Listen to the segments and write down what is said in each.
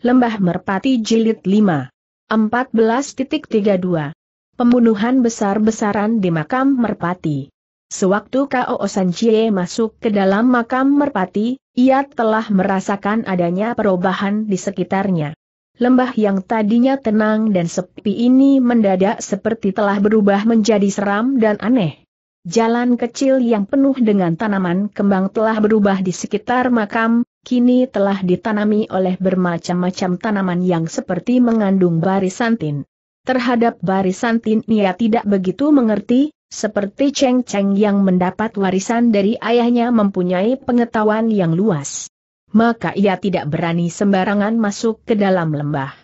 Lembah Merpati Jilid 5. 14.32. Pembunuhan besar-besaran di makam Merpati. Sewaktu K.O. Sanchie masuk ke dalam makam Merpati, ia telah merasakan adanya perubahan di sekitarnya. Lembah yang tadinya tenang dan sepi ini mendadak seperti telah berubah menjadi seram dan aneh. Jalan kecil yang penuh dengan tanaman kembang telah berubah di sekitar makam, kini telah ditanami oleh bermacam-macam tanaman yang seperti mengandung barisan tin. Terhadap barisan tin ia tidak begitu mengerti, seperti Cheng Cheng yang mendapat warisan dari ayahnya mempunyai pengetahuan yang luas. Maka ia tidak berani sembarangan masuk ke dalam lembah.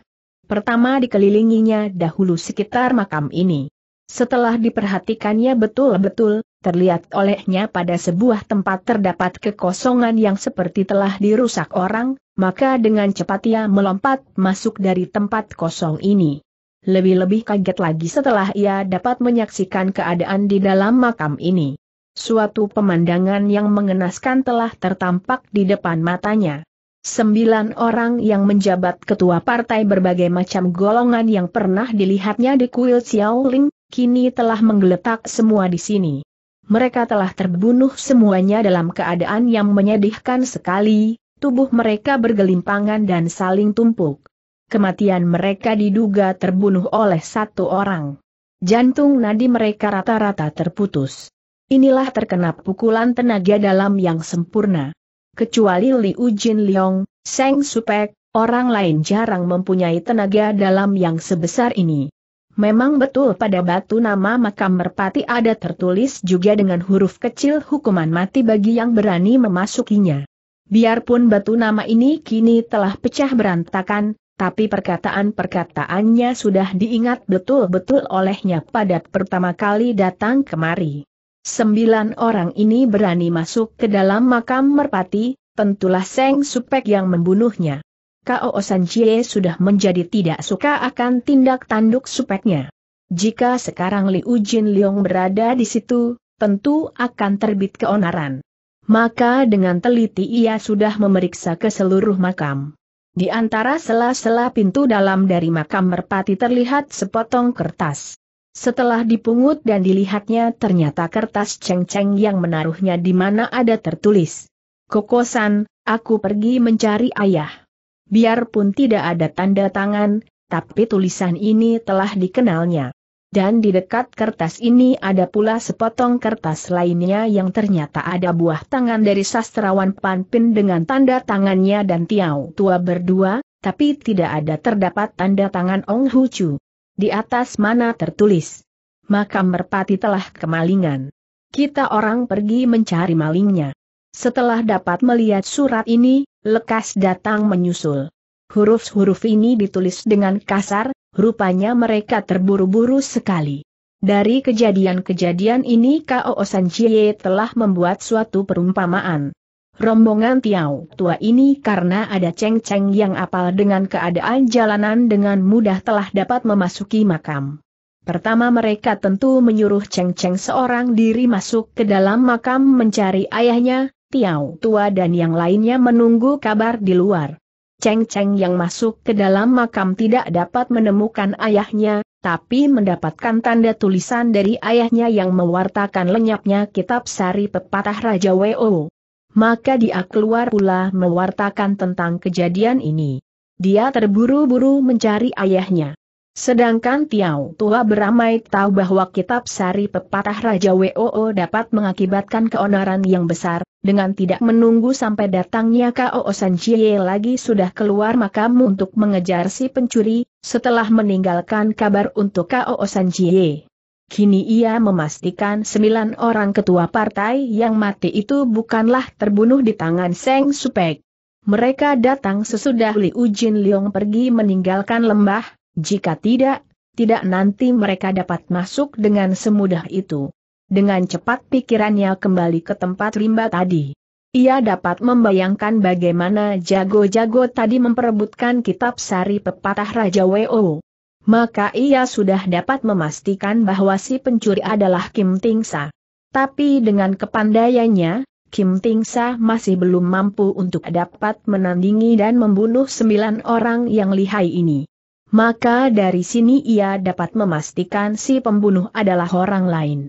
Pertama dikelilinginya dahulu sekitar makam ini. Setelah diperhatikannya betul-betul, terlihat olehnya pada sebuah tempat terdapat kekosongan yang seperti telah dirusak orang, maka dengan cepat ia melompat masuk dari tempat kosong ini. Lebih-lebih kaget lagi setelah ia dapat menyaksikan keadaan di dalam makam ini. Suatu pemandangan yang mengenaskan telah tertampak di depan matanya. Sembilan orang yang menjabat ketua partai berbagai macam golongan yang pernah dilihatnya di kuil Xiaoling, kini telah menggeletak semua di sini. Mereka telah terbunuh semuanya dalam keadaan yang menyedihkan sekali, tubuh mereka bergelimpangan dan saling tumpuk. Kematian mereka diduga terbunuh oleh satu orang. Jantung nadi mereka rata-rata terputus. Inilah terkena pukulan tenaga dalam yang sempurna. Kecuali Liu Ujin Liong, Seng Supek, orang lain jarang mempunyai tenaga dalam yang sebesar ini. Memang betul pada batu nama makam merpati ada tertulis juga dengan huruf kecil hukuman mati bagi yang berani memasukinya. Biarpun batu nama ini kini telah pecah berantakan, tapi perkataan-perkataannya sudah diingat betul-betul olehnya pada pertama kali datang kemari. Sembilan orang ini berani masuk ke dalam makam merpati, tentulah Seng Supek yang membunuhnya. Kao Jie sudah menjadi tidak suka akan tindak tanduk supeknya. Jika sekarang Liu Jin Liong berada di situ, tentu akan terbit keonaran. Maka dengan teliti ia sudah memeriksa ke seluruh makam. Di antara sela-sela pintu dalam dari makam merpati terlihat sepotong kertas. Setelah dipungut dan dilihatnya ternyata kertas ceng-ceng yang menaruhnya di mana ada tertulis. Kokosan, aku pergi mencari ayah biarpun tidak ada tanda tangan, tapi tulisan ini telah dikenalnya. Dan di dekat kertas ini ada pula sepotong kertas lainnya yang ternyata ada buah tangan dari sastrawan Panpin dengan tanda tangannya dan Tiau Tua berdua, tapi tidak ada terdapat tanda tangan Ong Hucu. Di atas mana tertulis? Maka merpati telah kemalingan. Kita orang pergi mencari malingnya. Setelah dapat melihat surat ini, lekas datang menyusul. Huruf-huruf ini ditulis dengan kasar, rupanya mereka terburu-buru sekali. Dari kejadian-kejadian ini Kao San telah membuat suatu perumpamaan. Rombongan Tiao tua ini karena ada ceng-ceng yang apal dengan keadaan jalanan dengan mudah telah dapat memasuki makam. Pertama mereka tentu menyuruh ceng-ceng seorang diri masuk ke dalam makam mencari ayahnya, Tiao Tua dan yang lainnya menunggu kabar di luar. Cheng Cheng yang masuk ke dalam makam tidak dapat menemukan ayahnya, tapi mendapatkan tanda tulisan dari ayahnya yang mewartakan lenyapnya kitab sari pepatah Raja Wo. Maka dia keluar pula mewartakan tentang kejadian ini. Dia terburu-buru mencari ayahnya. Sedangkan Tiau Tua beramai tahu bahwa kitab sari pepatah Raja WOO dapat mengakibatkan keonaran yang besar, dengan tidak menunggu sampai datangnya Kao San lagi sudah keluar makam untuk mengejar si pencuri, setelah meninggalkan kabar untuk Kao San Kini ia memastikan sembilan orang ketua partai yang mati itu bukanlah terbunuh di tangan Seng Supek. Mereka datang sesudah Liu Ujin Leong pergi meninggalkan lembah, jika tidak, tidak nanti mereka dapat masuk dengan semudah itu. Dengan cepat pikirannya kembali ke tempat rimba tadi. Ia dapat membayangkan bagaimana jago-jago tadi memperebutkan kitab sari pepatah Raja Wo. Maka ia sudah dapat memastikan bahwa si pencuri adalah Kim Tingsa. Tapi dengan kepandaiannya, Kim Tingsa masih belum mampu untuk dapat menandingi dan membunuh sembilan orang yang lihai ini maka dari sini ia dapat memastikan si pembunuh adalah orang lain.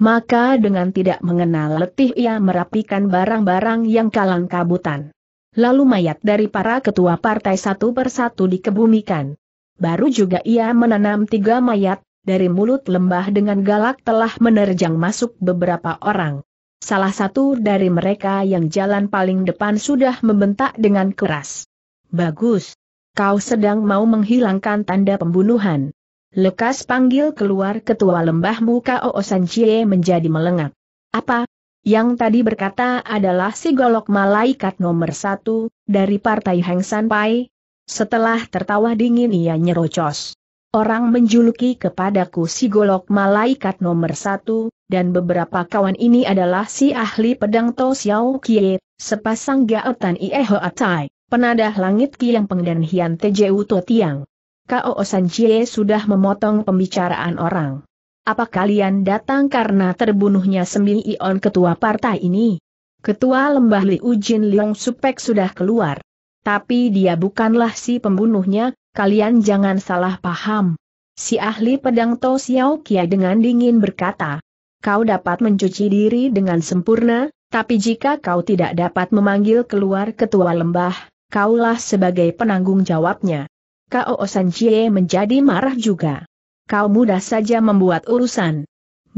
Maka dengan tidak mengenal letih ia merapikan barang-barang yang kalang kabutan. Lalu mayat dari para ketua partai satu persatu dikebumikan. Baru juga ia menanam tiga mayat, dari mulut lembah dengan galak telah menerjang masuk beberapa orang. Salah satu dari mereka yang jalan paling depan sudah membentak dengan keras. Bagus, kau sedang mau menghilangkan tanda pembunuhan. Lekas panggil keluar ketua lembah muka Oosan Chie menjadi melengak. Apa? Yang tadi berkata adalah si golok malaikat nomor satu, dari partai Heng San Pai. Setelah tertawa dingin ia nyerocos. Orang menjuluki kepadaku si golok malaikat nomor satu, dan beberapa kawan ini adalah si ahli pedang To Xiao Kie, sepasang Gaotan Ieho Atai. Penadah Langit Kiang Peng dan Hian Tjeu Tiang. Kao San Chie sudah memotong pembicaraan orang. Apa kalian datang karena terbunuhnya sembilan Ion ketua partai ini? Ketua lembah Li Ujin Liong Supek sudah keluar. Tapi dia bukanlah si pembunuhnya, kalian jangan salah paham. Si ahli pedang To Xiao Kia dengan dingin berkata, kau dapat mencuci diri dengan sempurna, tapi jika kau tidak dapat memanggil keluar ketua lembah, kaulah sebagai penanggung jawabnya. Kao Jie menjadi marah juga. Kau mudah saja membuat urusan.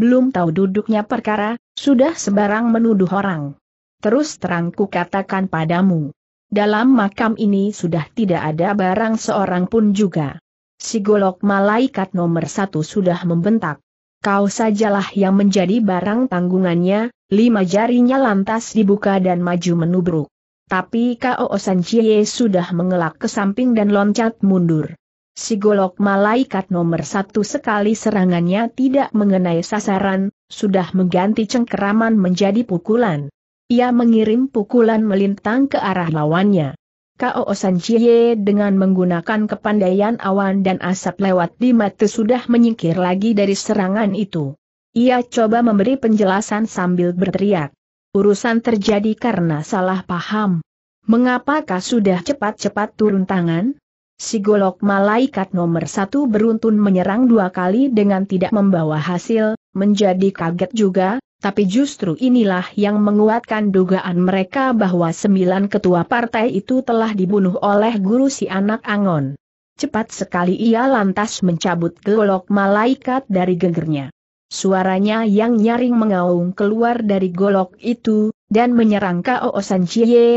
Belum tahu duduknya perkara, sudah sebarang menuduh orang. Terus terang ku katakan padamu. Dalam makam ini sudah tidak ada barang seorang pun juga. Si golok malaikat nomor satu sudah membentak. Kau sajalah yang menjadi barang tanggungannya, lima jarinya lantas dibuka dan maju menubruk. Tapi Kao Sanjie sudah mengelak ke samping dan loncat mundur. Si golok malaikat nomor satu sekali serangannya tidak mengenai sasaran, sudah mengganti cengkeraman menjadi pukulan. Ia mengirim pukulan melintang ke arah lawannya. Kao Sanjie dengan menggunakan kepandaian awan dan asap lewat di mata sudah menyingkir lagi dari serangan itu. Ia coba memberi penjelasan sambil berteriak urusan terjadi karena salah paham. Mengapakah sudah cepat-cepat turun tangan? Si golok malaikat nomor satu beruntun menyerang dua kali dengan tidak membawa hasil, menjadi kaget juga, tapi justru inilah yang menguatkan dugaan mereka bahwa sembilan ketua partai itu telah dibunuh oleh guru si anak Angon. Cepat sekali ia lantas mencabut golok malaikat dari gegernya. Suaranya yang nyaring mengaung keluar dari golok itu, dan menyerang Kao San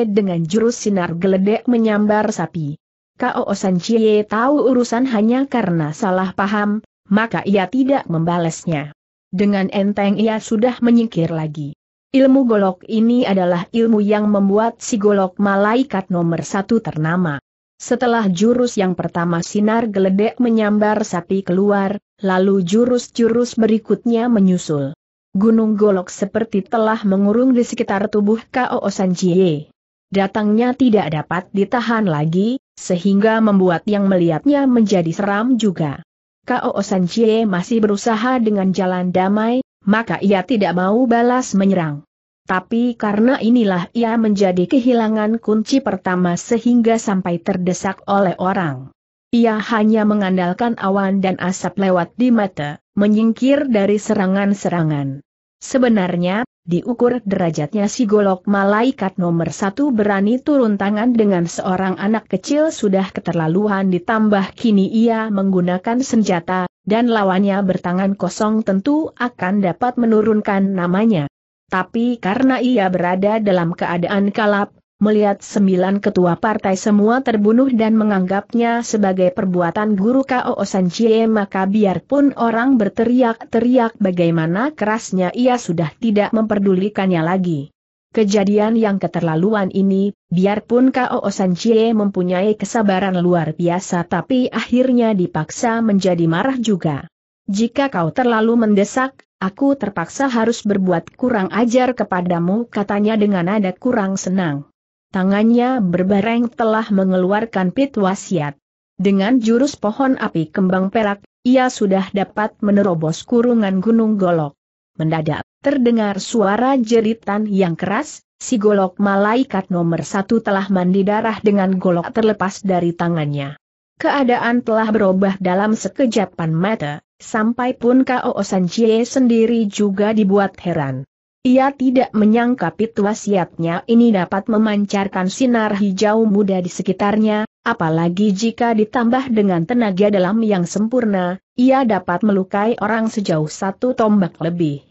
dengan jurus sinar geledek menyambar sapi. Kao San tahu urusan hanya karena salah paham, maka ia tidak membalasnya. Dengan enteng ia sudah menyingkir lagi. Ilmu golok ini adalah ilmu yang membuat si golok malaikat nomor satu ternama. Setelah jurus yang pertama sinar geledek menyambar sapi keluar, lalu jurus-jurus berikutnya menyusul. Gunung golok seperti telah mengurung di sekitar tubuh Kao Sanjie. Datangnya tidak dapat ditahan lagi, sehingga membuat yang melihatnya menjadi seram juga. Kao Sanjie masih berusaha dengan jalan damai, maka ia tidak mau balas menyerang. Tapi karena inilah ia menjadi kehilangan kunci pertama sehingga sampai terdesak oleh orang. Ia hanya mengandalkan awan dan asap lewat di mata, menyingkir dari serangan-serangan. Sebenarnya, diukur derajatnya si golok malaikat nomor satu berani turun tangan dengan seorang anak kecil sudah keterlaluan ditambah kini ia menggunakan senjata, dan lawannya bertangan kosong tentu akan dapat menurunkan namanya. Tapi karena ia berada dalam keadaan kalap, melihat sembilan ketua partai semua terbunuh dan menganggapnya sebagai perbuatan guru K.O. Sanjie maka biarpun orang berteriak-teriak bagaimana kerasnya ia sudah tidak memperdulikannya lagi. Kejadian yang keterlaluan ini, biarpun K.O. Sanjie mempunyai kesabaran luar biasa tapi akhirnya dipaksa menjadi marah juga. Jika kau terlalu mendesak, Aku terpaksa harus berbuat kurang ajar kepadamu katanya dengan nada kurang senang tangannya berbareng telah mengeluarkan pit wasiat. Dengan jurus pohon api kembang perak, ia sudah dapat menerobos kurungan gunung golok. Mendadak, terdengar suara jeritan yang keras, si golok malaikat nomor satu telah mandi darah dengan golok terlepas dari tangannya. Keadaan telah berubah dalam sekejapan mata, sampai pun Kao Sanjie sendiri juga dibuat heran. Ia tidak menyangka wasiatnya ini dapat memancarkan sinar hijau muda di sekitarnya, apalagi jika ditambah dengan tenaga dalam yang sempurna, ia dapat melukai orang sejauh satu tombak lebih.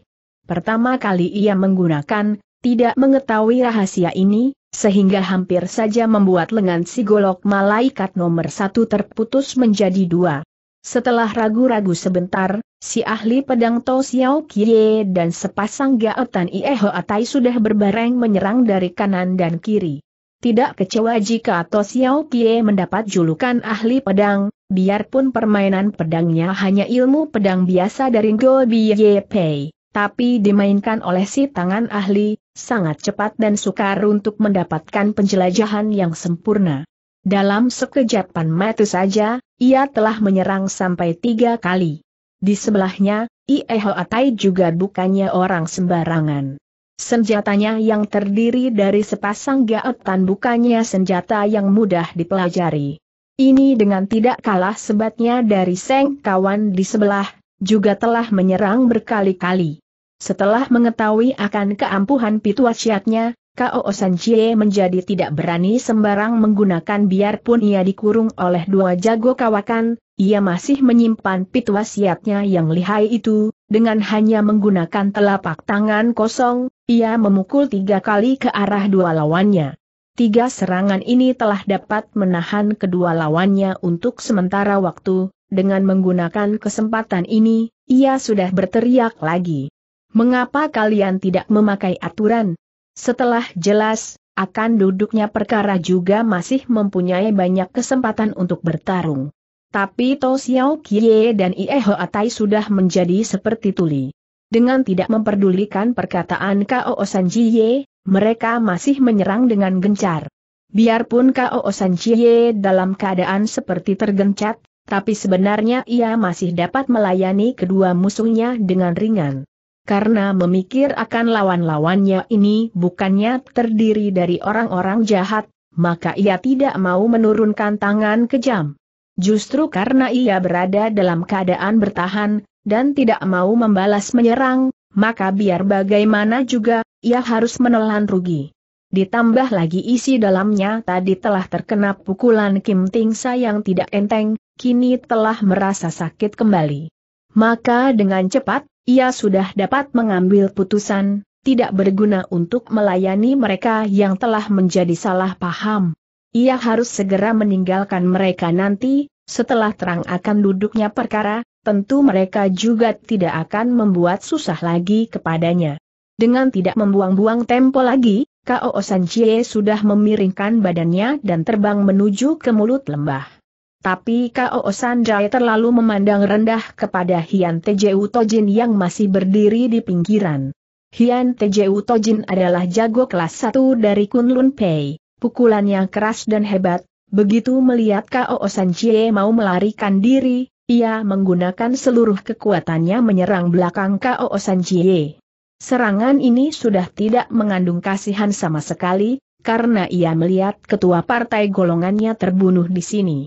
Pertama kali ia menggunakan, tidak mengetahui rahasia ini, sehingga hampir saja membuat lengan si golok malaikat nomor satu terputus menjadi dua. Setelah ragu-ragu sebentar, Si ahli pedang Tau Xiao Kie dan sepasang Gaotan Ieho Atai sudah berbareng menyerang dari kanan dan kiri. Tidak kecewa jika Tau Xiao Kie mendapat julukan ahli pedang, biarpun permainan pedangnya hanya ilmu pedang biasa dari Go Biye Pei, tapi dimainkan oleh si tangan ahli, sangat cepat dan sukar untuk mendapatkan penjelajahan yang sempurna. Dalam sekejapan pan mata saja, ia telah menyerang sampai tiga kali. Di sebelahnya, Ieho Atai juga bukannya orang sembarangan. Senjatanya yang terdiri dari sepasang gaotan bukannya senjata yang mudah dipelajari. Ini dengan tidak kalah sebatnya dari Seng kawan di sebelah, juga telah menyerang berkali-kali. Setelah mengetahui akan keampuhan pituasiatnya, Kao Sanjie menjadi tidak berani sembarang menggunakan biarpun ia dikurung oleh dua jago kawakan, ia masih menyimpan pitwasiatnya yang lihai itu, dengan hanya menggunakan telapak tangan kosong, ia memukul tiga kali ke arah dua lawannya. Tiga serangan ini telah dapat menahan kedua lawannya untuk sementara waktu, dengan menggunakan kesempatan ini, ia sudah berteriak lagi. Mengapa kalian tidak memakai aturan? Setelah jelas, akan duduknya perkara juga masih mempunyai banyak kesempatan untuk bertarung. Tapi To Xiao Kie dan Ie Ho Atai sudah menjadi seperti tuli. Dengan tidak memperdulikan perkataan Kao San Jie, mereka masih menyerang dengan gencar. Biarpun Kao San Jie dalam keadaan seperti tergencat, tapi sebenarnya ia masih dapat melayani kedua musuhnya dengan ringan karena memikir akan lawan-lawannya ini bukannya terdiri dari orang-orang jahat, maka ia tidak mau menurunkan tangan kejam. Justru karena ia berada dalam keadaan bertahan, dan tidak mau membalas menyerang, maka biar bagaimana juga, ia harus menelan rugi. Ditambah lagi isi dalamnya tadi telah terkena pukulan Kim Ting Sa yang tidak enteng, kini telah merasa sakit kembali. Maka dengan cepat, ia sudah dapat mengambil putusan, tidak berguna untuk melayani mereka yang telah menjadi salah paham. Ia harus segera meninggalkan mereka nanti, setelah terang akan duduknya perkara, tentu mereka juga tidak akan membuat susah lagi kepadanya. Dengan tidak membuang-buang tempo lagi, Kao Sanchie sudah memiringkan badannya dan terbang menuju ke mulut lembah. Tapi Kao Sanjay terlalu memandang rendah kepada Hian Tejeu Tojin yang masih berdiri di pinggiran. Hian Tejeu Tojin adalah jago kelas 1 dari Kunlun Pei, yang keras dan hebat, begitu melihat Kao Sanjay mau melarikan diri, ia menggunakan seluruh kekuatannya menyerang belakang Kao Sanjay. Serangan ini sudah tidak mengandung kasihan sama sekali, karena ia melihat ketua partai golongannya terbunuh di sini.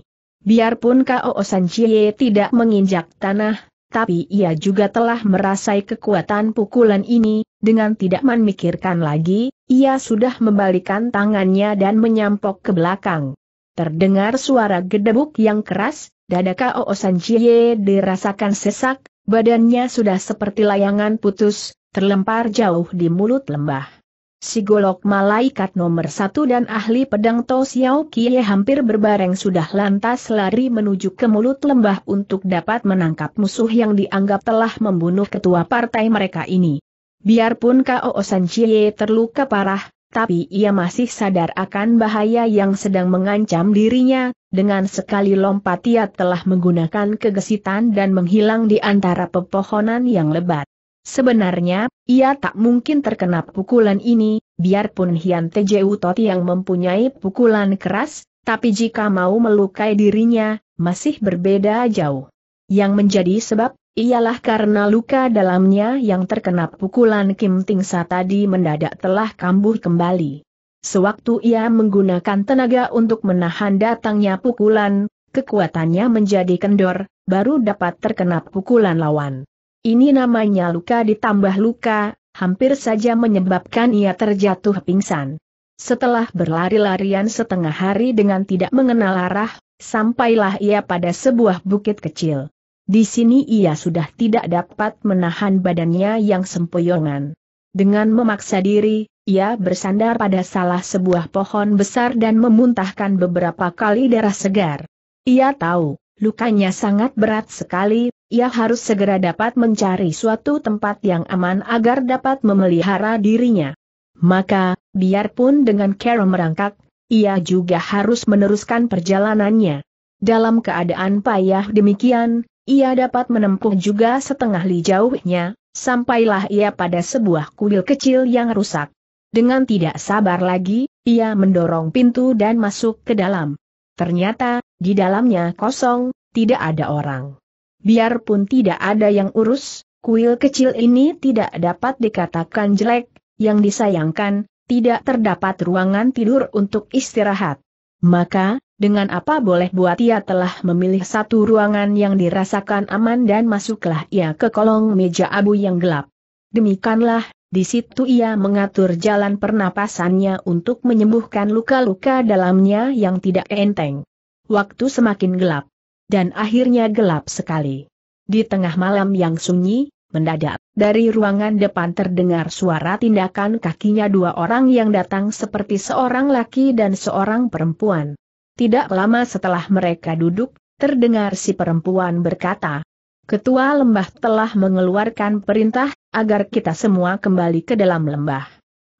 Biarpun Kao Chie tidak menginjak tanah, tapi ia juga telah merasai kekuatan pukulan ini, dengan tidak memikirkan lagi, ia sudah membalikan tangannya dan menyampok ke belakang. Terdengar suara gedebuk yang keras, dada Kao Chie dirasakan sesak, badannya sudah seperti layangan putus, terlempar jauh di mulut lembah. Si golok malaikat nomor satu dan ahli pedang To Xiao Kie hampir berbareng sudah lantas lari menuju ke mulut lembah untuk dapat menangkap musuh yang dianggap telah membunuh ketua partai mereka ini. Biarpun Kao San Chie terluka parah, tapi ia masih sadar akan bahaya yang sedang mengancam dirinya, dengan sekali lompat ia telah menggunakan kegesitan dan menghilang di antara pepohonan yang lebat. Sebenarnya, ia tak mungkin terkena pukulan ini, biarpun Hian Tju Toti yang mempunyai pukulan keras, tapi jika mau melukai dirinya, masih berbeda jauh. Yang menjadi sebab, ialah karena luka dalamnya yang terkena pukulan Kim Ting Sa tadi mendadak telah kambuh kembali. Sewaktu ia menggunakan tenaga untuk menahan datangnya pukulan, kekuatannya menjadi kendor, baru dapat terkena pukulan lawan. Ini namanya luka ditambah luka, hampir saja menyebabkan ia terjatuh pingsan. Setelah berlari-larian setengah hari dengan tidak mengenal arah, sampailah ia pada sebuah bukit kecil. Di sini ia sudah tidak dapat menahan badannya yang sempoyongan. Dengan memaksa diri, ia bersandar pada salah sebuah pohon besar dan memuntahkan beberapa kali darah segar. Ia tahu, lukanya sangat berat sekali, ia harus segera dapat mencari suatu tempat yang aman agar dapat memelihara dirinya. Maka, biarpun dengan Carol merangkak, ia juga harus meneruskan perjalanannya. Dalam keadaan payah demikian, ia dapat menempuh juga setengah li jauhnya, sampailah ia pada sebuah kuil kecil yang rusak. Dengan tidak sabar lagi, ia mendorong pintu dan masuk ke dalam. Ternyata, di dalamnya kosong, tidak ada orang biarpun tidak ada yang urus, kuil kecil ini tidak dapat dikatakan jelek, yang disayangkan, tidak terdapat ruangan tidur untuk istirahat. Maka, dengan apa boleh buat ia telah memilih satu ruangan yang dirasakan aman dan masuklah ia ke kolong meja abu yang gelap. Demikianlah, di situ ia mengatur jalan pernapasannya untuk menyembuhkan luka-luka dalamnya yang tidak enteng. Waktu semakin gelap dan akhirnya gelap sekali. Di tengah malam yang sunyi, mendadak, dari ruangan depan terdengar suara tindakan kakinya dua orang yang datang seperti seorang laki dan seorang perempuan. Tidak lama setelah mereka duduk, terdengar si perempuan berkata, Ketua lembah telah mengeluarkan perintah, agar kita semua kembali ke dalam lembah.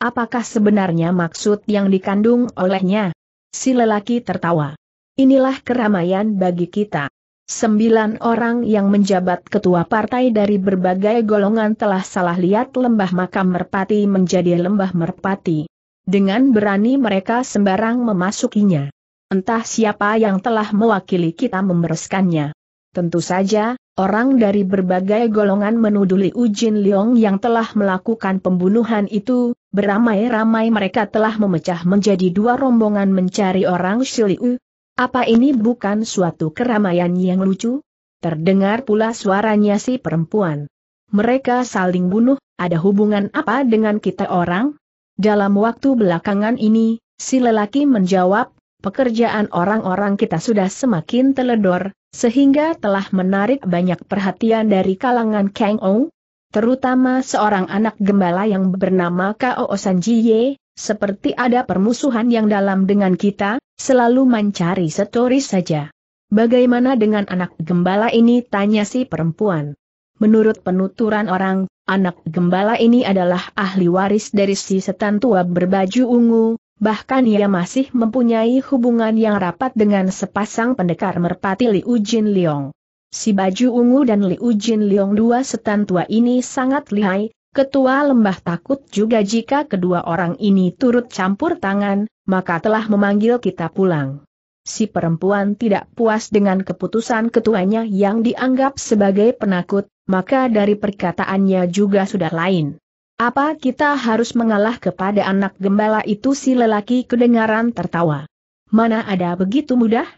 Apakah sebenarnya maksud yang dikandung olehnya? Si lelaki tertawa. Inilah keramaian bagi kita. Sembilan orang yang menjabat ketua partai dari berbagai golongan telah salah lihat lembah makam merpati menjadi lembah merpati. Dengan berani mereka sembarang memasukinya. Entah siapa yang telah mewakili kita memeruskannya. Tentu saja, orang dari berbagai golongan menuduli Ujin Leong yang telah melakukan pembunuhan itu, beramai-ramai mereka telah memecah menjadi dua rombongan mencari orang Shiliu, apa ini bukan suatu keramaian yang lucu? Terdengar pula suaranya si perempuan. Mereka saling bunuh, ada hubungan apa dengan kita orang? Dalam waktu belakangan ini, si lelaki menjawab, pekerjaan orang-orang kita sudah semakin teledor, sehingga telah menarik banyak perhatian dari kalangan Kang Ou, terutama seorang anak gembala yang bernama Kao Sanjiye, seperti ada permusuhan yang dalam dengan kita, Selalu mencari setoris saja. Bagaimana dengan anak gembala ini tanya si perempuan. Menurut penuturan orang, anak gembala ini adalah ahli waris dari si setan tua berbaju ungu, bahkan ia masih mempunyai hubungan yang rapat dengan sepasang pendekar merpati Liu Jin Liong. Si baju ungu dan Liu Jin Liong dua setan tua ini sangat lihai, Ketua lembah takut juga jika kedua orang ini turut campur tangan, maka telah memanggil kita pulang. Si perempuan tidak puas dengan keputusan ketuanya yang dianggap sebagai penakut, maka dari perkataannya juga sudah lain. Apa kita harus mengalah kepada anak gembala itu si lelaki kedengaran tertawa. Mana ada begitu mudah?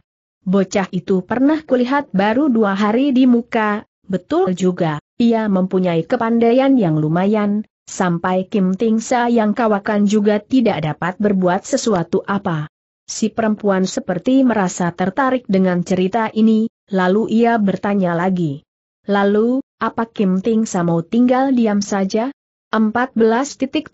Bocah itu pernah kulihat baru dua hari di muka, betul juga. Ia mempunyai kepandaian yang lumayan, sampai Kim Tingsa yang kawakan juga tidak dapat berbuat sesuatu apa. Si perempuan seperti merasa tertarik dengan cerita ini, lalu ia bertanya lagi. Lalu, apa Kim Tingsa mau tinggal diam saja? 14.33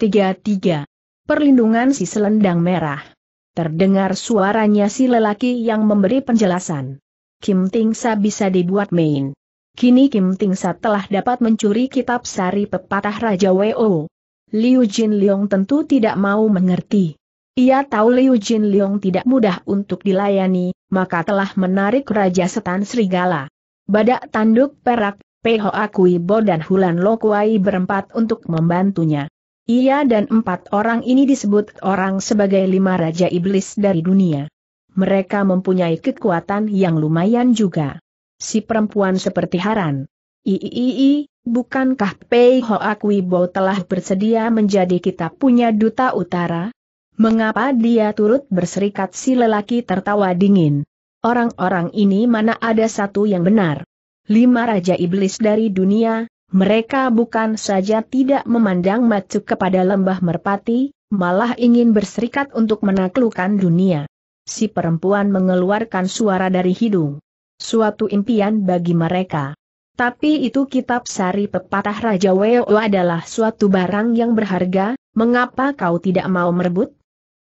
Perlindungan si selendang merah. Terdengar suaranya si lelaki yang memberi penjelasan. Kim Tingsa bisa dibuat main. Kini Kim Tingsat telah dapat mencuri kitab sari pepatah Raja Wo. Liu Jin Leong tentu tidak mau mengerti. Ia tahu Liu Jin Leong tidak mudah untuk dilayani, maka telah menarik Raja Setan Serigala. Badak Tanduk Perak, Peho Akuibo dan Hulan Lokwai berempat untuk membantunya. Ia dan empat orang ini disebut orang sebagai lima Raja Iblis dari dunia. Mereka mempunyai kekuatan yang lumayan juga. Si perempuan seperti haran. Iiii, bukankah Pei akui Wibo telah bersedia menjadi kita punya duta utara? Mengapa dia turut berserikat si lelaki tertawa dingin? Orang-orang ini mana ada satu yang benar? Lima Raja Iblis dari dunia, mereka bukan saja tidak memandang macu kepada lembah merpati, malah ingin berserikat untuk menaklukkan dunia. Si perempuan mengeluarkan suara dari hidung suatu impian bagi mereka. Tapi itu kitab sari pepatah Raja Weo adalah suatu barang yang berharga, mengapa kau tidak mau merebut?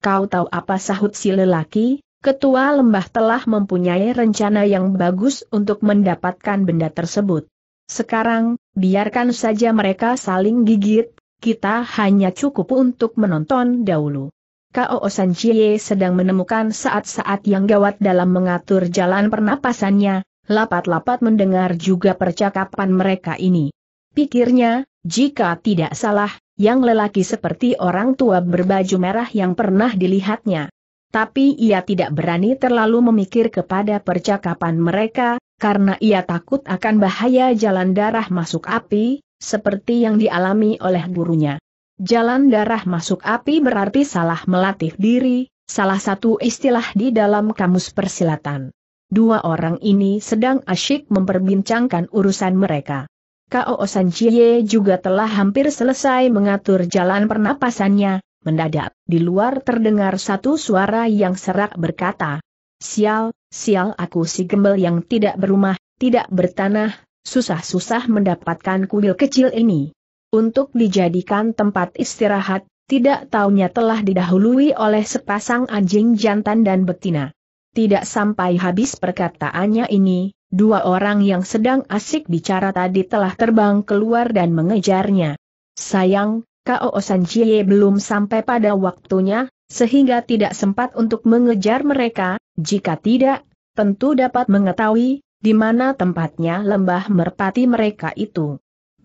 Kau tahu apa sahut si lelaki, ketua lembah telah mempunyai rencana yang bagus untuk mendapatkan benda tersebut. Sekarang, biarkan saja mereka saling gigit, kita hanya cukup untuk menonton dahulu. Kao Chie sedang menemukan saat-saat yang gawat dalam mengatur jalan pernapasannya, lapat-lapat mendengar juga percakapan mereka ini. Pikirnya, jika tidak salah, yang lelaki seperti orang tua berbaju merah yang pernah dilihatnya. Tapi ia tidak berani terlalu memikir kepada percakapan mereka, karena ia takut akan bahaya jalan darah masuk api, seperti yang dialami oleh gurunya. Jalan darah masuk api berarti salah melatih diri, salah satu istilah di dalam kamus persilatan. Dua orang ini sedang asyik memperbincangkan urusan mereka. Kao San Chie juga telah hampir selesai mengatur jalan pernapasannya, mendadak, di luar terdengar satu suara yang serak berkata, Sial, sial aku si gembel yang tidak berumah, tidak bertanah, susah-susah mendapatkan kuil kecil ini untuk dijadikan tempat istirahat, tidak taunya telah didahului oleh sepasang anjing jantan dan betina. Tidak sampai habis perkataannya ini, dua orang yang sedang asik bicara tadi telah terbang keluar dan mengejarnya. Sayang, Kao Sanjie belum sampai pada waktunya, sehingga tidak sempat untuk mengejar mereka, jika tidak, tentu dapat mengetahui, di mana tempatnya lembah merpati mereka itu.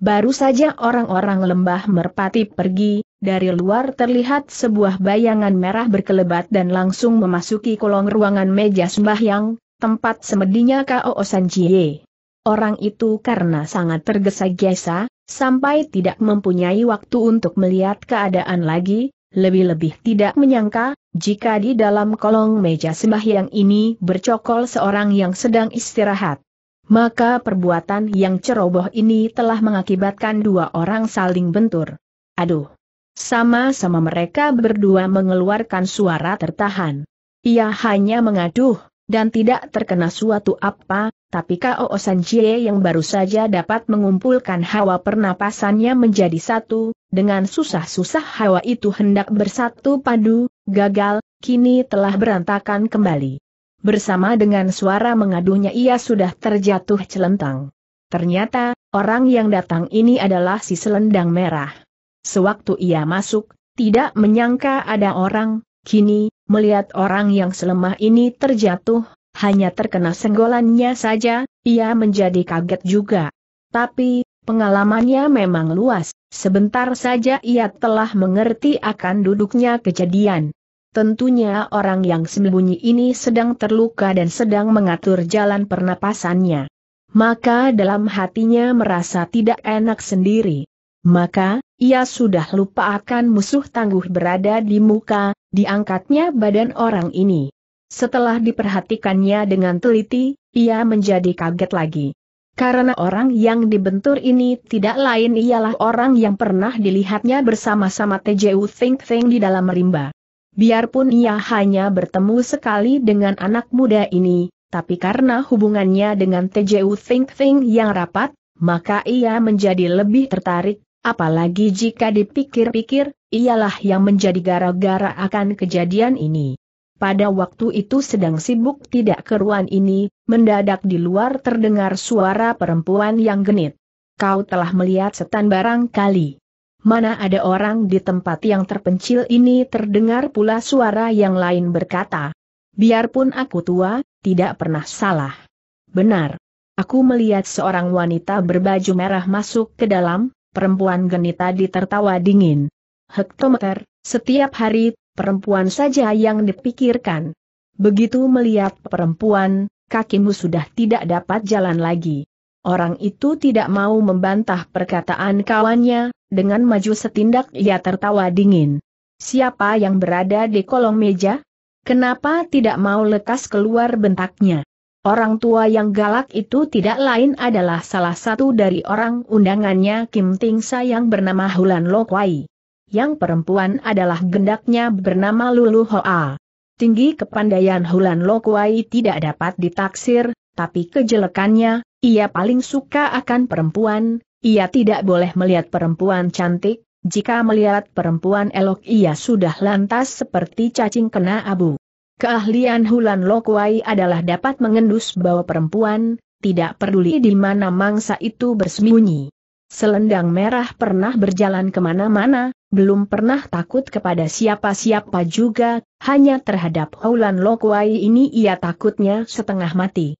Baru saja orang-orang lembah merpati pergi, dari luar terlihat sebuah bayangan merah berkelebat dan langsung memasuki kolong ruangan meja sembahyang, tempat semedinya Kao Sanjie. Orang itu karena sangat tergesa-gesa, sampai tidak mempunyai waktu untuk melihat keadaan lagi, lebih-lebih tidak menyangka, jika di dalam kolong meja sembahyang ini bercokol seorang yang sedang istirahat maka perbuatan yang ceroboh ini telah mengakibatkan dua orang saling bentur. Aduh! Sama-sama mereka berdua mengeluarkan suara tertahan. Ia hanya mengaduh, dan tidak terkena suatu apa, tapi K.O. Sanjie yang baru saja dapat mengumpulkan hawa pernapasannya menjadi satu, dengan susah-susah hawa itu hendak bersatu padu, gagal, kini telah berantakan kembali bersama dengan suara mengaduhnya ia sudah terjatuh celentang. Ternyata, orang yang datang ini adalah si selendang merah. Sewaktu ia masuk, tidak menyangka ada orang, kini, melihat orang yang selemah ini terjatuh, hanya terkena senggolannya saja, ia menjadi kaget juga. Tapi, pengalamannya memang luas, sebentar saja ia telah mengerti akan duduknya kejadian. Tentunya orang yang sembunyi ini sedang terluka dan sedang mengatur jalan pernapasannya. Maka dalam hatinya merasa tidak enak sendiri. Maka, ia sudah lupa akan musuh tangguh berada di muka, diangkatnya badan orang ini. Setelah diperhatikannya dengan teliti, ia menjadi kaget lagi. Karena orang yang dibentur ini tidak lain ialah orang yang pernah dilihatnya bersama-sama TJU Think Think di dalam rimba. Biarpun ia hanya bertemu sekali dengan anak muda ini, tapi karena hubungannya dengan TJU Think Think yang rapat, maka ia menjadi lebih tertarik, apalagi jika dipikir-pikir, ialah yang menjadi gara-gara akan kejadian ini. Pada waktu itu sedang sibuk tidak keruan ini, mendadak di luar terdengar suara perempuan yang genit. Kau telah melihat setan barang kali mana ada orang di tempat yang terpencil ini terdengar pula suara yang lain berkata. Biarpun aku tua, tidak pernah salah. Benar. Aku melihat seorang wanita berbaju merah masuk ke dalam, perempuan genita ditertawa dingin. Hektometer, setiap hari, perempuan saja yang dipikirkan. Begitu melihat perempuan, kakimu sudah tidak dapat jalan lagi. Orang itu tidak mau membantah perkataan kawannya, dengan maju setindak ia tertawa dingin. Siapa yang berada di kolong meja? Kenapa tidak mau lekas keluar bentaknya? Orang tua yang galak itu tidak lain adalah salah satu dari orang undangannya Kim Tingsa yang bernama Hulan Lokwai. Yang perempuan adalah gendaknya bernama Lulu Hoa. Tinggi kepandaian Hulan Lokwai tidak dapat ditaksir, tapi kejelekannya, ia paling suka akan perempuan, ia tidak boleh melihat perempuan cantik, jika melihat perempuan elok ia sudah lantas seperti cacing kena abu. Keahlian Hulan Lokwai adalah dapat mengendus bau perempuan, tidak peduli di mana mangsa itu bersembunyi. Selendang merah pernah berjalan kemana-mana, belum pernah takut kepada siapa-siapa juga, hanya terhadap Hulan Lokwai ini ia takutnya setengah mati.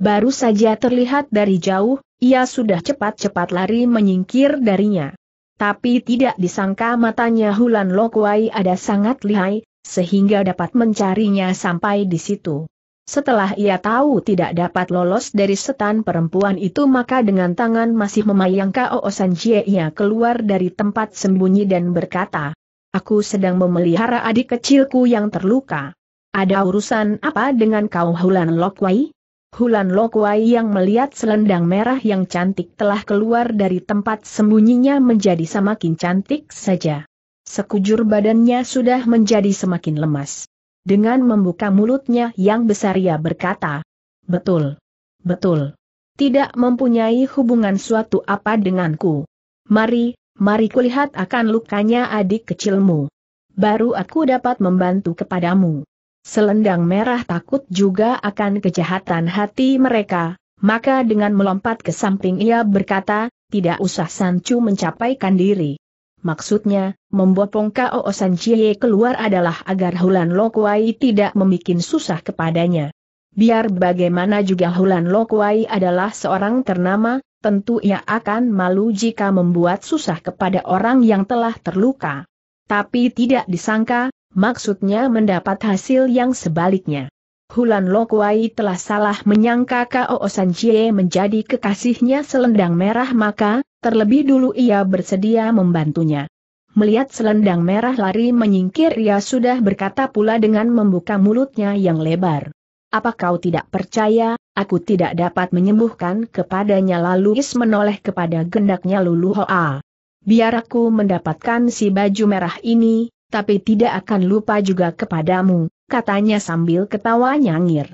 Baru saja terlihat dari jauh, ia sudah cepat-cepat lari menyingkir darinya. Tapi tidak disangka matanya Hulan Lokwai ada sangat lihai, sehingga dapat mencarinya sampai di situ. Setelah ia tahu tidak dapat lolos dari setan perempuan itu maka dengan tangan masih memayang Kao Jie ia keluar dari tempat sembunyi dan berkata, Aku sedang memelihara adik kecilku yang terluka. Ada urusan apa dengan kau Hulan Lokwai? Hulan Lokwai yang melihat selendang merah yang cantik telah keluar dari tempat sembunyinya menjadi semakin cantik saja. Sekujur badannya sudah menjadi semakin lemas. Dengan membuka mulutnya yang besar ia berkata, Betul. Betul. Tidak mempunyai hubungan suatu apa denganku. Mari, mari kulihat akan lukanya adik kecilmu. Baru aku dapat membantu kepadamu. Selendang merah takut juga akan kejahatan hati mereka, maka dengan melompat ke samping ia berkata, tidak usah Sancu mencapaikan diri. Maksudnya, membopong Kao Cie keluar adalah agar Hulan Lokwai tidak membuat susah kepadanya. Biar bagaimana juga Hulan Lokwai adalah seorang ternama, tentu ia akan malu jika membuat susah kepada orang yang telah terluka. Tapi tidak disangka, maksudnya mendapat hasil yang sebaliknya. Hulan Lokwai telah salah menyangka Kao Sanjie menjadi kekasihnya selendang merah maka, terlebih dulu ia bersedia membantunya. Melihat selendang merah lari menyingkir ia sudah berkata pula dengan membuka mulutnya yang lebar. Apa kau tidak percaya, aku tidak dapat menyembuhkan kepadanya lalu Is menoleh kepada gendaknya Lulu Hoa. Biar aku mendapatkan si baju merah ini, tapi tidak akan lupa juga kepadamu, katanya sambil ketawa nyangir.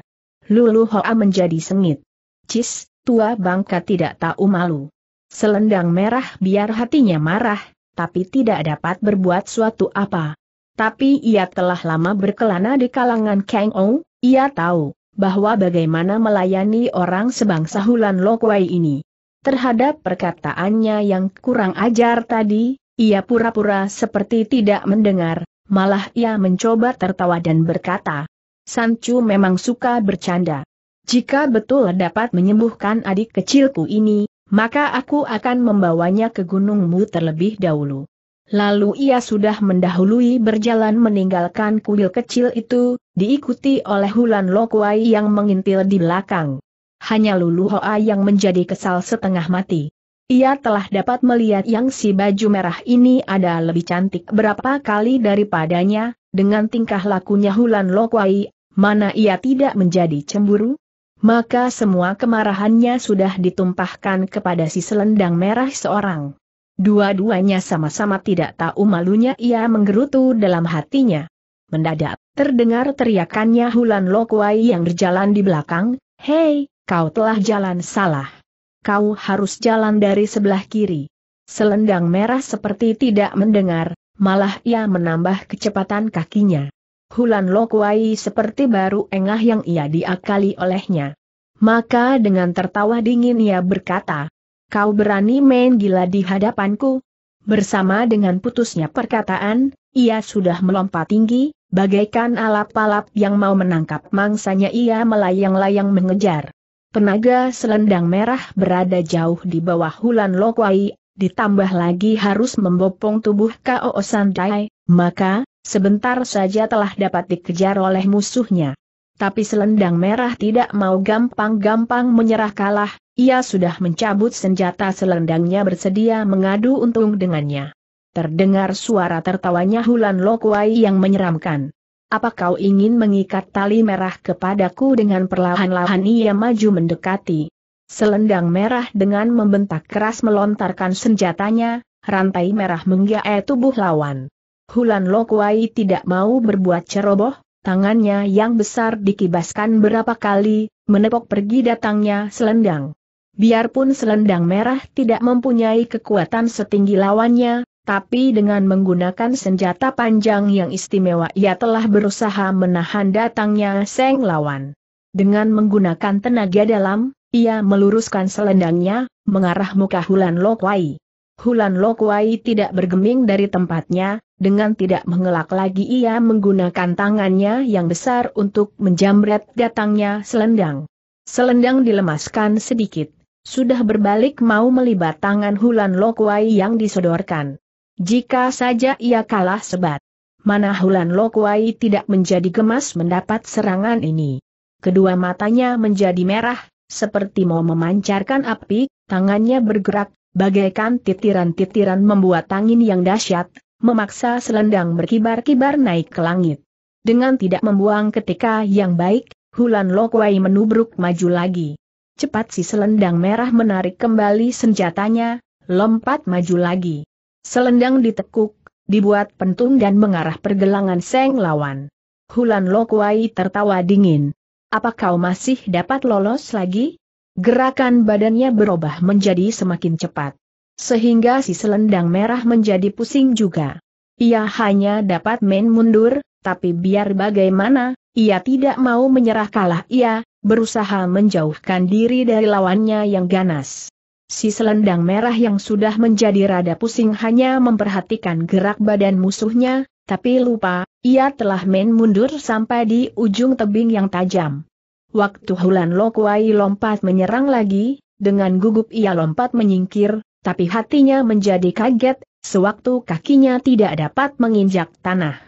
Lulu Hoa menjadi sengit. Cis, tua bangka tidak tahu malu. Selendang merah biar hatinya marah, tapi tidak dapat berbuat suatu apa. Tapi ia telah lama berkelana di kalangan Kang Ong, ia tahu bahwa bagaimana melayani orang sebangsa Hulan Lokwai ini. Terhadap perkataannya yang kurang ajar tadi, ia pura-pura seperti tidak mendengar, malah ia mencoba tertawa dan berkata, Sancu memang suka bercanda. Jika betul dapat menyembuhkan adik kecilku ini, maka aku akan membawanya ke gunungmu terlebih dahulu. Lalu ia sudah mendahului berjalan meninggalkan kuil kecil itu, diikuti oleh Hulan Lokwai yang mengintil di belakang. Hanya Lulu Hoa yang menjadi kesal setengah mati. Ia telah dapat melihat yang si baju merah ini ada lebih cantik berapa kali daripadanya, dengan tingkah lakunya Hulan Lokwai, mana ia tidak menjadi cemburu? Maka semua kemarahannya sudah ditumpahkan kepada si selendang merah seorang. Dua-duanya sama-sama tidak tahu malunya ia menggerutu dalam hatinya. Mendadak, terdengar teriakannya Hulan Lokwai yang berjalan di belakang, Hei, kau telah jalan salah kau harus jalan dari sebelah kiri. Selendang merah seperti tidak mendengar, malah ia menambah kecepatan kakinya. Hulan Lokwai seperti baru engah yang ia diakali olehnya. Maka dengan tertawa dingin ia berkata, Kau berani main gila di hadapanku? Bersama dengan putusnya perkataan, ia sudah melompat tinggi, bagaikan alap-alap yang mau menangkap mangsanya ia melayang-layang mengejar. Tenaga selendang merah berada jauh di bawah Hulan Lokwai, ditambah lagi harus membopong tubuh K.O. Sandai, maka, sebentar saja telah dapat dikejar oleh musuhnya. Tapi selendang merah tidak mau gampang-gampang menyerah kalah, ia sudah mencabut senjata selendangnya bersedia mengadu untung dengannya. Terdengar suara tertawanya Hulan Lokwai yang menyeramkan. Apa kau ingin mengikat tali merah kepadaku dengan perlahan-lahan ia maju mendekati? Selendang merah dengan membentak keras melontarkan senjatanya, rantai merah menggae tubuh lawan. Hulan Lokuai tidak mau berbuat ceroboh, tangannya yang besar dikibaskan berapa kali, menepok pergi datangnya selendang. Biarpun selendang merah tidak mempunyai kekuatan setinggi lawannya, tapi dengan menggunakan senjata panjang yang istimewa ia telah berusaha menahan datangnya Seng Lawan. Dengan menggunakan tenaga dalam, ia meluruskan selendangnya, mengarah muka Hulan Lokwai. Hulan Lokwai tidak bergeming dari tempatnya, dengan tidak mengelak lagi ia menggunakan tangannya yang besar untuk menjamret datangnya selendang. Selendang dilemaskan sedikit, sudah berbalik mau melibat tangan Hulan Lokwai yang disodorkan. Jika saja ia kalah sebat. Mana Hulan Lokwai tidak menjadi gemas mendapat serangan ini. Kedua matanya menjadi merah, seperti mau memancarkan api, tangannya bergerak, bagaikan titiran-titiran membuat angin yang dahsyat, memaksa selendang berkibar-kibar naik ke langit. Dengan tidak membuang ketika yang baik, Hulan Lokwai menubruk maju lagi. Cepat si selendang merah menarik kembali senjatanya, lompat maju lagi. Selendang ditekuk, dibuat pentung dan mengarah pergelangan seng lawan. Hulan Lokwai tertawa dingin. Apa kau masih dapat lolos lagi? Gerakan badannya berubah menjadi semakin cepat. Sehingga si selendang merah menjadi pusing juga. Ia hanya dapat main mundur, tapi biar bagaimana, ia tidak mau menyerah kalah ia, berusaha menjauhkan diri dari lawannya yang ganas. Si selendang merah yang sudah menjadi rada pusing hanya memperhatikan gerak badan musuhnya, tapi lupa, ia telah main mundur sampai di ujung tebing yang tajam. Waktu Hulan Lokwai lompat menyerang lagi, dengan gugup ia lompat menyingkir, tapi hatinya menjadi kaget, sewaktu kakinya tidak dapat menginjak tanah.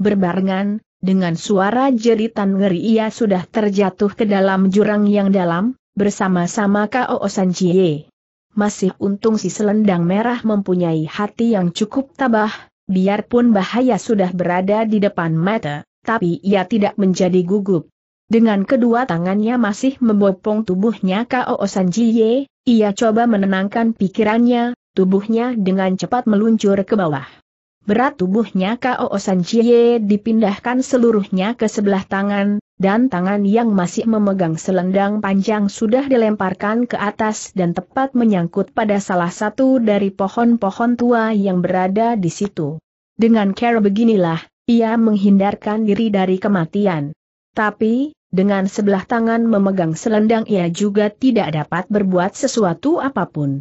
Berbarengan, dengan suara jeritan ngeri ia sudah terjatuh ke dalam jurang yang dalam, bersama-sama Kao Sanjie masih untung si selendang merah mempunyai hati yang cukup tabah, biarpun bahaya sudah berada di depan mata, tapi ia tidak menjadi gugup. Dengan kedua tangannya masih membopong tubuhnya Kao Sanjiye, ia coba menenangkan pikirannya, tubuhnya dengan cepat meluncur ke bawah. Berat tubuhnya Kao Sanjiye dipindahkan seluruhnya ke sebelah tangan, dan tangan yang masih memegang selendang panjang sudah dilemparkan ke atas dan tepat menyangkut pada salah satu dari pohon-pohon tua yang berada di situ. Dengan cara beginilah, ia menghindarkan diri dari kematian. Tapi, dengan sebelah tangan memegang selendang ia juga tidak dapat berbuat sesuatu apapun.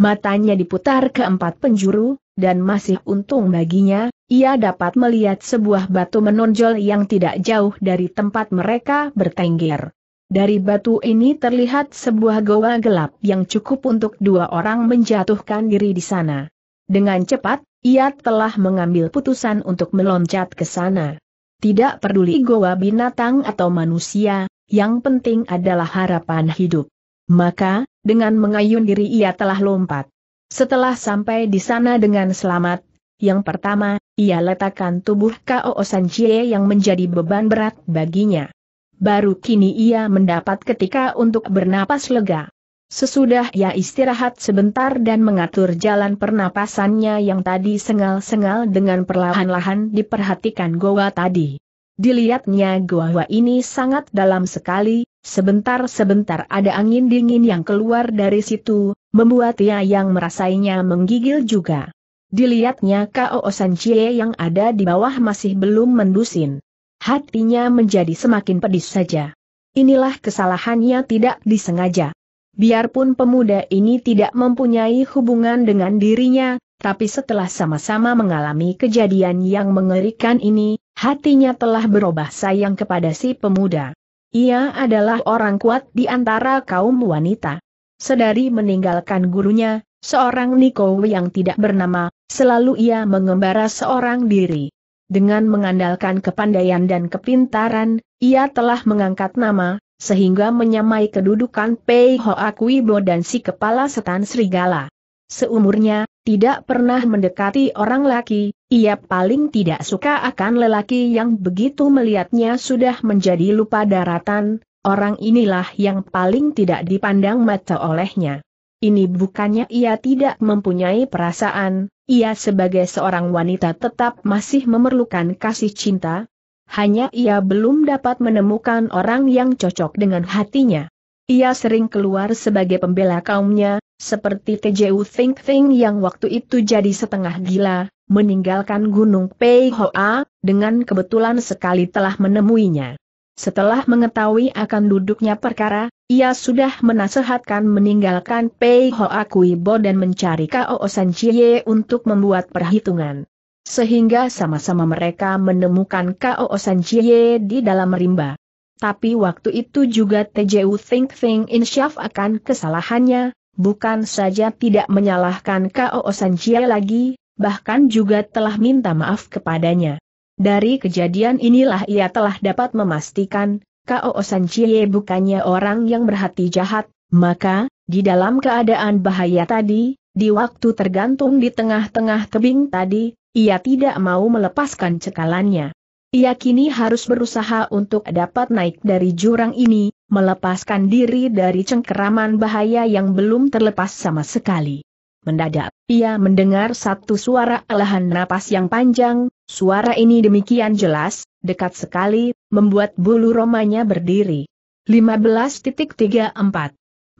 Matanya diputar ke empat penjuru, dan masih untung baginya, ia dapat melihat sebuah batu menonjol yang tidak jauh dari tempat mereka bertengger. Dari batu ini terlihat sebuah goa gelap yang cukup untuk dua orang menjatuhkan diri di sana. Dengan cepat, ia telah mengambil putusan untuk meloncat ke sana. Tidak peduli goa binatang atau manusia, yang penting adalah harapan hidup. Maka, dengan mengayun diri ia telah lompat. Setelah sampai di sana dengan selamat, yang pertama, ia letakkan tubuh K.O. Sanjie yang menjadi beban berat baginya. Baru kini ia mendapat ketika untuk bernapas lega. Sesudah ia istirahat sebentar dan mengatur jalan pernapasannya yang tadi sengal-sengal dengan perlahan-lahan diperhatikan goa tadi. Dilihatnya goa ini sangat dalam sekali, sebentar-sebentar ada angin dingin yang keluar dari situ, Membuat ia yang merasainya menggigil juga. Dilihatnya Kao Sanchie yang ada di bawah masih belum mendusin. Hatinya menjadi semakin pedis saja. Inilah kesalahannya tidak disengaja. Biarpun pemuda ini tidak mempunyai hubungan dengan dirinya, tapi setelah sama-sama mengalami kejadian yang mengerikan ini, hatinya telah berubah sayang kepada si pemuda. Ia adalah orang kuat di antara kaum wanita sedari meninggalkan gurunya, seorang Niko yang tidak bernama, selalu ia mengembara seorang diri. Dengan mengandalkan kepandaian dan kepintaran, ia telah mengangkat nama, sehingga menyamai kedudukan Pei Hoa Bo dan si kepala setan serigala. Seumurnya, tidak pernah mendekati orang laki, ia paling tidak suka akan lelaki yang begitu melihatnya sudah menjadi lupa daratan, Orang inilah yang paling tidak dipandang mata olehnya. Ini bukannya ia tidak mempunyai perasaan, ia sebagai seorang wanita tetap masih memerlukan kasih cinta, hanya ia belum dapat menemukan orang yang cocok dengan hatinya. Ia sering keluar sebagai pembela kaumnya, seperti TJU Think Think yang waktu itu jadi setengah gila, meninggalkan Gunung Pei Hoa, dengan kebetulan sekali telah menemuinya. Setelah mengetahui akan duduknya perkara, ia sudah menasehatkan meninggalkan Pei Ho Akuibo Bo dan mencari Kao San Chie untuk membuat perhitungan. Sehingga sama-sama mereka menemukan Kao San Chie di dalam rimba. Tapi waktu itu juga TJU Think Think Insyaf akan kesalahannya, bukan saja tidak menyalahkan Kao San Chie lagi, bahkan juga telah minta maaf kepadanya. Dari kejadian inilah ia telah dapat memastikan, Kao San Chie bukannya orang yang berhati jahat, maka, di dalam keadaan bahaya tadi, di waktu tergantung di tengah-tengah tebing tadi, ia tidak mau melepaskan cekalannya. Ia kini harus berusaha untuk dapat naik dari jurang ini, melepaskan diri dari cengkeraman bahaya yang belum terlepas sama sekali. Mendadak, ia mendengar satu suara alahan napas yang panjang, Suara ini demikian jelas, dekat sekali, membuat bulu romanya berdiri. 15.34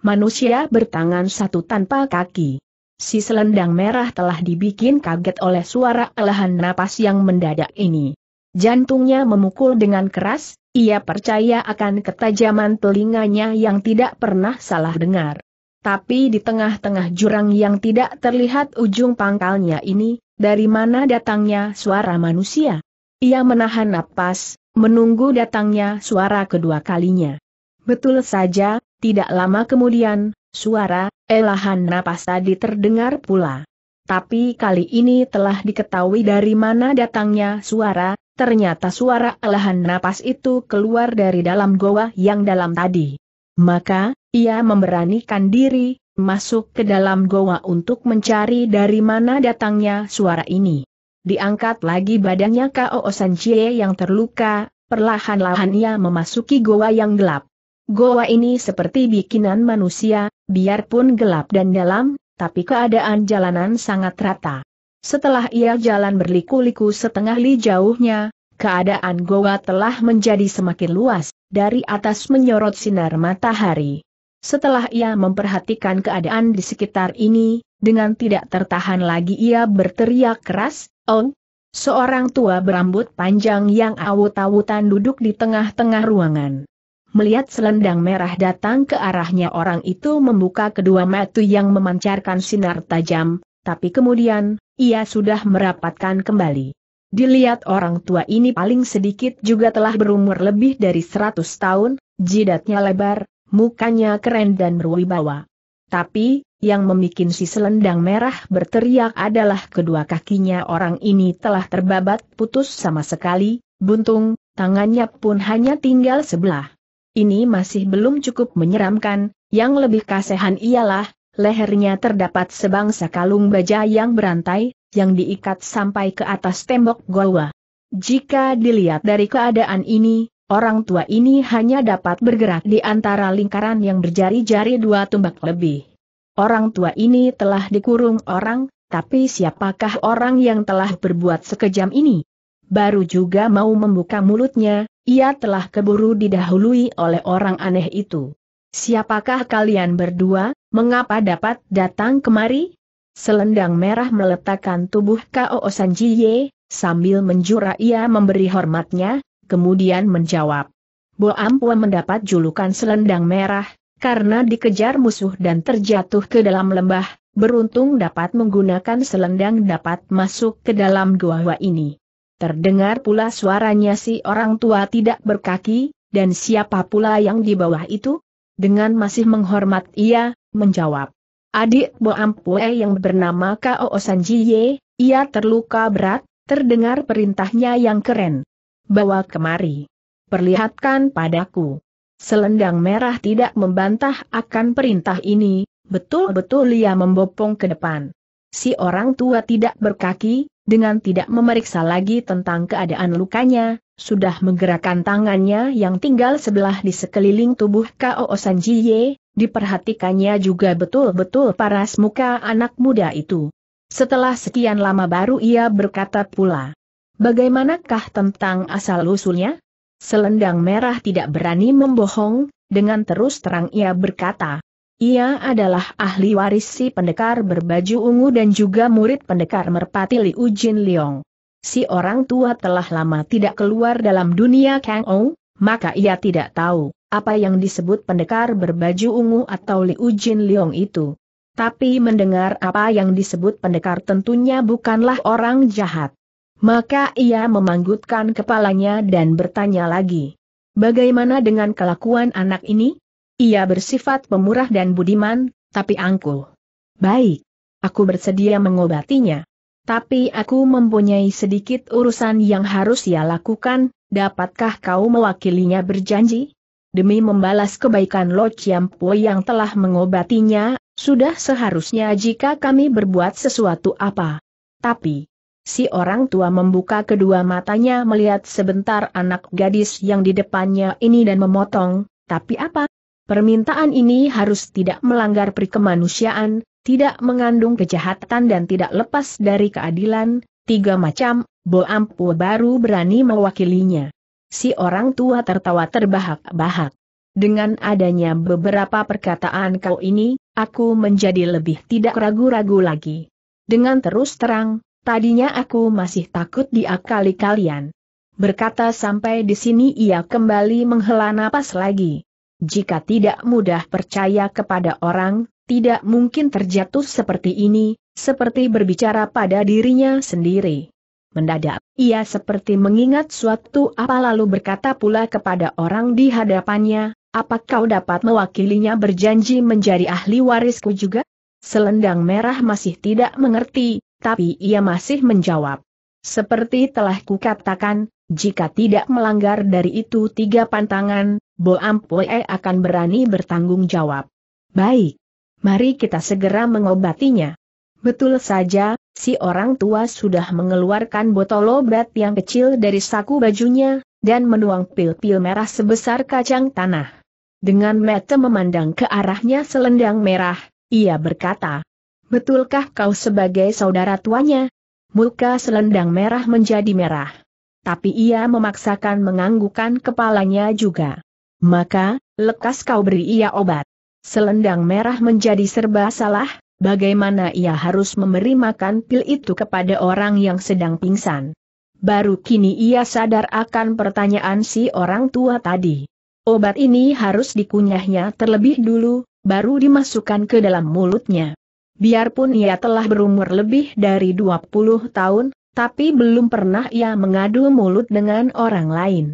Manusia bertangan satu tanpa kaki. Si selendang merah telah dibikin kaget oleh suara alahan napas yang mendadak ini. Jantungnya memukul dengan keras, ia percaya akan ketajaman telinganya yang tidak pernah salah dengar. Tapi di tengah-tengah jurang yang tidak terlihat ujung pangkalnya ini, dari mana datangnya suara manusia. Ia menahan napas, menunggu datangnya suara kedua kalinya. Betul saja, tidak lama kemudian, suara, elahan napas tadi terdengar pula. Tapi kali ini telah diketahui dari mana datangnya suara, ternyata suara elahan napas itu keluar dari dalam goa yang dalam tadi. Maka, ia memberanikan diri, masuk ke dalam goa untuk mencari dari mana datangnya suara ini. Diangkat lagi badannya Kao Sanchie yang terluka, perlahan-lahan ia memasuki goa yang gelap. Goa ini seperti bikinan manusia, biarpun gelap dan dalam, tapi keadaan jalanan sangat rata. Setelah ia jalan berliku-liku setengah li jauhnya, keadaan goa telah menjadi semakin luas, dari atas menyorot sinar matahari. Setelah ia memperhatikan keadaan di sekitar ini, dengan tidak tertahan lagi ia berteriak keras, Ong! Seorang tua berambut panjang yang awut-awutan duduk di tengah-tengah ruangan. Melihat selendang merah datang ke arahnya orang itu membuka kedua mata yang memancarkan sinar tajam, tapi kemudian, ia sudah merapatkan kembali. Dilihat orang tua ini paling sedikit juga telah berumur lebih dari 100 tahun, jidatnya lebar, mukanya keren dan berwibawa. Tapi, yang memikin si selendang merah berteriak adalah kedua kakinya orang ini telah terbabat putus sama sekali, buntung, tangannya pun hanya tinggal sebelah. Ini masih belum cukup menyeramkan, yang lebih kasehan ialah, lehernya terdapat sebangsa kalung baja yang berantai, yang diikat sampai ke atas tembok goa. Jika dilihat dari keadaan ini, Orang tua ini hanya dapat bergerak di antara lingkaran yang berjari-jari dua tumbak lebih. Orang tua ini telah dikurung orang, tapi siapakah orang yang telah berbuat sekejam ini? Baru juga mau membuka mulutnya, ia telah keburu didahului oleh orang aneh itu. Siapakah kalian berdua, mengapa dapat datang kemari? Selendang merah meletakkan tubuh K.O. Sanjiye, sambil menjura ia memberi hormatnya, kemudian menjawab. Bo Ampua mendapat julukan selendang merah, karena dikejar musuh dan terjatuh ke dalam lembah, beruntung dapat menggunakan selendang dapat masuk ke dalam gua ini. Terdengar pula suaranya si orang tua tidak berkaki, dan siapa pula yang di bawah itu? Dengan masih menghormat ia, menjawab. Adik Bo Ampue eh, yang bernama Kao Sanjiye, ia terluka berat, terdengar perintahnya yang keren bawa kemari. Perlihatkan padaku. Selendang merah tidak membantah akan perintah ini, betul-betul ia membopong ke depan. Si orang tua tidak berkaki, dengan tidak memeriksa lagi tentang keadaan lukanya, sudah menggerakkan tangannya yang tinggal sebelah di sekeliling tubuh K.O. Sanjiye, diperhatikannya juga betul-betul paras muka anak muda itu. Setelah sekian lama baru ia berkata pula, Bagaimanakah tentang asal-usulnya? Selendang merah tidak berani membohong, dengan terus terang ia berkata. Ia adalah ahli waris si pendekar berbaju ungu dan juga murid pendekar merpati Li Ujin Leong. Si orang tua telah lama tidak keluar dalam dunia Kang Ou, maka ia tidak tahu apa yang disebut pendekar berbaju ungu atau Li Ujin Leong itu. Tapi mendengar apa yang disebut pendekar tentunya bukanlah orang jahat. Maka ia memanggutkan kepalanya dan bertanya lagi. Bagaimana dengan kelakuan anak ini? Ia bersifat pemurah dan budiman, tapi angkuh. Baik. Aku bersedia mengobatinya. Tapi aku mempunyai sedikit urusan yang harus ia lakukan, dapatkah kau mewakilinya berjanji? Demi membalas kebaikan Lo Chiampo yang telah mengobatinya, sudah seharusnya jika kami berbuat sesuatu apa. Tapi, Si orang tua membuka kedua matanya melihat sebentar anak gadis yang di depannya ini dan memotong, tapi apa? Permintaan ini harus tidak melanggar perikemanusiaan, tidak mengandung kejahatan dan tidak lepas dari keadilan, tiga macam, Bo Ampu baru berani mewakilinya. Si orang tua tertawa terbahak-bahak. Dengan adanya beberapa perkataan kau ini, aku menjadi lebih tidak ragu-ragu lagi. Dengan terus terang, Tadinya aku masih takut diakali kalian. Berkata sampai di sini ia kembali menghela napas lagi. Jika tidak mudah percaya kepada orang, tidak mungkin terjatuh seperti ini, seperti berbicara pada dirinya sendiri. Mendadak, ia seperti mengingat suatu apa lalu berkata pula kepada orang di hadapannya, Apakah kau dapat mewakilinya berjanji menjadi ahli warisku juga? Selendang merah masih tidak mengerti, tapi ia masih menjawab. Seperti telah kukatakan, jika tidak melanggar dari itu tiga pantangan, Bo Ampue akan berani bertanggung jawab. Baik. Mari kita segera mengobatinya. Betul saja, si orang tua sudah mengeluarkan botol obat yang kecil dari saku bajunya, dan menuang pil-pil merah sebesar kacang tanah. Dengan mata memandang ke arahnya selendang merah, ia berkata, Betulkah kau sebagai saudara tuanya? Muka selendang merah menjadi merah. Tapi ia memaksakan menganggukkan kepalanya juga. Maka, lekas kau beri ia obat. Selendang merah menjadi serba salah, bagaimana ia harus memberi makan pil itu kepada orang yang sedang pingsan. Baru kini ia sadar akan pertanyaan si orang tua tadi. Obat ini harus dikunyahnya terlebih dulu, baru dimasukkan ke dalam mulutnya. Biarpun ia telah berumur lebih dari 20 tahun, tapi belum pernah ia mengadu mulut dengan orang lain.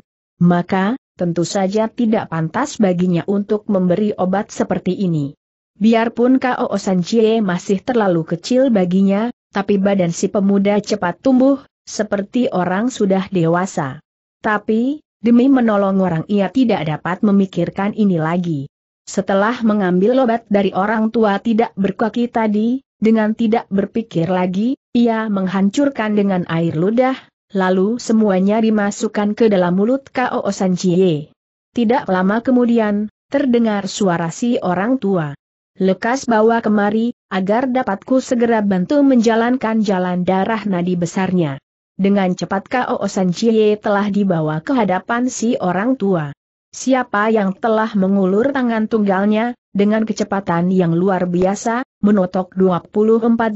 Maka, tentu saja tidak pantas baginya untuk memberi obat seperti ini. Biarpun Kao Sanjie masih terlalu kecil baginya, tapi badan si pemuda cepat tumbuh, seperti orang sudah dewasa. Tapi, demi menolong orang ia tidak dapat memikirkan ini lagi. Setelah mengambil obat dari orang tua tidak berkaki tadi, dengan tidak berpikir lagi, ia menghancurkan dengan air ludah, lalu semuanya dimasukkan ke dalam mulut Kao Sanjie. Tidak lama kemudian, terdengar suara si orang tua. Lekas bawa kemari, agar dapatku segera bantu menjalankan jalan darah nadi besarnya. Dengan cepat Kao Sanjie telah dibawa ke hadapan si orang tua. Siapa yang telah mengulur tangan tunggalnya, dengan kecepatan yang luar biasa, menotok 24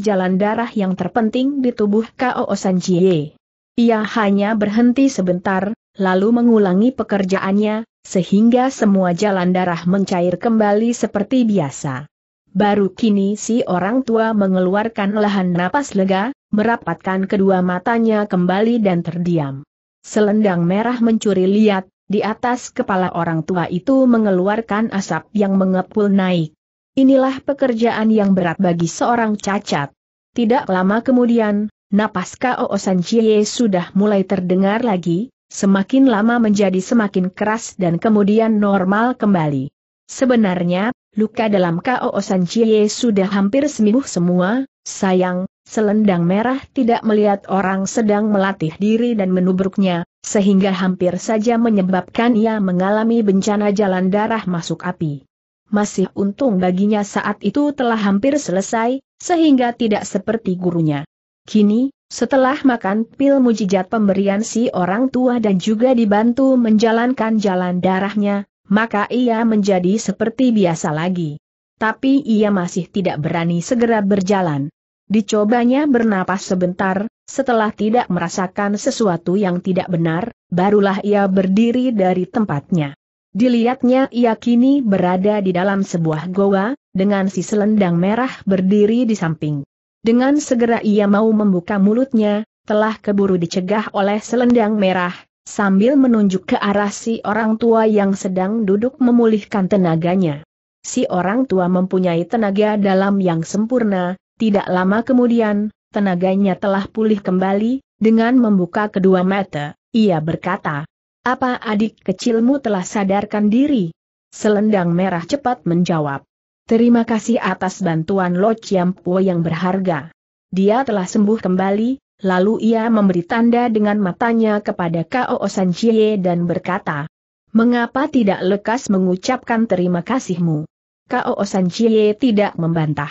jalan darah yang terpenting di tubuh Kao Sanjie. Ia hanya berhenti sebentar, lalu mengulangi pekerjaannya, sehingga semua jalan darah mencair kembali seperti biasa. Baru kini si orang tua mengeluarkan lahan napas lega, merapatkan kedua matanya kembali dan terdiam. Selendang merah mencuri lihat, di atas kepala orang tua itu mengeluarkan asap yang mengepul naik. Inilah pekerjaan yang berat bagi seorang cacat. Tidak lama kemudian, napas Kao Sanjie sudah mulai terdengar lagi, semakin lama menjadi semakin keras dan kemudian normal kembali. Sebenarnya, luka dalam Kao Sanjie sudah hampir sembuh semua, sayang, selendang merah tidak melihat orang sedang melatih diri dan menubruknya, sehingga hampir saja menyebabkan ia mengalami bencana jalan darah masuk api. Masih untung baginya saat itu telah hampir selesai, sehingga tidak seperti gurunya. Kini, setelah makan pil mujijat pemberian si orang tua dan juga dibantu menjalankan jalan darahnya, maka ia menjadi seperti biasa lagi. Tapi ia masih tidak berani segera berjalan. Dicobanya bernapas sebentar, setelah tidak merasakan sesuatu yang tidak benar, barulah ia berdiri dari tempatnya. Dilihatnya ia kini berada di dalam sebuah goa, dengan si selendang merah berdiri di samping. Dengan segera ia mau membuka mulutnya, telah keburu dicegah oleh selendang merah, sambil menunjuk ke arah si orang tua yang sedang duduk memulihkan tenaganya. Si orang tua mempunyai tenaga dalam yang sempurna, tidak lama kemudian, tenaganya telah pulih kembali, dengan membuka kedua mata, ia berkata, apa adik kecilmu telah sadarkan diri? Selendang merah cepat menjawab. Terima kasih atas bantuan Lo Chiampo yang berharga. Dia telah sembuh kembali, lalu ia memberi tanda dengan matanya kepada Kao Sanchie dan berkata, Mengapa tidak lekas mengucapkan terima kasihmu? Kao Sanchie tidak membantah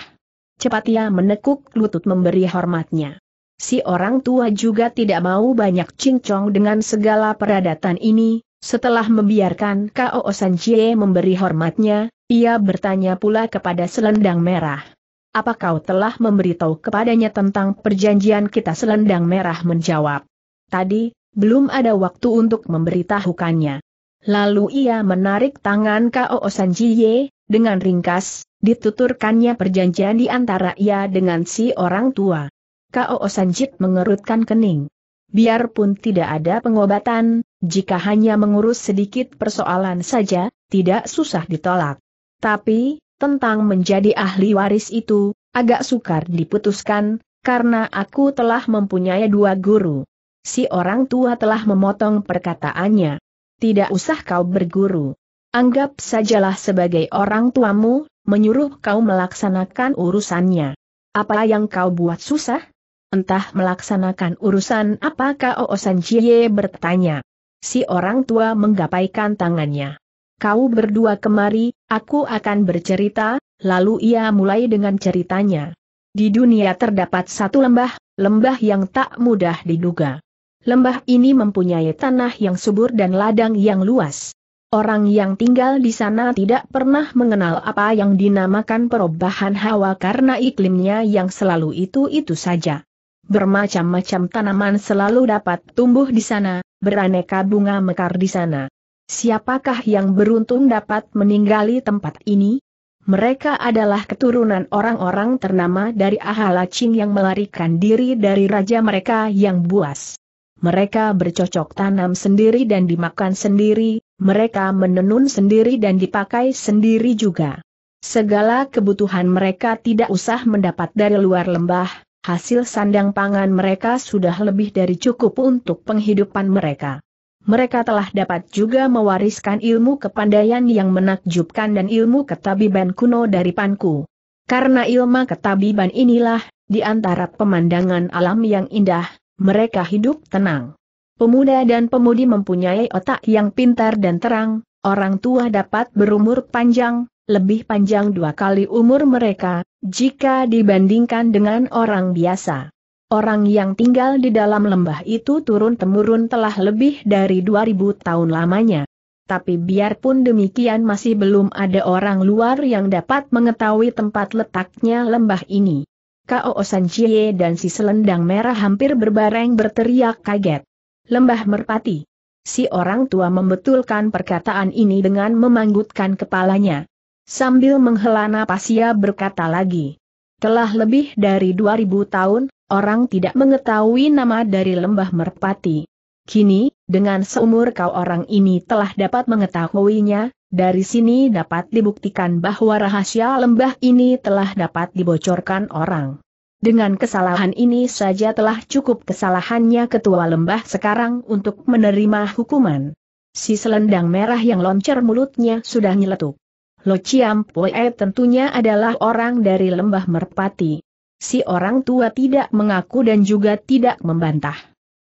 cepat ia menekuk lutut memberi hormatnya. Si orang tua juga tidak mau banyak cincong dengan segala peradatan ini, setelah membiarkan Kao Sanjie memberi hormatnya, ia bertanya pula kepada selendang merah. Apa kau telah memberitahu kepadanya tentang perjanjian kita selendang merah menjawab. Tadi, belum ada waktu untuk memberitahukannya. Lalu ia menarik tangan Kao Sanjiye, dengan ringkas, Dituturkannya perjanjian di antara ia dengan si orang tua. Kao Sanjit mengerutkan kening. Biarpun tidak ada pengobatan, jika hanya mengurus sedikit persoalan saja, tidak susah ditolak. Tapi, tentang menjadi ahli waris itu, agak sukar diputuskan, karena aku telah mempunyai dua guru. Si orang tua telah memotong perkataannya. Tidak usah kau berguru. Anggap sajalah sebagai orang tuamu, menyuruh kau melaksanakan urusannya. Apa yang kau buat susah? Entah melaksanakan urusan apakah Oosan Chie bertanya. Si orang tua menggapaikan tangannya. Kau berdua kemari, aku akan bercerita, lalu ia mulai dengan ceritanya. Di dunia terdapat satu lembah, lembah yang tak mudah diduga. Lembah ini mempunyai tanah yang subur dan ladang yang luas. Orang yang tinggal di sana tidak pernah mengenal apa yang dinamakan perubahan hawa karena iklimnya yang selalu itu-itu saja. Bermacam-macam tanaman selalu dapat tumbuh di sana, beraneka bunga mekar di sana. Siapakah yang beruntung dapat meninggali tempat ini? Mereka adalah keturunan orang-orang ternama dari Ahala Ching yang melarikan diri dari raja mereka yang buas. Mereka bercocok tanam sendiri dan dimakan sendiri, mereka menenun sendiri dan dipakai sendiri juga. Segala kebutuhan mereka tidak usah mendapat dari luar lembah, hasil sandang pangan mereka sudah lebih dari cukup untuk penghidupan mereka. Mereka telah dapat juga mewariskan ilmu kepandaian yang menakjubkan dan ilmu ketabiban kuno dari Panku. Karena ilmu ketabiban inilah, di antara pemandangan alam yang indah, mereka hidup tenang. Pemuda dan pemudi mempunyai otak yang pintar dan terang, orang tua dapat berumur panjang, lebih panjang dua kali umur mereka, jika dibandingkan dengan orang biasa. Orang yang tinggal di dalam lembah itu turun-temurun telah lebih dari 2000 tahun lamanya. Tapi biarpun demikian masih belum ada orang luar yang dapat mengetahui tempat letaknya lembah ini. Kao Sanjie dan si selendang merah hampir berbareng berteriak kaget. Lembah Merpati. Si orang tua membetulkan perkataan ini dengan memanggutkan kepalanya. Sambil menghela napas ia berkata lagi. Telah lebih dari 2000 tahun, orang tidak mengetahui nama dari lembah merpati. Kini, dengan seumur kau orang ini telah dapat mengetahuinya, dari sini dapat dibuktikan bahwa rahasia lembah ini telah dapat dibocorkan orang. Dengan kesalahan ini saja telah cukup kesalahannya ketua lembah sekarang untuk menerima hukuman. Si selendang merah yang loncer mulutnya sudah nyeletuk. Lo Chiam Poe tentunya adalah orang dari lembah merpati. Si orang tua tidak mengaku dan juga tidak membantah.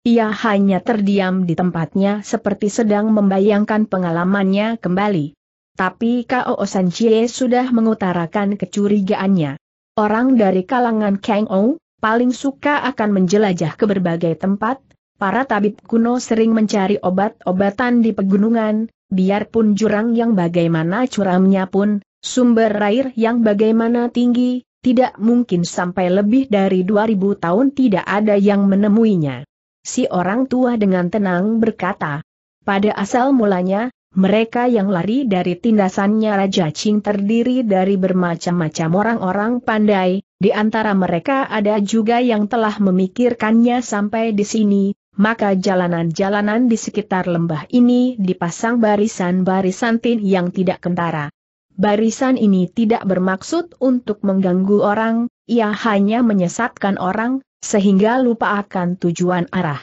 Ia hanya terdiam di tempatnya seperti sedang membayangkan pengalamannya kembali. Tapi Kao Chie sudah mengutarakan kecurigaannya. Orang dari kalangan Kang Ou, paling suka akan menjelajah ke berbagai tempat, para tabib kuno sering mencari obat-obatan di pegunungan, biarpun jurang yang bagaimana curamnya pun, sumber air yang bagaimana tinggi, tidak mungkin sampai lebih dari 2000 tahun tidak ada yang menemuinya. Si orang tua dengan tenang berkata, pada asal mulanya, mereka yang lari dari tindasannya Raja Ching terdiri dari bermacam-macam orang-orang pandai, di antara mereka ada juga yang telah memikirkannya sampai di sini, maka jalanan-jalanan di sekitar lembah ini dipasang barisan-barisan tin yang tidak kentara. Barisan ini tidak bermaksud untuk mengganggu orang, ia hanya menyesatkan orang, sehingga lupa akan tujuan arah.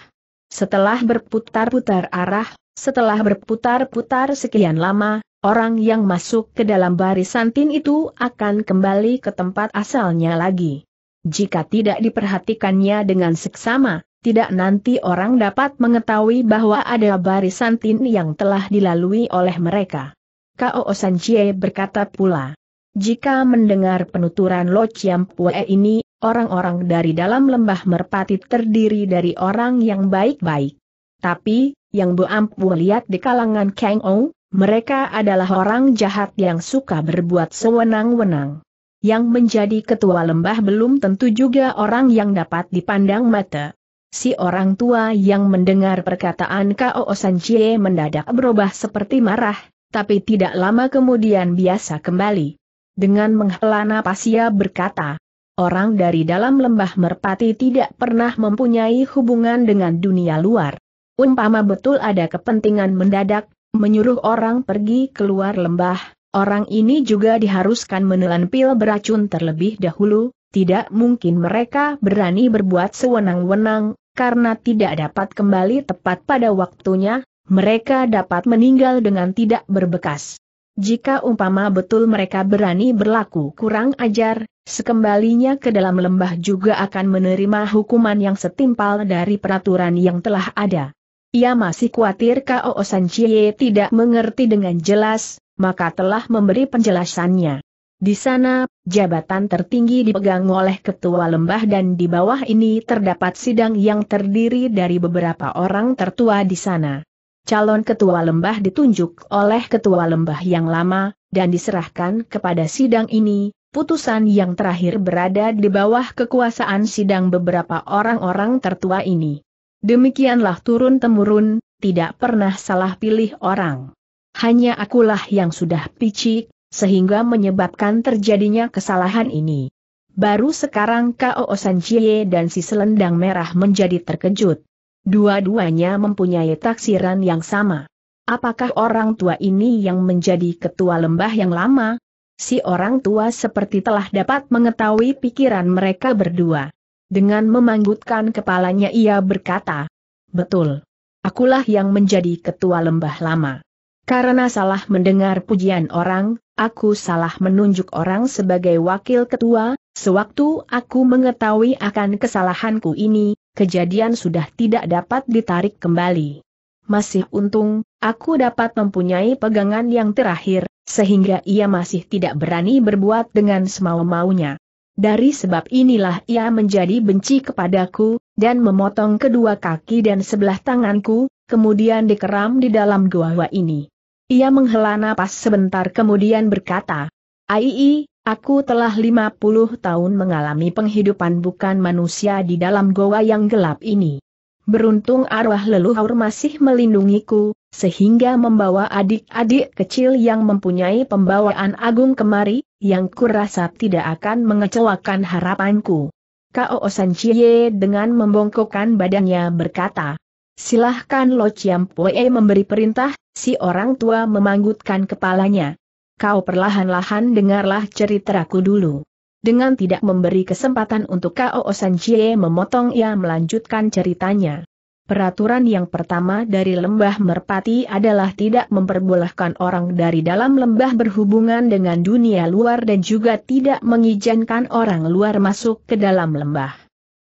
Setelah berputar-putar arah, setelah berputar-putar sekian lama, orang yang masuk ke dalam barisan tin itu akan kembali ke tempat asalnya lagi. Jika tidak diperhatikannya dengan seksama, tidak nanti orang dapat mengetahui bahwa ada barisan tin yang telah dilalui oleh mereka. Kao Sanjie berkata pula, jika mendengar penuturan Lo Chiam Pue ini, orang-orang dari dalam lembah merpati terdiri dari orang yang baik-baik. Tapi, yang Boam lihat di kalangan Kang Ou, mereka adalah orang jahat yang suka berbuat sewenang-wenang. Yang menjadi ketua lembah belum tentu juga orang yang dapat dipandang mata. Si orang tua yang mendengar perkataan K.O. Sanjie mendadak berubah seperti marah, tapi tidak lama kemudian biasa kembali. Dengan menghela napas ia berkata, orang dari dalam lembah merpati tidak pernah mempunyai hubungan dengan dunia luar. Umpama betul ada kepentingan mendadak, menyuruh orang pergi keluar lembah, orang ini juga diharuskan menelan pil beracun terlebih dahulu, tidak mungkin mereka berani berbuat sewenang-wenang, karena tidak dapat kembali tepat pada waktunya, mereka dapat meninggal dengan tidak berbekas. Jika umpama betul mereka berani berlaku kurang ajar, sekembalinya ke dalam lembah juga akan menerima hukuman yang setimpal dari peraturan yang telah ada. Ia masih khawatir Kao San Chie tidak mengerti dengan jelas, maka telah memberi penjelasannya. Di sana, jabatan tertinggi dipegang oleh ketua lembah dan di bawah ini terdapat sidang yang terdiri dari beberapa orang tertua di sana. Calon ketua lembah ditunjuk oleh ketua lembah yang lama, dan diserahkan kepada sidang ini, putusan yang terakhir berada di bawah kekuasaan sidang beberapa orang-orang tertua ini. Demikianlah turun-temurun, tidak pernah salah pilih orang. Hanya akulah yang sudah picik, sehingga menyebabkan terjadinya kesalahan ini. Baru sekarang Kao Sanjie dan si selendang merah menjadi terkejut. Dua-duanya mempunyai taksiran yang sama. Apakah orang tua ini yang menjadi ketua lembah yang lama? Si orang tua seperti telah dapat mengetahui pikiran mereka berdua. Dengan memanggutkan kepalanya ia berkata, Betul. Akulah yang menjadi ketua lembah lama. Karena salah mendengar pujian orang, aku salah menunjuk orang sebagai wakil ketua, sewaktu aku mengetahui akan kesalahanku ini, kejadian sudah tidak dapat ditarik kembali. Masih untung, aku dapat mempunyai pegangan yang terakhir, sehingga ia masih tidak berani berbuat dengan semau-maunya. Dari sebab inilah ia menjadi benci kepadaku, dan memotong kedua kaki dan sebelah tanganku, kemudian dikeram di dalam gua ini. Ia menghela napas sebentar kemudian berkata, "Aii, aku telah lima puluh tahun mengalami penghidupan bukan manusia di dalam goa yang gelap ini. Beruntung arwah leluhur masih melindungiku, sehingga membawa adik-adik kecil yang mempunyai pembawaan agung kemari, yang kurasa tidak akan mengecewakan harapanku. Kao San Chie dengan membongkokkan badannya berkata, Silahkan Lo Chiam Pue memberi perintah, si orang tua memanggutkan kepalanya. Kau perlahan-lahan dengarlah ceritaku dulu. Dengan tidak memberi kesempatan untuk Kao San Chie memotong ia melanjutkan ceritanya. Peraturan yang pertama dari lembah merpati adalah tidak memperbolehkan orang dari dalam lembah berhubungan dengan dunia luar dan juga tidak mengizinkan orang luar masuk ke dalam lembah.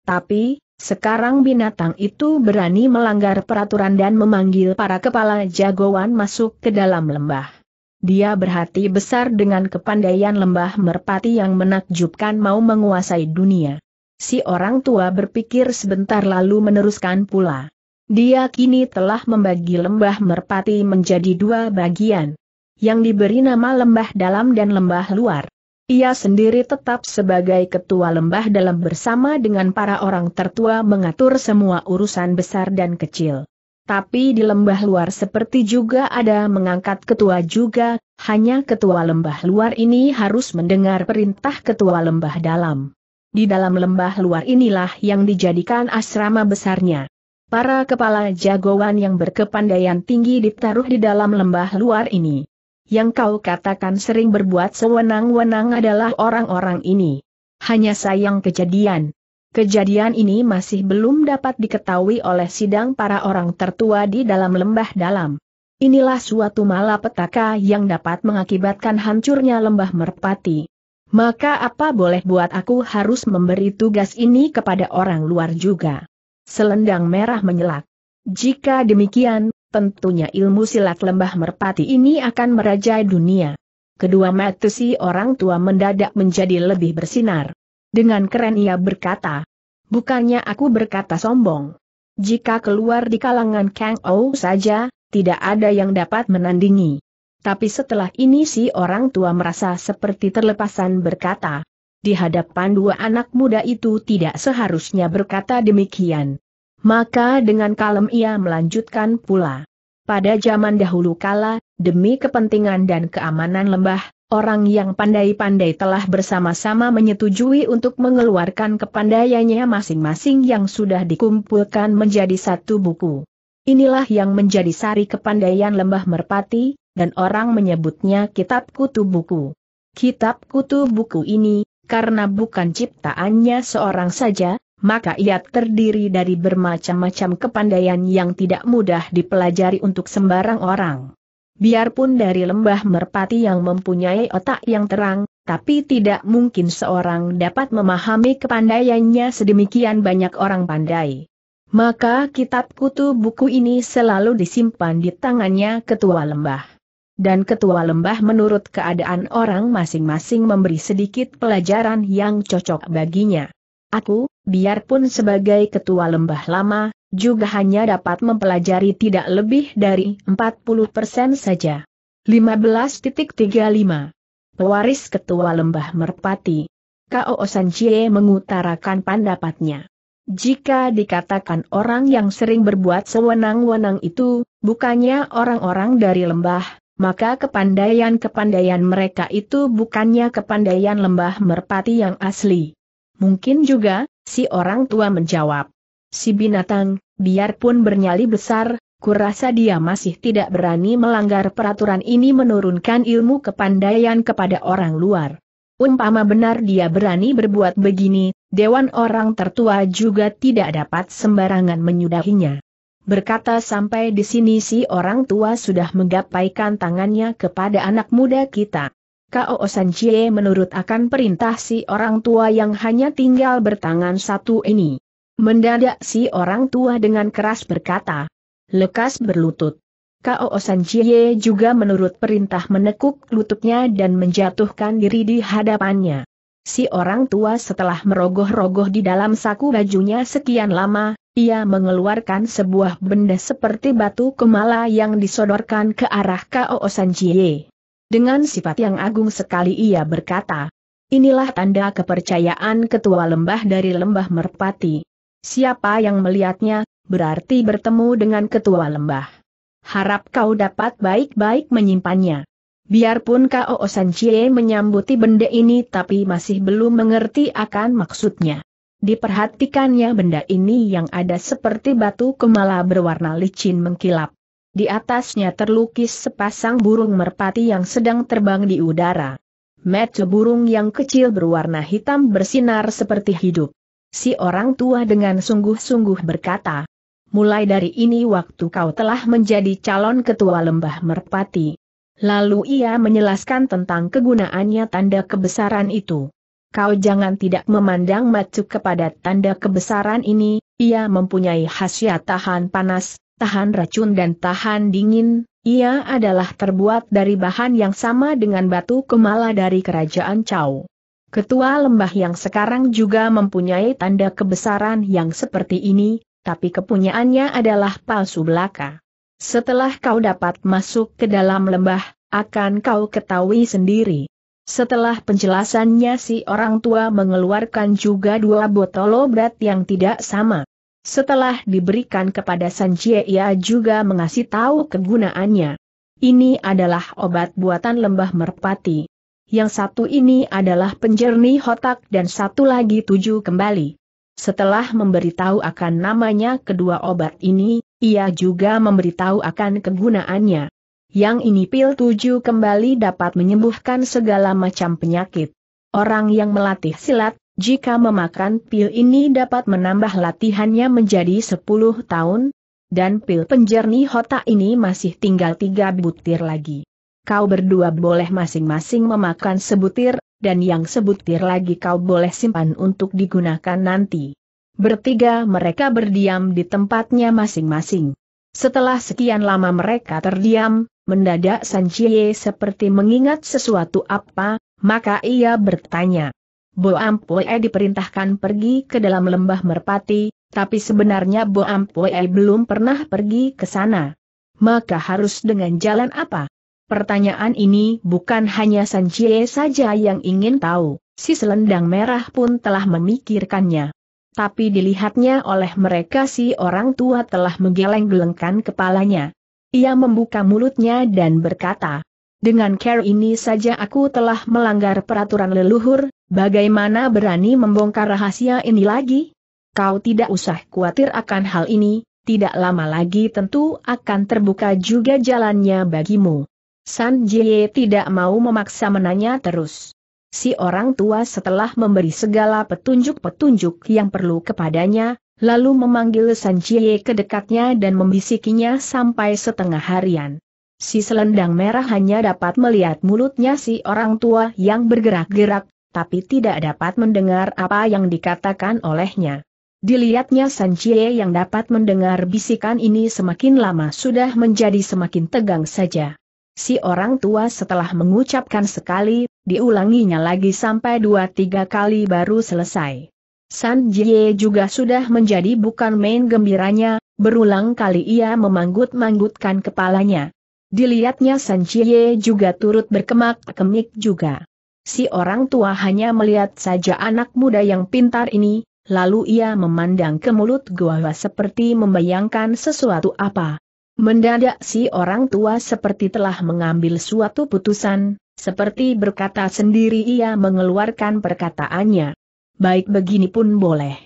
Tapi, sekarang binatang itu berani melanggar peraturan dan memanggil para kepala jagoan masuk ke dalam lembah. Dia berhati besar dengan kepandaian lembah merpati yang menakjubkan mau menguasai dunia. Si orang tua berpikir sebentar lalu meneruskan pula. Dia kini telah membagi lembah merpati menjadi dua bagian. Yang diberi nama lembah dalam dan lembah luar. Ia sendiri tetap sebagai ketua lembah dalam bersama dengan para orang tertua mengatur semua urusan besar dan kecil. Tapi di lembah luar seperti juga ada mengangkat ketua juga, hanya ketua lembah luar ini harus mendengar perintah ketua lembah dalam. Di dalam lembah luar inilah yang dijadikan asrama besarnya. Para kepala jagoan yang berkepandaian tinggi ditaruh di dalam lembah luar ini. Yang kau katakan sering berbuat sewenang-wenang adalah orang-orang ini. Hanya sayang kejadian. Kejadian ini masih belum dapat diketahui oleh sidang para orang tertua di dalam lembah dalam. Inilah suatu malapetaka yang dapat mengakibatkan hancurnya lembah merpati. Maka apa boleh buat aku harus memberi tugas ini kepada orang luar juga. Selendang merah menyelak. Jika demikian, tentunya ilmu silat lembah merpati ini akan merajai dunia. Kedua mata si orang tua mendadak menjadi lebih bersinar. Dengan keren ia berkata, Bukannya aku berkata sombong. Jika keluar di kalangan Kang Ou saja, tidak ada yang dapat menandingi. Tapi setelah ini si orang tua merasa seperti terlepasan berkata. Di hadapan dua anak muda itu tidak seharusnya berkata demikian. Maka dengan kalem ia melanjutkan pula. Pada zaman dahulu kala, demi kepentingan dan keamanan lembah, orang yang pandai-pandai telah bersama-sama menyetujui untuk mengeluarkan kepandaiannya masing-masing yang sudah dikumpulkan menjadi satu buku. Inilah yang menjadi sari kepandaian lembah merpati, dan orang menyebutnya kitab kutu buku. Kitab kutu buku ini, karena bukan ciptaannya seorang saja, maka ia terdiri dari bermacam-macam kepandaian yang tidak mudah dipelajari untuk sembarang orang. Biarpun dari lembah merpati yang mempunyai otak yang terang, tapi tidak mungkin seorang dapat memahami kepandaiannya sedemikian banyak orang pandai. Maka kitab kutu buku ini selalu disimpan di tangannya ketua lembah dan ketua lembah menurut keadaan orang masing-masing memberi sedikit pelajaran yang cocok baginya. Aku, biarpun sebagai ketua lembah lama, juga hanya dapat mempelajari tidak lebih dari 40% saja. 15.35 Pewaris Ketua Lembah Merpati K.O. Sanchie mengutarakan pendapatnya. Jika dikatakan orang yang sering berbuat sewenang-wenang itu, bukannya orang-orang dari lembah, maka kepandaian-kepandaian mereka itu bukannya kepandaian lembah merpati yang asli. Mungkin juga, si orang tua menjawab. Si binatang, biarpun bernyali besar, kurasa dia masih tidak berani melanggar peraturan ini menurunkan ilmu kepandaian kepada orang luar. Umpama benar dia berani berbuat begini, Dewan orang tertua juga tidak dapat sembarangan menyudahinya. Berkata sampai di sini si orang tua sudah menggapaikan tangannya kepada anak muda kita. Kao Sanjie menurut akan perintah si orang tua yang hanya tinggal bertangan satu ini. Mendadak si orang tua dengan keras berkata. Lekas berlutut. Kao Sanjie juga menurut perintah menekuk lututnya dan menjatuhkan diri di hadapannya. Si orang tua setelah merogoh-rogoh di dalam saku bajunya sekian lama, ia mengeluarkan sebuah benda seperti batu kemala yang disodorkan ke arah Kao Sanjie. Dengan sifat yang agung sekali ia berkata, Inilah tanda kepercayaan ketua lembah dari lembah merpati. Siapa yang melihatnya, berarti bertemu dengan ketua lembah. Harap kau dapat baik-baik menyimpannya. Biarpun Kao Chie menyambuti benda ini tapi masih belum mengerti akan maksudnya. Diperhatikannya benda ini yang ada seperti batu kemala berwarna licin mengkilap. Di atasnya terlukis sepasang burung merpati yang sedang terbang di udara. Mata burung yang kecil berwarna hitam bersinar seperti hidup. Si orang tua dengan sungguh-sungguh berkata, Mulai dari ini waktu kau telah menjadi calon ketua lembah merpati. Lalu ia menjelaskan tentang kegunaannya tanda kebesaran itu. Kau jangan tidak memandang macu kepada tanda kebesaran ini, ia mempunyai khasiat tahan panas, tahan racun dan tahan dingin, ia adalah terbuat dari bahan yang sama dengan batu kemala dari kerajaan Cao. Ketua lembah yang sekarang juga mempunyai tanda kebesaran yang seperti ini, tapi kepunyaannya adalah palsu belaka. Setelah kau dapat masuk ke dalam lembah, akan kau ketahui sendiri. Setelah penjelasannya si orang tua mengeluarkan juga dua botol obat yang tidak sama. Setelah diberikan kepada Sanjie ia juga mengasih tahu kegunaannya. Ini adalah obat buatan lembah merpati. Yang satu ini adalah penjernih otak dan satu lagi tujuh kembali. Setelah memberitahu akan namanya kedua obat ini, ia juga memberitahu akan kegunaannya. Yang ini pil tujuh kembali dapat menyembuhkan segala macam penyakit. Orang yang melatih silat, jika memakan pil ini dapat menambah latihannya menjadi 10 tahun, dan pil penjernih otak ini masih tinggal tiga butir lagi. Kau berdua boleh masing-masing memakan sebutir, dan yang sebutir lagi kau boleh simpan untuk digunakan nanti. Bertiga mereka berdiam di tempatnya masing-masing. Setelah sekian lama mereka terdiam, mendadak Sanjie seperti mengingat sesuatu apa, maka ia bertanya. Bo Ampue diperintahkan pergi ke dalam lembah merpati, tapi sebenarnya Bo Ampue belum pernah pergi ke sana. Maka harus dengan jalan apa? Pertanyaan ini bukan hanya Sanjie saja yang ingin tahu, si selendang merah pun telah memikirkannya tapi dilihatnya oleh mereka si orang tua telah menggeleng-gelengkan kepalanya. Ia membuka mulutnya dan berkata, dengan care ini saja aku telah melanggar peraturan leluhur, bagaimana berani membongkar rahasia ini lagi? Kau tidak usah khawatir akan hal ini, tidak lama lagi tentu akan terbuka juga jalannya bagimu. San Jie tidak mau memaksa menanya terus. Si orang tua setelah memberi segala petunjuk-petunjuk yang perlu kepadanya, lalu memanggil San Chie ke dekatnya dan membisikinya sampai setengah harian. Si selendang merah hanya dapat melihat mulutnya si orang tua yang bergerak-gerak, tapi tidak dapat mendengar apa yang dikatakan olehnya. Dilihatnya San Chie yang dapat mendengar bisikan ini semakin lama sudah menjadi semakin tegang saja. Si orang tua setelah mengucapkan sekali, diulanginya lagi sampai dua tiga kali baru selesai. San Jie juga sudah menjadi bukan main gembiranya, berulang kali ia memanggut-manggutkan kepalanya. Dilihatnya San Jie juga turut berkemak-kemik juga. Si orang tua hanya melihat saja anak muda yang pintar ini, lalu ia memandang ke mulut gua seperti membayangkan sesuatu apa. Mendadak si orang tua seperti telah mengambil suatu putusan, seperti berkata sendiri ia mengeluarkan perkataannya. Baik begini pun boleh.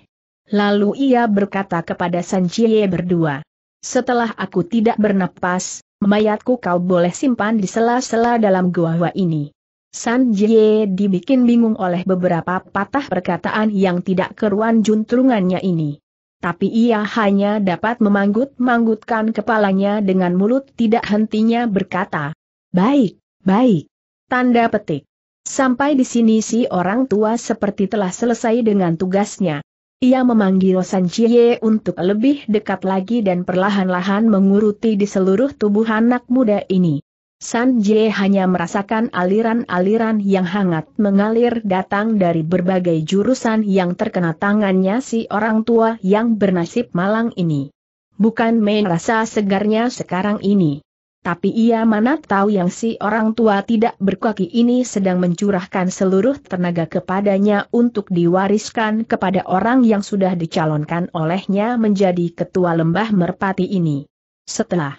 Lalu ia berkata kepada Sanjie berdua. Setelah aku tidak bernapas, mayatku kau boleh simpan di sela-sela dalam gua ini. Sanjie dibikin bingung oleh beberapa patah perkataan yang tidak keruan juntrungannya ini. Tapi ia hanya dapat memanggut-manggutkan kepalanya dengan mulut tidak hentinya berkata, Baik, baik. Tanda petik. Sampai di sini si orang tua seperti telah selesai dengan tugasnya. Ia memanggil San Chie untuk lebih dekat lagi dan perlahan-lahan menguruti di seluruh tubuh anak muda ini. San Jie hanya merasakan aliran-aliran yang hangat mengalir datang dari berbagai jurusan yang terkena tangannya si orang tua yang bernasib malang ini. Bukan main rasa segarnya sekarang ini tapi ia mana tahu yang si orang tua tidak berkaki ini sedang mencurahkan seluruh tenaga kepadanya untuk diwariskan kepada orang yang sudah dicalonkan olehnya menjadi ketua lembah merpati ini. Setelah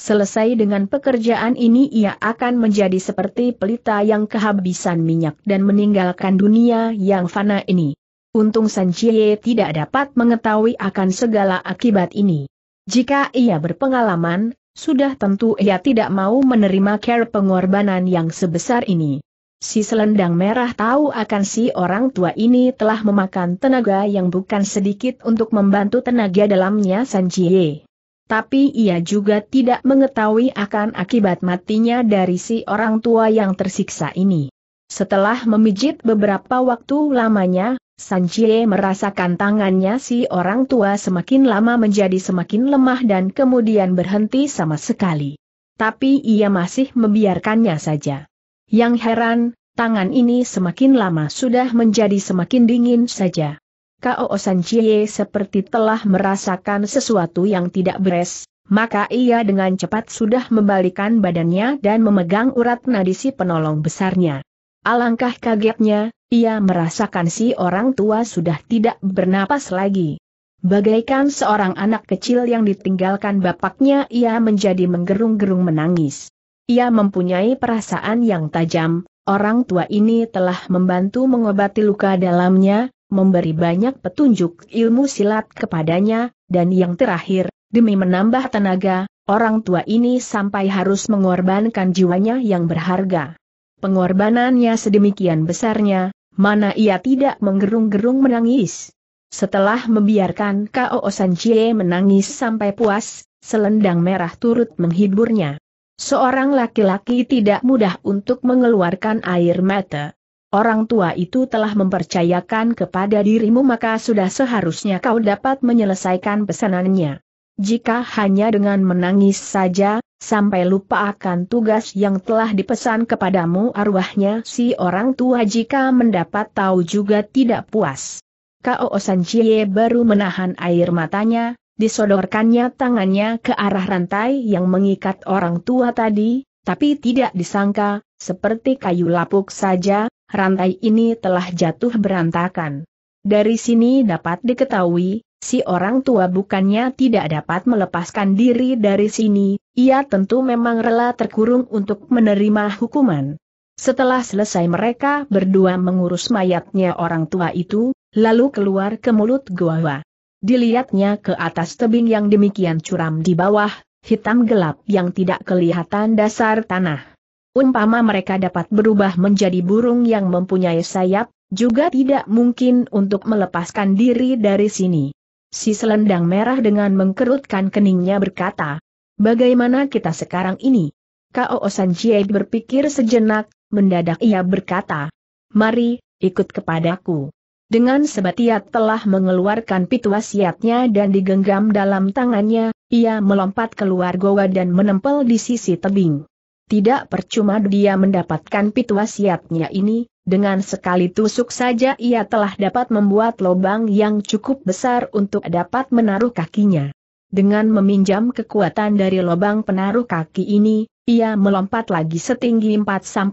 Selesai dengan pekerjaan ini ia akan menjadi seperti pelita yang kehabisan minyak dan meninggalkan dunia yang fana ini. Untung Sanjie tidak dapat mengetahui akan segala akibat ini. Jika ia berpengalaman, sudah tentu ia tidak mau menerima care pengorbanan yang sebesar ini. Si selendang merah tahu akan si orang tua ini telah memakan tenaga yang bukan sedikit untuk membantu tenaga dalamnya Sanjie. Tapi ia juga tidak mengetahui akan akibat matinya dari si orang tua yang tersiksa ini. Setelah memijit beberapa waktu lamanya, Sanchie merasakan tangannya si orang tua semakin lama menjadi semakin lemah dan kemudian berhenti sama sekali. Tapi ia masih membiarkannya saja. Yang heran, tangan ini semakin lama sudah menjadi semakin dingin saja. Kao Sanchie seperti telah merasakan sesuatu yang tidak beres, maka ia dengan cepat sudah membalikan badannya dan memegang urat nadisi penolong besarnya. Alangkah kagetnya, ia merasakan si orang tua sudah tidak bernapas lagi. Bagaikan seorang anak kecil yang ditinggalkan bapaknya ia menjadi menggerung-gerung menangis. Ia mempunyai perasaan yang tajam, orang tua ini telah membantu mengobati luka dalamnya, memberi banyak petunjuk ilmu silat kepadanya, dan yang terakhir, demi menambah tenaga, orang tua ini sampai harus mengorbankan jiwanya yang berharga. Pengorbanannya sedemikian besarnya, mana ia tidak menggerung-gerung menangis. Setelah membiarkan Kao Sanchie menangis sampai puas, selendang merah turut menghiburnya. Seorang laki-laki tidak mudah untuk mengeluarkan air mata. Orang tua itu telah mempercayakan kepada dirimu maka sudah seharusnya kau dapat menyelesaikan pesanannya. Jika hanya dengan menangis saja, sampai lupa akan tugas yang telah dipesan kepadamu arwahnya si orang tua jika mendapat tahu juga tidak puas. Kao Sanjie baru menahan air matanya, disodorkannya tangannya ke arah rantai yang mengikat orang tua tadi, tapi tidak disangka, seperti kayu lapuk saja, rantai ini telah jatuh berantakan. Dari sini dapat diketahui, si orang tua bukannya tidak dapat melepaskan diri dari sini, ia tentu memang rela terkurung untuk menerima hukuman. Setelah selesai mereka berdua mengurus mayatnya orang tua itu, lalu keluar ke mulut gua. Dilihatnya ke atas tebing yang demikian curam di bawah, hitam gelap yang tidak kelihatan dasar tanah. Umpama mereka dapat berubah menjadi burung yang mempunyai sayap, juga tidak mungkin untuk melepaskan diri dari sini. Si selendang merah dengan mengkerutkan keningnya berkata, Bagaimana kita sekarang ini? Kao Sanjie berpikir sejenak, mendadak ia berkata, Mari, ikut kepadaku. Dengan sebatiat telah mengeluarkan pitu wasiatnya dan digenggam dalam tangannya, ia melompat keluar goa dan menempel di sisi tebing. Tidak percuma dia mendapatkan pitu wasiatnya ini, dengan sekali tusuk saja ia telah dapat membuat lubang yang cukup besar untuk dapat menaruh kakinya. Dengan meminjam kekuatan dari lubang penaruh kaki ini, ia melompat lagi setinggi 4-5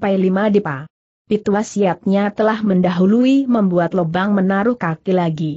depa. Pitwasiatnya telah mendahului membuat lubang menaruh kaki lagi.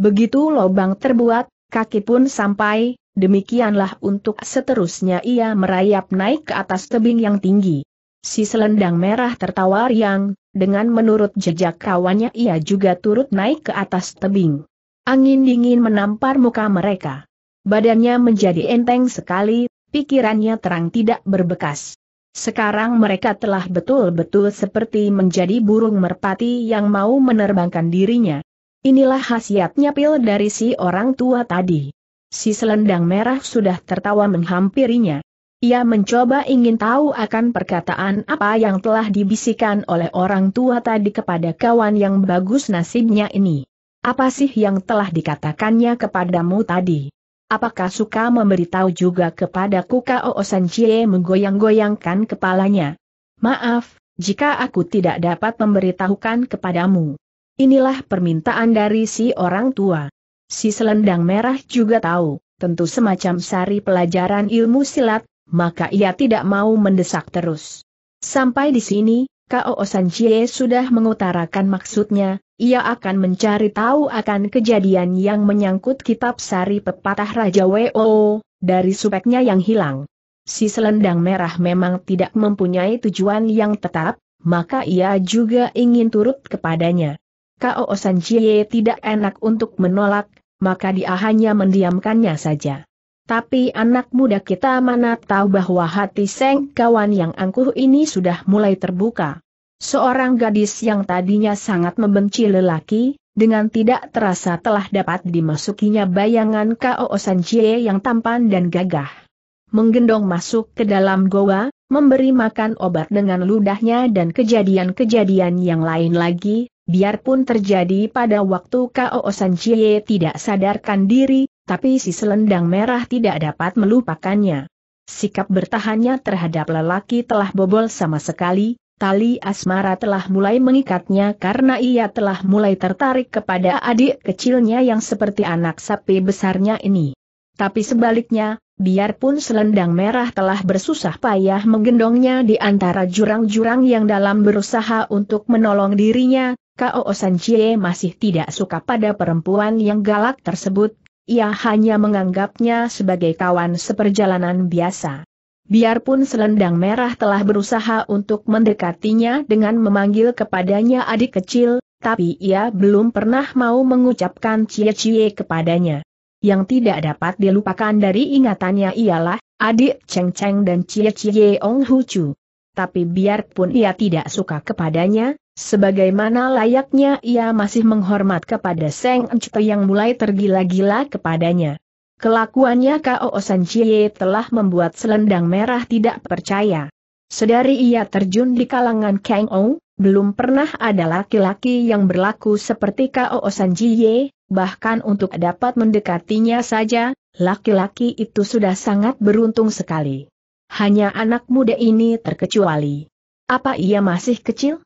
Begitu lubang terbuat, kaki pun sampai, demikianlah untuk seterusnya ia merayap naik ke atas tebing yang tinggi. Si selendang merah tertawa riang, dengan menurut jejak kawannya ia juga turut naik ke atas tebing. Angin dingin menampar muka mereka. Badannya menjadi enteng sekali, pikirannya terang tidak berbekas. Sekarang mereka telah betul-betul seperti menjadi burung merpati yang mau menerbangkan dirinya. Inilah khasiatnya pil dari si orang tua tadi. Si selendang merah sudah tertawa menghampirinya. Ia mencoba ingin tahu akan perkataan apa yang telah dibisikkan oleh orang tua tadi kepada kawan yang bagus nasibnya ini. Apa sih yang telah dikatakannya kepadamu tadi? Apakah suka memberitahu juga kepadaku Kao Chie menggoyang-goyangkan kepalanya? Maaf, jika aku tidak dapat memberitahukan kepadamu. Inilah permintaan dari si orang tua. Si selendang merah juga tahu, tentu semacam sari pelajaran ilmu silat, maka ia tidak mau mendesak terus. Sampai di sini, Kao Sanchie sudah mengutarakan maksudnya, ia akan mencari tahu akan kejadian yang menyangkut kitab sari pepatah Raja Wo, dari supeknya yang hilang. Si selendang merah memang tidak mempunyai tujuan yang tetap, maka ia juga ingin turut kepadanya. Kao Sanchie tidak enak untuk menolak, maka dia hanya mendiamkannya saja. Tapi anak muda kita mana tahu bahwa hati Seng kawan yang angkuh ini sudah mulai terbuka. Seorang gadis yang tadinya sangat membenci lelaki, dengan tidak terasa telah dapat dimasukinya bayangan Kao San yang tampan dan gagah. Menggendong masuk ke dalam goa, memberi makan obat dengan ludahnya dan kejadian-kejadian yang lain lagi, biarpun terjadi pada waktu Kao San tidak sadarkan diri, tapi si selendang merah tidak dapat melupakannya. Sikap bertahannya terhadap lelaki telah bobol sama sekali, tali asmara telah mulai mengikatnya karena ia telah mulai tertarik kepada adik kecilnya yang seperti anak sapi besarnya ini. Tapi sebaliknya, biarpun selendang merah telah bersusah payah menggendongnya di antara jurang-jurang yang dalam berusaha untuk menolong dirinya, Kao Sanchie masih tidak suka pada perempuan yang galak tersebut, ia hanya menganggapnya sebagai kawan seperjalanan biasa. Biarpun selendang merah telah berusaha untuk mendekatinya dengan memanggil kepadanya adik kecil, tapi ia belum pernah mau mengucapkan cie-cie kepadanya. Yang tidak dapat dilupakan dari ingatannya ialah, adik Cheng Cheng dan cie-cie Ong Hu Chu. Tapi biarpun ia tidak suka kepadanya, Sebagaimana layaknya ia masih menghormat kepada Seng Encte yang mulai tergila-gila kepadanya. Kelakuannya Kao San Chie telah membuat selendang merah tidak percaya. Sedari ia terjun di kalangan Kang Ou, belum pernah ada laki-laki yang berlaku seperti Kao San Chie, bahkan untuk dapat mendekatinya saja, laki-laki itu sudah sangat beruntung sekali. Hanya anak muda ini terkecuali. Apa ia masih kecil?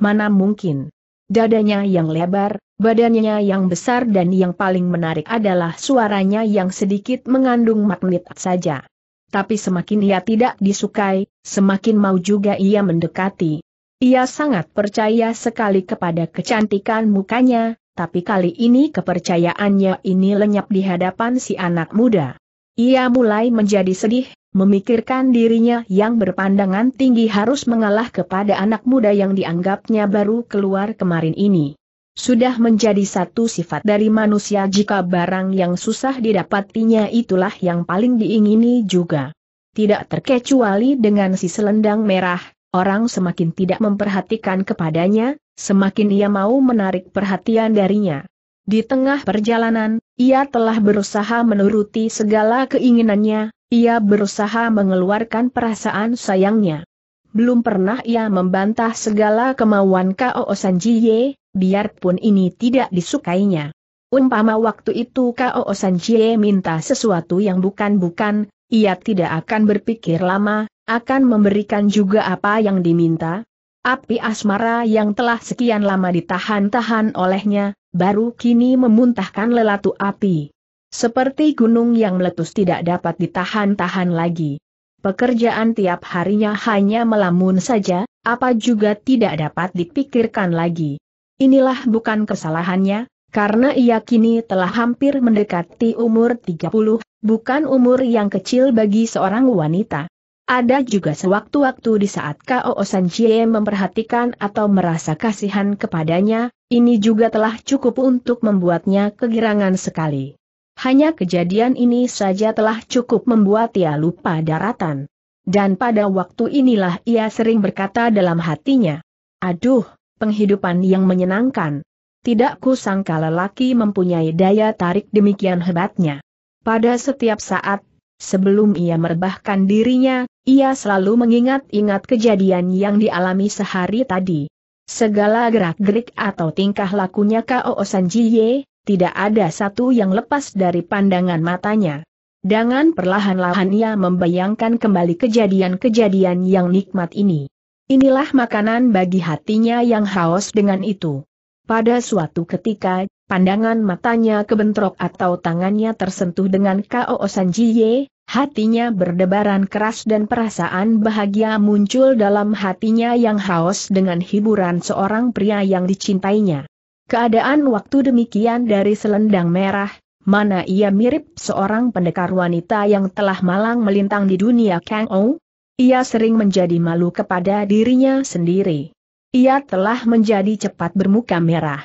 Mana mungkin? Dadanya yang lebar, badannya yang besar dan yang paling menarik adalah suaranya yang sedikit mengandung magnet saja. Tapi semakin ia tidak disukai, semakin mau juga ia mendekati. Ia sangat percaya sekali kepada kecantikan mukanya, tapi kali ini kepercayaannya ini lenyap di hadapan si anak muda. Ia mulai menjadi sedih, Memikirkan dirinya yang berpandangan tinggi harus mengalah kepada anak muda yang dianggapnya baru keluar kemarin ini. Sudah menjadi satu sifat dari manusia jika barang yang susah didapatinya itulah yang paling diingini juga. Tidak terkecuali dengan si selendang merah, orang semakin tidak memperhatikan kepadanya, semakin ia mau menarik perhatian darinya. Di tengah perjalanan, ia telah berusaha menuruti segala keinginannya, ia berusaha mengeluarkan perasaan sayangnya. Belum pernah ia membantah segala kemauan Kao Sanjiye, biarpun ini tidak disukainya. Umpama waktu itu Kao Sanjiye minta sesuatu yang bukan-bukan, ia tidak akan berpikir lama, akan memberikan juga apa yang diminta. Api asmara yang telah sekian lama ditahan-tahan olehnya, baru kini memuntahkan lelatu api. Seperti gunung yang meletus tidak dapat ditahan-tahan lagi. Pekerjaan tiap harinya hanya melamun saja, apa juga tidak dapat dipikirkan lagi. Inilah bukan kesalahannya, karena ia kini telah hampir mendekati umur 30, bukan umur yang kecil bagi seorang wanita. Ada juga sewaktu-waktu di saat Kao Sanjie memperhatikan atau merasa kasihan kepadanya, ini juga telah cukup untuk membuatnya kegirangan sekali. Hanya kejadian ini saja telah cukup membuat ia lupa daratan. Dan pada waktu inilah ia sering berkata dalam hatinya, Aduh, penghidupan yang menyenangkan. Tidak kusangka lelaki mempunyai daya tarik demikian hebatnya. Pada setiap saat, sebelum ia merebahkan dirinya, ia selalu mengingat-ingat kejadian yang dialami sehari tadi. Segala gerak-gerik atau tingkah lakunya K.O. Sanjiye, tidak ada satu yang lepas dari pandangan matanya. Dengan perlahan-lahan ia membayangkan kembali kejadian-kejadian yang nikmat ini. Inilah makanan bagi hatinya yang haus dengan itu. Pada suatu ketika, pandangan matanya kebentrok atau tangannya tersentuh dengan Kao Sanjiye, hatinya berdebaran keras dan perasaan bahagia muncul dalam hatinya yang haus dengan hiburan seorang pria yang dicintainya. Keadaan waktu demikian dari selendang merah, mana ia mirip seorang pendekar wanita yang telah malang melintang di dunia Kang Ou? Ia sering menjadi malu kepada dirinya sendiri. Ia telah menjadi cepat bermuka merah.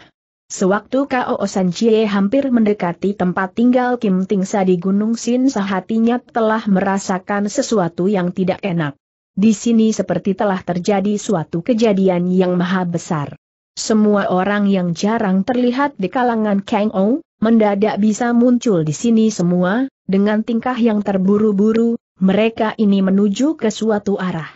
Sewaktu Kao San Chie hampir mendekati tempat tinggal Kim Tingsa di Gunung Sin sehatinya telah merasakan sesuatu yang tidak enak. Di sini seperti telah terjadi suatu kejadian yang maha besar. Semua orang yang jarang terlihat di kalangan Kang Ou, mendadak bisa muncul di sini semua, dengan tingkah yang terburu-buru, mereka ini menuju ke suatu arah.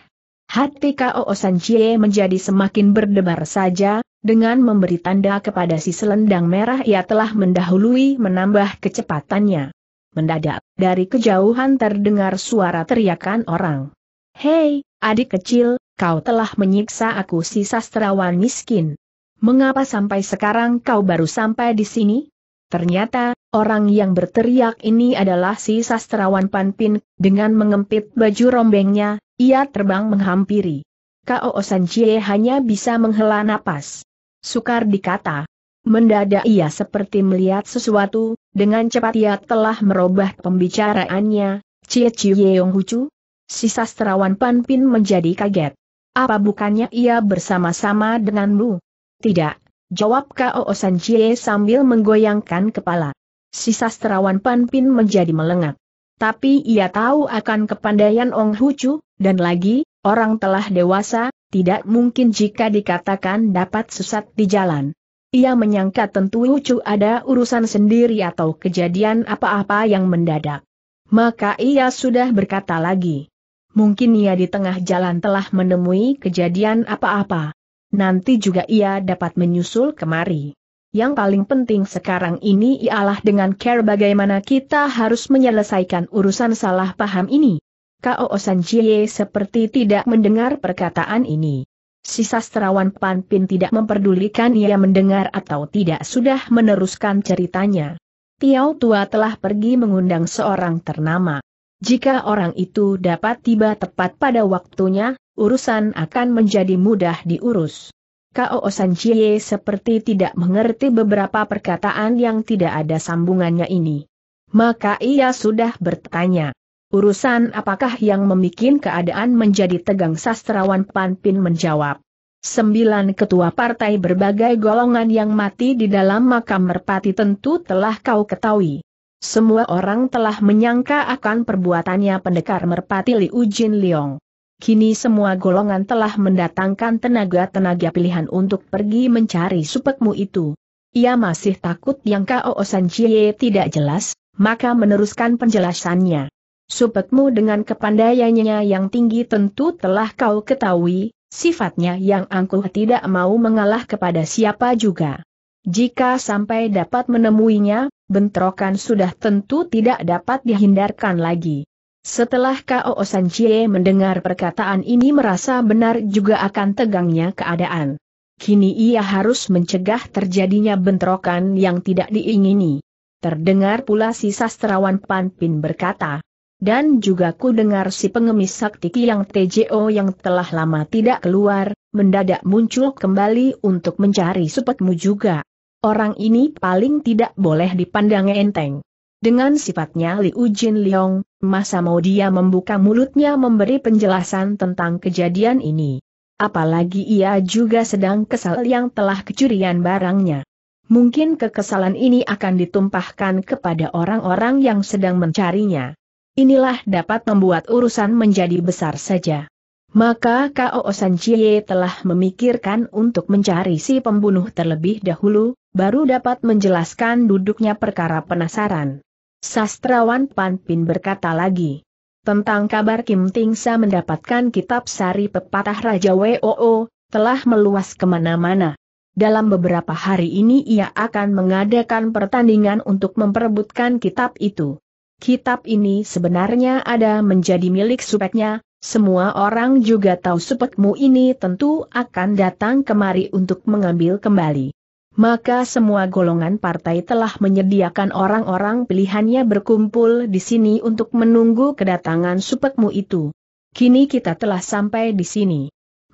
Hati Kao San Chie menjadi semakin berdebar saja, dengan memberi tanda kepada si selendang merah ia telah mendahului menambah kecepatannya. Mendadak, dari kejauhan terdengar suara teriakan orang. Hei, adik kecil, kau telah menyiksa aku si sastrawan miskin mengapa sampai sekarang kau baru sampai di sini? Ternyata, orang yang berteriak ini adalah si sastrawan Panpin, dengan mengempit baju rombengnya, ia terbang menghampiri. Kao Sanjie hanya bisa menghela napas. Sukar dikata. Mendadak ia seperti melihat sesuatu, dengan cepat ia telah merubah pembicaraannya, Cie Cie Yong Hucu. Si sastrawan Panpin menjadi kaget. Apa bukannya ia bersama-sama denganmu? Tidak, jawab Kao San Chie sambil menggoyangkan kepala. Si sastrawan Pan Pin menjadi melengak. Tapi ia tahu akan kepandaian Ong Hucu, dan lagi, orang telah dewasa, tidak mungkin jika dikatakan dapat sesat di jalan. Ia menyangka tentu Chu ada urusan sendiri atau kejadian apa-apa yang mendadak. Maka ia sudah berkata lagi. Mungkin ia di tengah jalan telah menemui kejadian apa-apa nanti juga ia dapat menyusul kemari. Yang paling penting sekarang ini ialah dengan care bagaimana kita harus menyelesaikan urusan salah paham ini. Kao Sanjie seperti tidak mendengar perkataan ini. Si sastrawan Panpin tidak memperdulikan ia mendengar atau tidak sudah meneruskan ceritanya. Tiao Tua telah pergi mengundang seorang ternama. Jika orang itu dapat tiba tepat pada waktunya, urusan akan menjadi mudah diurus. Kao San Chie seperti tidak mengerti beberapa perkataan yang tidak ada sambungannya ini. Maka ia sudah bertanya. Urusan apakah yang membuat keadaan menjadi tegang sastrawan Panpin menjawab. Sembilan ketua partai berbagai golongan yang mati di dalam makam merpati tentu telah kau ketahui. Semua orang telah menyangka akan perbuatannya pendekar merpati Liu Ujin Liong. Kini semua golongan telah mendatangkan tenaga-tenaga pilihan untuk pergi mencari supekmu itu. Ia masih takut yang Kao Sanjie tidak jelas, maka meneruskan penjelasannya. Supekmu dengan kepandaiannya yang tinggi tentu telah kau ketahui, sifatnya yang angkuh tidak mau mengalah kepada siapa juga. Jika sampai dapat menemuinya, bentrokan sudah tentu tidak dapat dihindarkan lagi. Setelah Kao Chie mendengar perkataan ini merasa benar juga akan tegangnya keadaan. Kini ia harus mencegah terjadinya bentrokan yang tidak diingini. Terdengar pula si sastrawan Pin berkata, dan juga ku dengar si pengemis sakti yang TJO yang telah lama tidak keluar, mendadak muncul kembali untuk mencari supetmu juga. Orang ini paling tidak boleh dipandang enteng. Dengan sifatnya Liu Jin Liong, masa mau dia membuka mulutnya memberi penjelasan tentang kejadian ini. Apalagi ia juga sedang kesal yang telah kecurian barangnya. Mungkin kekesalan ini akan ditumpahkan kepada orang-orang yang sedang mencarinya. Inilah dapat membuat urusan menjadi besar saja. Maka Kao San Chie telah memikirkan untuk mencari si pembunuh terlebih dahulu, baru dapat menjelaskan duduknya perkara penasaran. Sastrawan Pan Pin berkata lagi. Tentang kabar Kim Ting Tingsa mendapatkan kitab sari pepatah Raja WOO, telah meluas kemana-mana. Dalam beberapa hari ini ia akan mengadakan pertandingan untuk memperebutkan kitab itu. Kitab ini sebenarnya ada menjadi milik supeknya, semua orang juga tahu supekmu ini tentu akan datang kemari untuk mengambil kembali maka semua golongan partai telah menyediakan orang-orang pilihannya berkumpul di sini untuk menunggu kedatangan supekmu itu. Kini kita telah sampai di sini.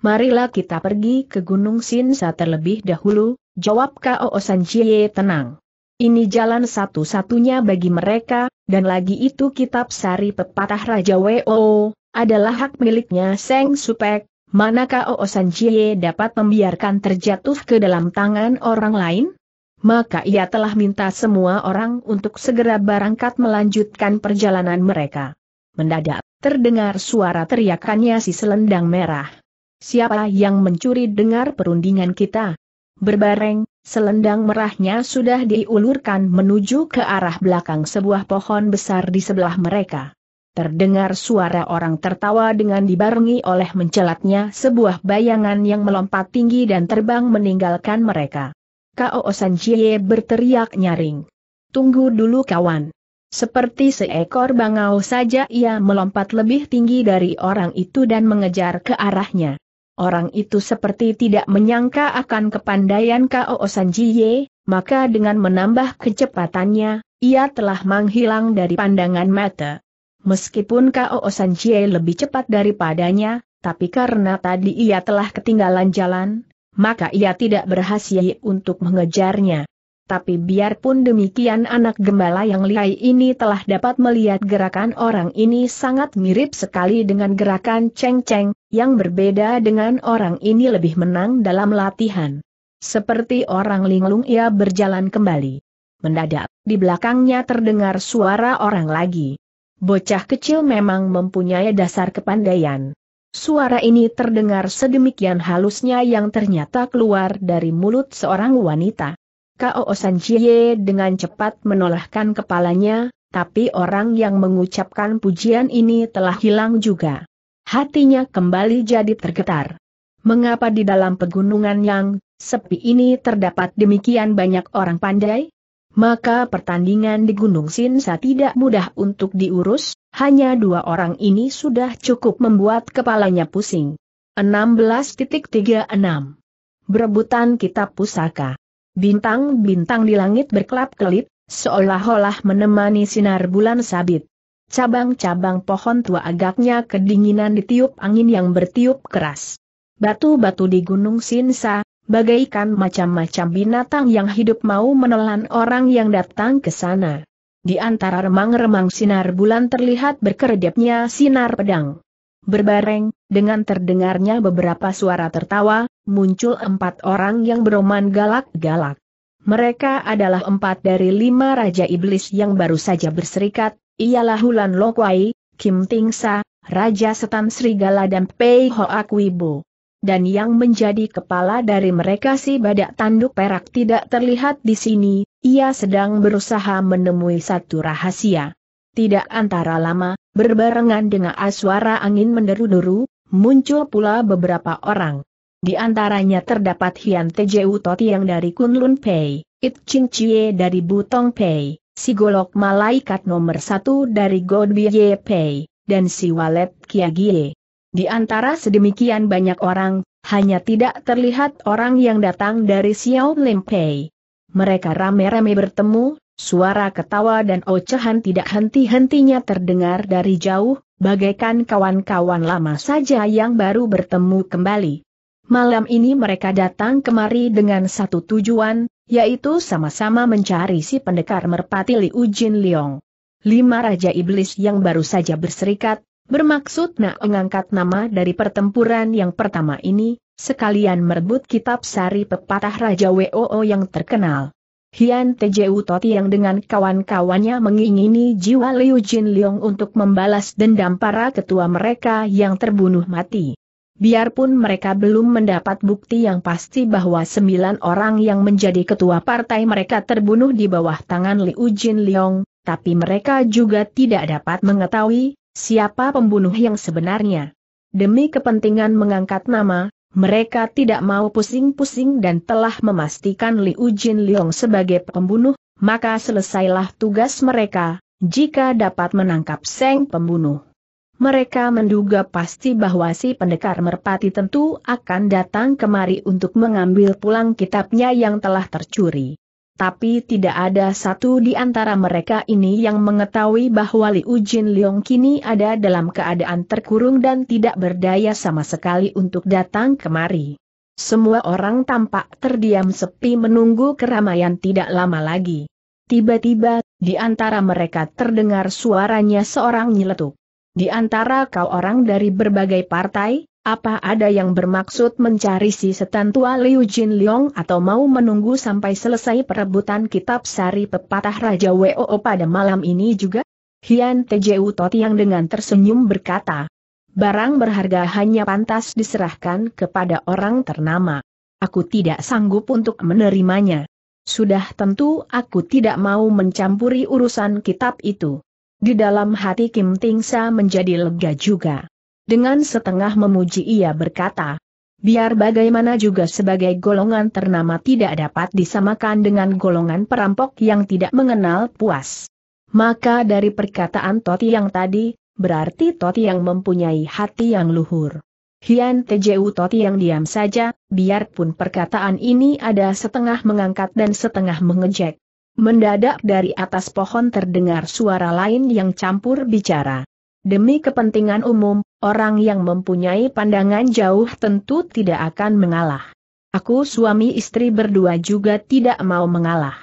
Marilah kita pergi ke Gunung Sinsa terlebih dahulu, jawab K.O. Sanjie tenang. Ini jalan satu-satunya bagi mereka, dan lagi itu kitab sari pepatah Raja W.O. adalah hak miliknya Seng Supek, manakah Oosan Jie dapat membiarkan terjatuh ke dalam tangan orang lain? Maka ia telah minta semua orang untuk segera berangkat melanjutkan perjalanan mereka. Mendadak, terdengar suara teriakannya si selendang merah. Siapa yang mencuri dengar perundingan kita? Berbareng, selendang merahnya sudah diulurkan menuju ke arah belakang sebuah pohon besar di sebelah mereka. Terdengar suara orang tertawa dengan dibarengi oleh mencelatnya sebuah bayangan yang melompat tinggi dan terbang meninggalkan mereka. Kao Sanjie berteriak nyaring. Tunggu dulu kawan. Seperti seekor bangau saja ia melompat lebih tinggi dari orang itu dan mengejar ke arahnya. Orang itu seperti tidak menyangka akan kepandaian Kao Sanjie, maka dengan menambah kecepatannya, ia telah menghilang dari pandangan mata. Meskipun Kao San Chie lebih cepat daripadanya, tapi karena tadi ia telah ketinggalan jalan, maka ia tidak berhasil untuk mengejarnya. Tapi biarpun demikian anak gembala yang lihai ini telah dapat melihat gerakan orang ini sangat mirip sekali dengan gerakan ceng-ceng, yang berbeda dengan orang ini lebih menang dalam latihan. Seperti orang linglung ia berjalan kembali. Mendadak, di belakangnya terdengar suara orang lagi bocah kecil memang mempunyai dasar kepandaian. Suara ini terdengar sedemikian halusnya yang ternyata keluar dari mulut seorang wanita. Kao Sanjie dengan cepat menolakkan kepalanya, tapi orang yang mengucapkan pujian ini telah hilang juga. Hatinya kembali jadi tergetar. Mengapa di dalam pegunungan yang sepi ini terdapat demikian banyak orang pandai? maka pertandingan di Gunung Sinsa tidak mudah untuk diurus, hanya dua orang ini sudah cukup membuat kepalanya pusing. 16.36 Berebutan Kitab Pusaka Bintang-bintang di langit berkelap-kelip, seolah-olah menemani sinar bulan sabit. Cabang-cabang pohon tua agaknya kedinginan ditiup angin yang bertiup keras. Batu-batu di Gunung Sinsa, bagaikan macam-macam binatang yang hidup mau menelan orang yang datang ke sana. Di antara remang-remang sinar bulan terlihat berkedipnya sinar pedang. Berbareng, dengan terdengarnya beberapa suara tertawa, muncul empat orang yang beroman galak-galak. Mereka adalah empat dari lima Raja Iblis yang baru saja berserikat, ialah Hulan Lokwai, Kim Tingsa, Raja Setan Serigala dan Pei Hoa Kuibo dan yang menjadi kepala dari mereka si badak tanduk perak tidak terlihat di sini, ia sedang berusaha menemui satu rahasia. Tidak antara lama, berbarengan dengan aswara angin menderu-deru, muncul pula beberapa orang. Di antaranya terdapat Hian Tjeu Toti yang dari Kunlun Pei, It Ching Chie dari Butong Pei, si Golok Malaikat nomor satu dari Godbye Pei, dan si Walet Kiagie. Di antara sedemikian banyak orang, hanya tidak terlihat orang yang datang dari Xiao Limpei. Mereka rame-rame bertemu, suara ketawa dan ocehan tidak henti-hentinya terdengar dari jauh, bagaikan kawan-kawan lama saja yang baru bertemu kembali. Malam ini mereka datang kemari dengan satu tujuan, yaitu sama-sama mencari si pendekar merpati Li Ujin Liong. Lima Raja Iblis yang baru saja berserikat, Bermaksud nak mengangkat nama dari pertempuran yang pertama ini, sekalian merebut kitab sari pepatah Raja WOO yang terkenal. Hian TJU Toti yang dengan kawan-kawannya mengingini jiwa Liu Jin Leong untuk membalas dendam para ketua mereka yang terbunuh mati. Biarpun mereka belum mendapat bukti yang pasti bahwa sembilan orang yang menjadi ketua partai mereka terbunuh di bawah tangan Liu Jin Leong, tapi mereka juga tidak dapat mengetahui Siapa pembunuh yang sebenarnya? Demi kepentingan mengangkat nama, mereka tidak mau pusing-pusing dan telah memastikan Liu Ujin Liong sebagai pembunuh, maka selesailah tugas mereka, jika dapat menangkap Seng pembunuh. Mereka menduga pasti bahwa si pendekar merpati tentu akan datang kemari untuk mengambil pulang kitabnya yang telah tercuri tapi tidak ada satu di antara mereka ini yang mengetahui bahwa Liu Jin Leong kini ada dalam keadaan terkurung dan tidak berdaya sama sekali untuk datang kemari. Semua orang tampak terdiam sepi menunggu keramaian tidak lama lagi. Tiba-tiba, di antara mereka terdengar suaranya seorang nyeletuk. Di antara kau orang dari berbagai partai, apa ada yang bermaksud mencari si setan tua Liu Jin Leong atau mau menunggu sampai selesai perebutan kitab sari pepatah Raja Woo pada malam ini juga? Hian Tju Toti yang dengan tersenyum berkata, Barang berharga hanya pantas diserahkan kepada orang ternama. Aku tidak sanggup untuk menerimanya. Sudah tentu aku tidak mau mencampuri urusan kitab itu. Di dalam hati Kim Tingsa menjadi lega juga. Dengan setengah memuji ia berkata, Biar bagaimana juga sebagai golongan ternama tidak dapat disamakan dengan golongan perampok yang tidak mengenal puas. Maka dari perkataan Toti yang tadi, berarti Toti yang mempunyai hati yang luhur. Hian TJU Toti yang diam saja, biarpun perkataan ini ada setengah mengangkat dan setengah mengejek. Mendadak dari atas pohon terdengar suara lain yang campur bicara. Demi kepentingan umum, orang yang mempunyai pandangan jauh tentu tidak akan mengalah. Aku suami istri berdua juga tidak mau mengalah.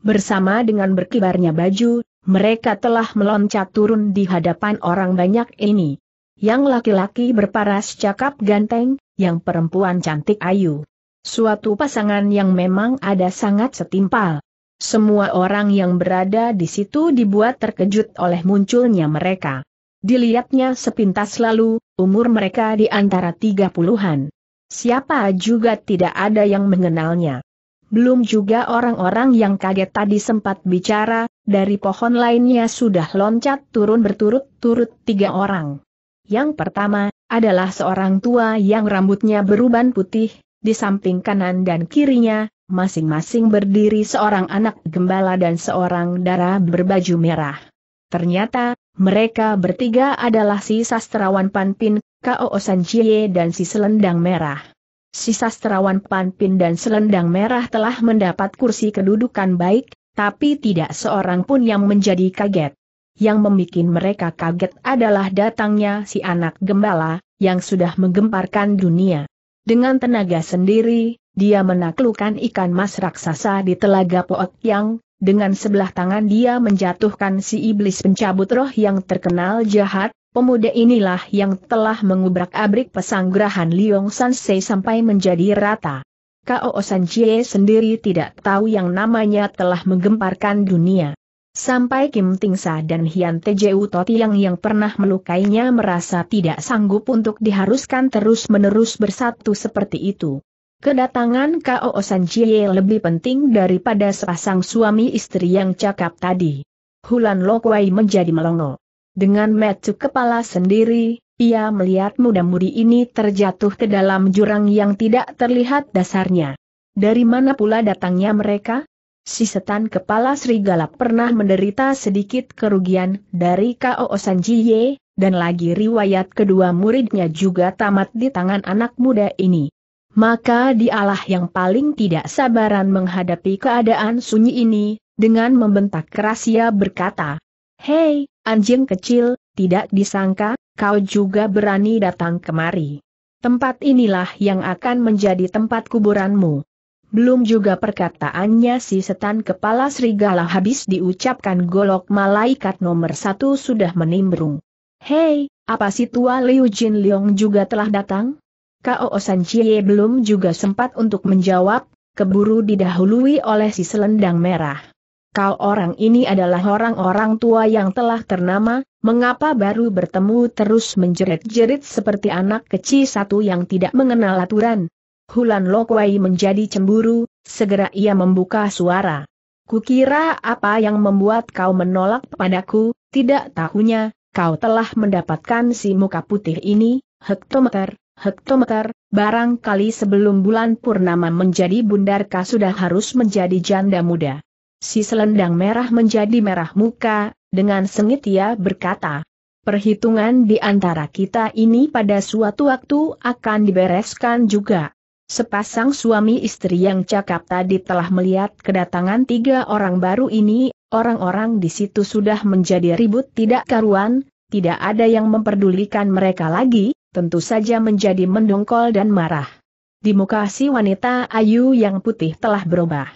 Bersama dengan berkibarnya baju, mereka telah meloncat turun di hadapan orang banyak ini. Yang laki-laki berparas cakap ganteng, yang perempuan cantik ayu. Suatu pasangan yang memang ada sangat setimpal. Semua orang yang berada di situ dibuat terkejut oleh munculnya mereka. Dilihatnya sepintas lalu, umur mereka di antara tiga puluhan. Siapa juga tidak ada yang mengenalnya. Belum juga orang-orang yang kaget tadi sempat bicara, dari pohon lainnya sudah loncat turun berturut-turut tiga orang. Yang pertama, adalah seorang tua yang rambutnya beruban putih, di samping kanan dan kirinya, masing-masing berdiri seorang anak gembala dan seorang darah berbaju merah. Ternyata, mereka bertiga adalah si sastrawan Panpin, K.O. Sanjie dan si selendang merah. Si sastrawan Panpin dan selendang merah telah mendapat kursi kedudukan baik, tapi tidak seorang pun yang menjadi kaget. Yang membuat mereka kaget adalah datangnya si anak gembala, yang sudah menggemparkan dunia. Dengan tenaga sendiri, dia menaklukkan ikan mas raksasa di telaga Poot Yang, dengan sebelah tangan dia menjatuhkan si iblis pencabut roh yang terkenal jahat, pemuda inilah yang telah mengubrak-abrik pesanggrahan Liong Sansei sampai menjadi rata. Kao Sanjie sendiri tidak tahu yang namanya telah menggemparkan dunia. Sampai Kim Tingsa dan Hian Tejeu Totiang yang pernah melukainya merasa tidak sanggup untuk diharuskan terus-menerus bersatu seperti itu. Kedatangan K.O. Jie lebih penting daripada sepasang suami istri yang cakap tadi. Hulan Lokwai menjadi melongo. Dengan metu kepala sendiri, ia melihat muda-mudi ini terjatuh ke dalam jurang yang tidak terlihat dasarnya. Dari mana pula datangnya mereka? Si setan kepala serigala pernah menderita sedikit kerugian dari K.O. Jie, dan lagi riwayat kedua muridnya juga tamat di tangan anak muda ini maka dialah yang paling tidak sabaran menghadapi keadaan sunyi ini, dengan membentak keras ia berkata, Hei, anjing kecil, tidak disangka, kau juga berani datang kemari. Tempat inilah yang akan menjadi tempat kuburanmu. Belum juga perkataannya si setan kepala serigala habis diucapkan golok malaikat nomor satu sudah menimbrung. Hei, apa si tua Liu Jin Leong juga telah datang? Osan Cie belum juga sempat untuk menjawab, keburu didahului oleh si selendang merah. Kau orang ini adalah orang-orang tua yang telah ternama, mengapa baru bertemu terus menjerit-jerit seperti anak kecil satu yang tidak mengenal aturan? Hulan Lokwai menjadi cemburu, segera ia membuka suara. Kukira apa yang membuat kau menolak padaku, tidak tahunya, kau telah mendapatkan si muka putih ini, hektometer, hektometer, barangkali sebelum bulan purnama menjadi bundarka sudah harus menjadi janda muda. Si selendang merah menjadi merah muka, dengan sengit ia berkata, Perhitungan di antara kita ini pada suatu waktu akan dibereskan juga. Sepasang suami istri yang cakap tadi telah melihat kedatangan tiga orang baru ini, orang-orang di situ sudah menjadi ribut tidak karuan, tidak ada yang memperdulikan mereka lagi, tentu saja menjadi mendongkol dan marah. Di muka si wanita ayu yang putih telah berubah.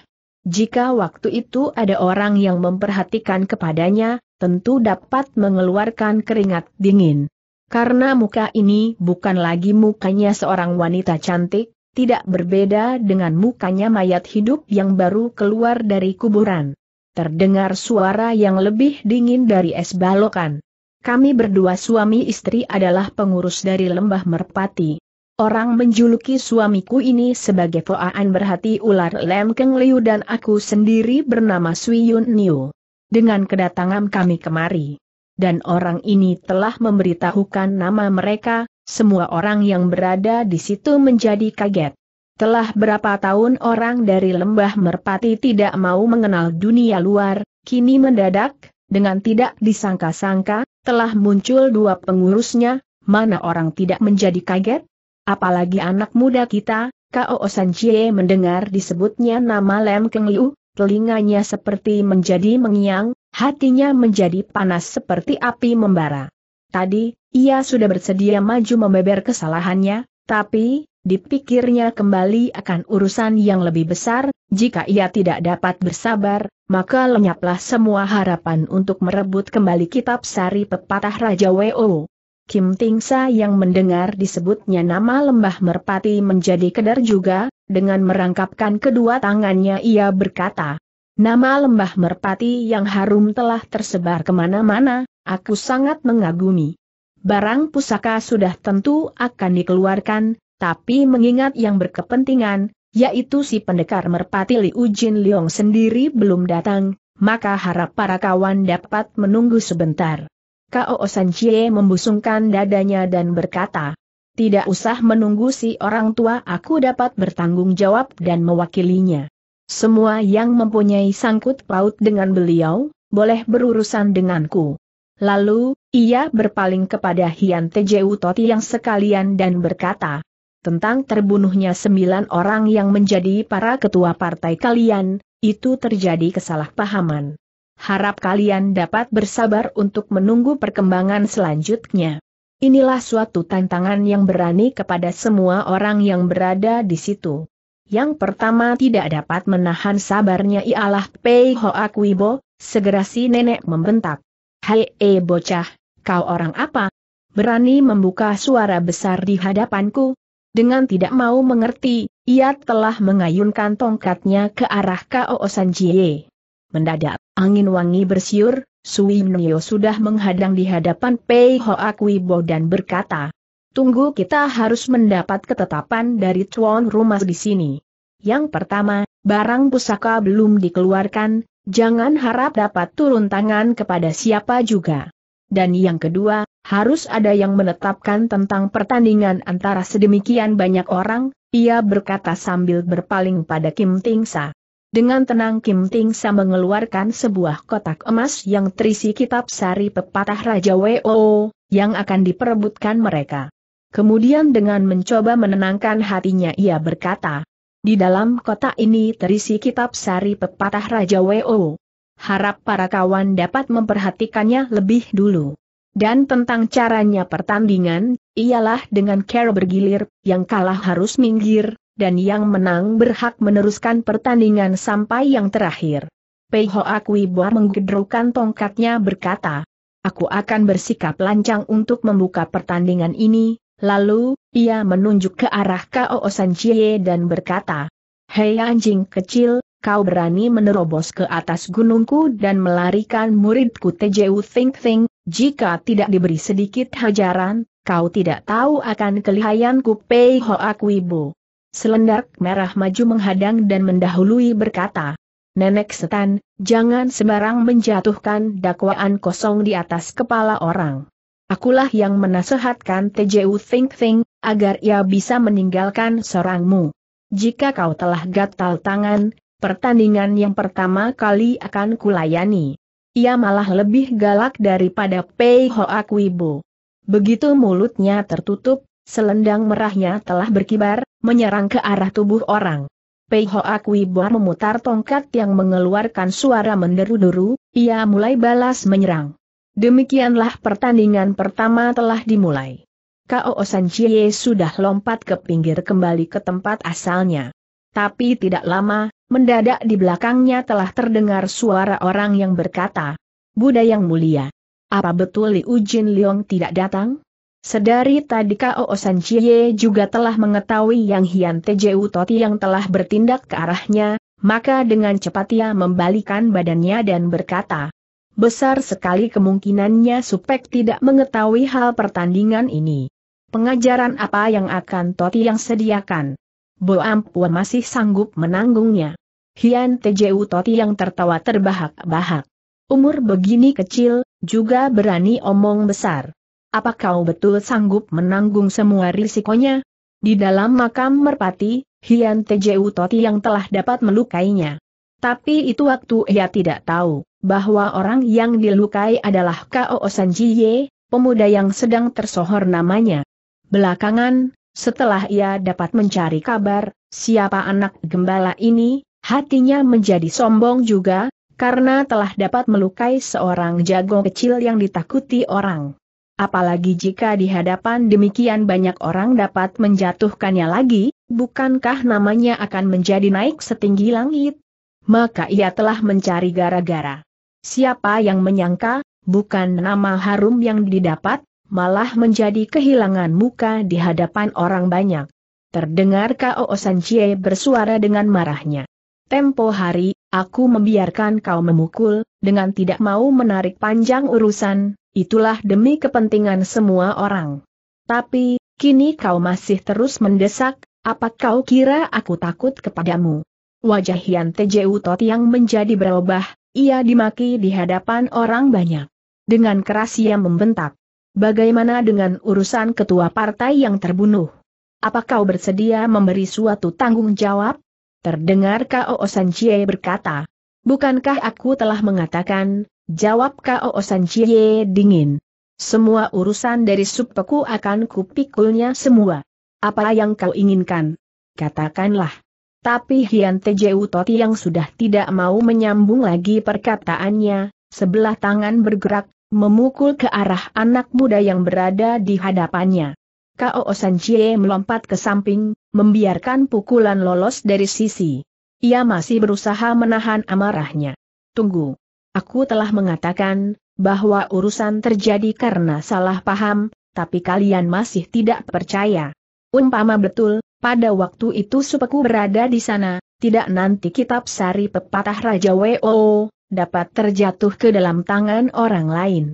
Jika waktu itu ada orang yang memperhatikan kepadanya, tentu dapat mengeluarkan keringat dingin. Karena muka ini bukan lagi mukanya seorang wanita cantik, tidak berbeda dengan mukanya mayat hidup yang baru keluar dari kuburan. Terdengar suara yang lebih dingin dari es balokan. Kami berdua suami istri adalah pengurus dari lembah merpati. Orang menjuluki suamiku ini sebagai Foaan berhati ular Lem Keng Liu dan aku sendiri bernama Sui Yun Niu. Dengan kedatangan kami kemari. Dan orang ini telah memberitahukan nama mereka, semua orang yang berada di situ menjadi kaget. Telah berapa tahun orang dari lembah merpati tidak mau mengenal dunia luar, kini mendadak, dengan tidak disangka-sangka, telah muncul dua pengurusnya, mana orang tidak menjadi kaget? Apalagi anak muda kita, Kao Sanjie mendengar disebutnya nama Lem Keng Liu, telinganya seperti menjadi mengiang, hatinya menjadi panas seperti api membara. Tadi, ia sudah bersedia maju membeber kesalahannya, tapi, dipikirnya kembali akan urusan yang lebih besar, jika ia tidak dapat bersabar, maka lenyaplah semua harapan untuk merebut kembali kitab sari pepatah Raja Wo. Kim Tingsa yang mendengar disebutnya nama lembah merpati menjadi kedar juga, dengan merangkapkan kedua tangannya ia berkata, Nama lembah merpati yang harum telah tersebar kemana-mana, aku sangat mengagumi. Barang pusaka sudah tentu akan dikeluarkan, tapi mengingat yang berkepentingan, yaitu si pendekar merpati Liu Ujin Liong sendiri belum datang, maka harap para kawan dapat menunggu sebentar. Kao San Chie membusungkan dadanya dan berkata, tidak usah menunggu si orang tua aku dapat bertanggung jawab dan mewakilinya. Semua yang mempunyai sangkut paut dengan beliau, boleh berurusan denganku. Lalu, ia berpaling kepada Hian Tejeu Toti yang sekalian dan berkata, tentang terbunuhnya sembilan orang yang menjadi para ketua partai kalian, itu terjadi kesalahpahaman. Harap kalian dapat bersabar untuk menunggu perkembangan selanjutnya. Inilah suatu tantangan yang berani kepada semua orang yang berada di situ. Yang pertama tidak dapat menahan sabarnya ialah Pei Ho Akwibo. segera si nenek membentak. Hei e eh, bocah, kau orang apa? Berani membuka suara besar di hadapanku, dengan tidak mau mengerti, ia telah mengayunkan tongkatnya ke arah Kao Sanjie. Mendadak, angin wangi bersiur, Sui Nyo sudah menghadang di hadapan Pei Hoa Bo dan berkata, Tunggu kita harus mendapat ketetapan dari tuan rumah di sini. Yang pertama, barang pusaka belum dikeluarkan, jangan harap dapat turun tangan kepada siapa juga dan yang kedua, harus ada yang menetapkan tentang pertandingan antara sedemikian banyak orang, ia berkata sambil berpaling pada Kim Tingsa. Dengan tenang Kim Tingsa mengeluarkan sebuah kotak emas yang terisi kitab sari pepatah Raja Wo, yang akan diperebutkan mereka. Kemudian dengan mencoba menenangkan hatinya ia berkata, di dalam kotak ini terisi kitab sari pepatah Raja Wo harap para kawan dapat memperhatikannya lebih dulu. Dan tentang caranya pertandingan, ialah dengan cara bergilir, yang kalah harus minggir, dan yang menang berhak meneruskan pertandingan sampai yang terakhir. Pei akui Kuiboa menggedrukan tongkatnya berkata, Aku akan bersikap lancang untuk membuka pertandingan ini, lalu, ia menunjuk ke arah Kao Chie dan berkata, Hei anjing kecil, kau berani menerobos ke atas gunungku dan melarikan muridku TJU Think Think, jika tidak diberi sedikit hajaran, kau tidak tahu akan kelihayanku Pei Ho Akuibo. Selendak merah maju menghadang dan mendahului berkata, Nenek setan, jangan sembarang menjatuhkan dakwaan kosong di atas kepala orang. Akulah yang menasehatkan TJU Think Think, agar ia bisa meninggalkan sorangmu. Jika kau telah gatal tangan, pertandingan yang pertama kali akan kulayani. Ia malah lebih galak daripada Pei Hoa Kuibo. Begitu mulutnya tertutup, selendang merahnya telah berkibar, menyerang ke arah tubuh orang. Pei Hoa Kuibo memutar tongkat yang mengeluarkan suara menderu-deru, ia mulai balas menyerang. Demikianlah pertandingan pertama telah dimulai. Kao Sanjie sudah lompat ke pinggir kembali ke tempat asalnya. Tapi tidak lama, mendadak di belakangnya telah terdengar suara orang yang berkata, Buddha yang mulia. Apa betul Li Ujin Leong tidak datang? Sedari tadi Kao San Chie juga telah mengetahui yang Hian Tejeu Toti yang telah bertindak ke arahnya, maka dengan cepat ia membalikan badannya dan berkata, Besar sekali kemungkinannya Supek tidak mengetahui hal pertandingan ini. Pengajaran apa yang akan Toti yang sediakan? Bo Ampua masih sanggup menanggungnya. Hian Tju Toti yang tertawa terbahak-bahak. Umur begini kecil, juga berani omong besar. Apa kau betul sanggup menanggung semua risikonya? Di dalam makam merpati, Hian Tju Toti yang telah dapat melukainya. Tapi itu waktu ia tidak tahu, bahwa orang yang dilukai adalah Kao Sanjiye, pemuda yang sedang tersohor namanya. Belakangan, setelah ia dapat mencari kabar, siapa anak gembala ini, hatinya menjadi sombong juga, karena telah dapat melukai seorang jago kecil yang ditakuti orang. Apalagi jika di hadapan demikian banyak orang dapat menjatuhkannya lagi, bukankah namanya akan menjadi naik setinggi langit? Maka ia telah mencari gara-gara. Siapa yang menyangka, bukan nama harum yang didapat, malah menjadi kehilangan muka di hadapan orang banyak. Terdengar Kao Sanchie bersuara dengan marahnya. Tempo hari, aku membiarkan kau memukul, dengan tidak mau menarik panjang urusan, itulah demi kepentingan semua orang. Tapi, kini kau masih terus mendesak, apa kau kira aku takut kepadamu? Wajah Hian Tejeu Tot yang menjadi berubah, ia dimaki di hadapan orang banyak. Dengan keras ia membentak. Bagaimana dengan urusan ketua partai yang terbunuh? Apa kau bersedia memberi suatu tanggung jawab? Terdengar K.O. Sanjie berkata, Bukankah aku telah mengatakan, jawab K.O. Sanjie dingin. Semua urusan dari subpeku akan kupikulnya semua. Apa yang kau inginkan? Katakanlah. Tapi Hian Tejeu Toti yang sudah tidak mau menyambung lagi perkataannya, sebelah tangan bergerak, memukul ke arah anak muda yang berada di hadapannya. Kao Sanchie melompat ke samping, membiarkan pukulan lolos dari sisi. Ia masih berusaha menahan amarahnya. Tunggu. Aku telah mengatakan, bahwa urusan terjadi karena salah paham, tapi kalian masih tidak percaya. Umpama betul, pada waktu itu supeku berada di sana, tidak nanti kitab sari pepatah Raja Wo, dapat terjatuh ke dalam tangan orang lain.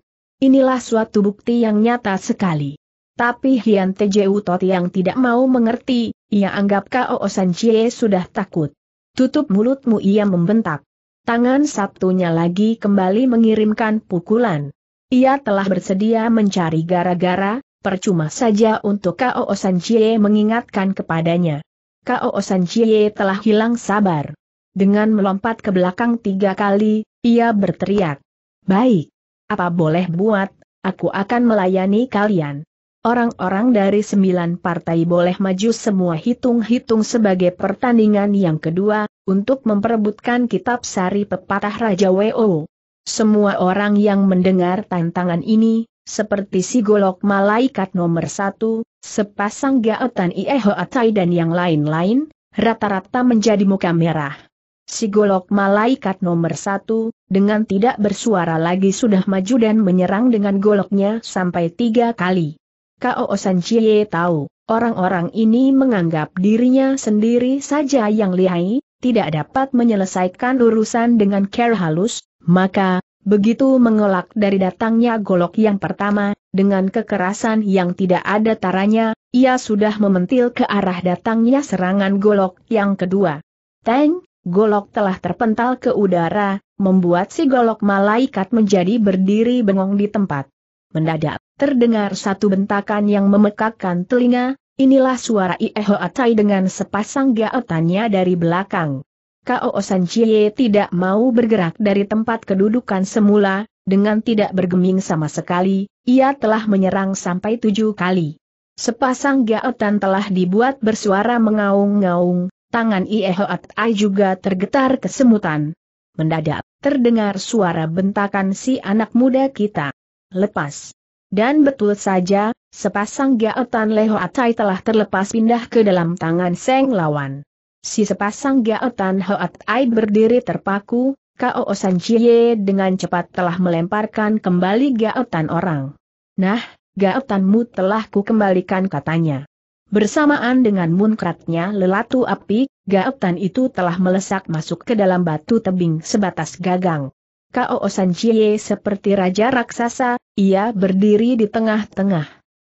Inilah suatu bukti yang nyata sekali. Tapi Hian Teju Tot yang tidak mau mengerti, ia anggap Kao San Chie sudah takut. Tutup mulutmu ia membentak. Tangan Sabtunya lagi kembali mengirimkan pukulan. Ia telah bersedia mencari gara-gara, percuma saja untuk Kao San Chie mengingatkan kepadanya. Kao San Chie telah hilang sabar. Dengan melompat ke belakang tiga kali, ia berteriak. Baik. Apa boleh buat, aku akan melayani kalian. Orang-orang dari sembilan partai boleh maju semua hitung-hitung sebagai pertandingan yang kedua, untuk memperebutkan kitab sari pepatah Raja W.O. Semua orang yang mendengar tantangan ini, seperti si golok malaikat nomor satu, sepasang gaetan Ieho Atai dan yang lain-lain, rata-rata menjadi muka merah. Si golok malaikat nomor satu, dengan tidak bersuara lagi sudah maju dan menyerang dengan goloknya sampai tiga kali. Kao San Chie tahu, orang-orang ini menganggap dirinya sendiri saja yang lihai, tidak dapat menyelesaikan urusan dengan care halus, maka, begitu mengelak dari datangnya golok yang pertama, dengan kekerasan yang tidak ada taranya, ia sudah mementil ke arah datangnya serangan golok yang kedua. Teng, golok telah terpental ke udara, membuat si golok malaikat menjadi berdiri bengong di tempat. Mendadak, terdengar satu bentakan yang memekakkan telinga, inilah suara Ieho Atai dengan sepasang gaotannya dari belakang. Kao Chie tidak mau bergerak dari tempat kedudukan semula, dengan tidak bergeming sama sekali, ia telah menyerang sampai tujuh kali. Sepasang gaotan telah dibuat bersuara mengaung-ngaung, tangan Iehoat Ai juga tergetar kesemutan. Mendadak, terdengar suara bentakan si anak muda kita. Lepas. Dan betul saja, sepasang gaetan Lehoatai telah terlepas pindah ke dalam tangan Seng Lawan. Si sepasang gaetan Hoatai berdiri terpaku, Kao Sanjie dengan cepat telah melemparkan kembali gaetan orang. Nah, gaetanmu telah ku katanya. Bersamaan dengan munkratnya lelatu api, gaetan itu telah melesak masuk ke dalam batu tebing sebatas gagang. Kao Chie seperti raja raksasa, ia berdiri di tengah-tengah.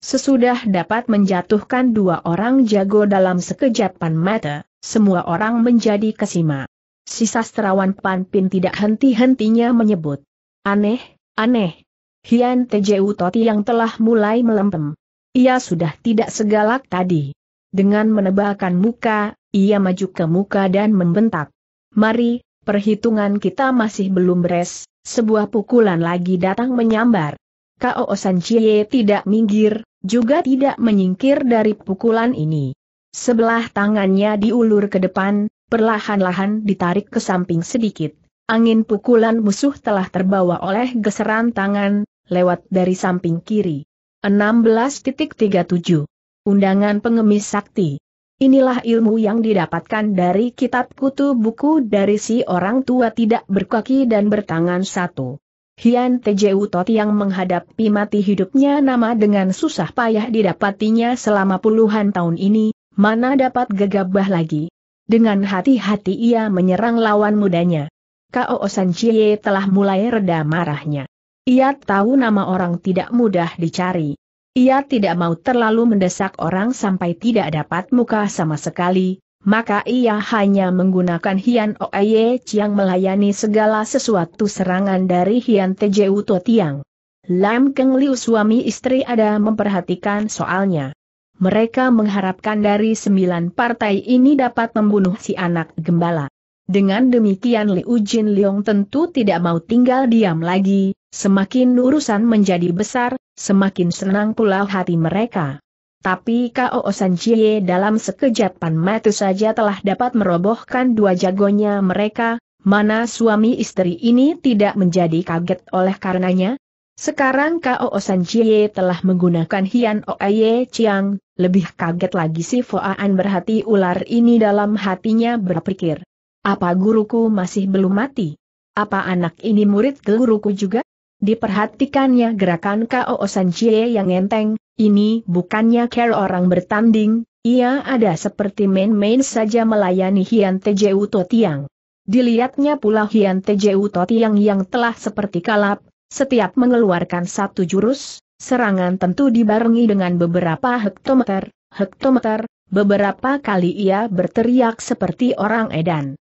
Sesudah dapat menjatuhkan dua orang jago dalam sekejapan mata, semua orang menjadi kesima. Si sastrawan Panpin tidak henti-hentinya menyebut. Aneh, aneh. Hian Tjeu Toti yang telah mulai melempem ia sudah tidak segalak tadi. Dengan menebalkan muka, ia maju ke muka dan membentak. Mari, perhitungan kita masih belum beres, sebuah pukulan lagi datang menyambar. Kao San Chie tidak minggir, juga tidak menyingkir dari pukulan ini. Sebelah tangannya diulur ke depan, perlahan-lahan ditarik ke samping sedikit. Angin pukulan musuh telah terbawa oleh geseran tangan, lewat dari samping kiri. 16.37. Undangan Pengemis Sakti. Inilah ilmu yang didapatkan dari kitab kutu buku dari si orang tua tidak berkaki dan bertangan satu. Hian Tejeu Tot yang menghadapi mati hidupnya nama dengan susah payah didapatinya selama puluhan tahun ini, mana dapat gegabah lagi. Dengan hati-hati ia menyerang lawan mudanya. Kao San Chie telah mulai reda marahnya. Ia tahu nama orang tidak mudah dicari. Ia tidak mau terlalu mendesak orang sampai tidak dapat muka sama sekali, maka ia hanya menggunakan Hian Oye Chiang melayani segala sesuatu serangan dari Hian Tju Tiang. Lam Keng Liu suami istri ada memperhatikan soalnya. Mereka mengharapkan dari sembilan partai ini dapat membunuh si anak gembala. Dengan demikian Liu Jin Liong tentu tidak mau tinggal diam lagi, semakin urusan menjadi besar, semakin senang pula hati mereka. Tapi Kao San Jie dalam sekejapan mata saja telah dapat merobohkan dua jagonya mereka, mana suami istri ini tidak menjadi kaget oleh karenanya? Sekarang Kao San Jie telah menggunakan Hian Oaye Chiang, lebih kaget lagi si Foaan berhati ular ini dalam hatinya berpikir. Apa guruku masih belum mati? Apa anak ini murid ke guruku juga? Diperhatikannya gerakan K.O. Sanjie yang enteng, ini bukannya care orang bertanding, ia ada seperti main-main saja melayani Hian Tejeu Totiang. Dilihatnya pula Hian Tejeu Totiang yang telah seperti kalap, setiap mengeluarkan satu jurus, serangan tentu dibarengi dengan beberapa hektometer, hektometer, beberapa kali ia berteriak seperti orang edan.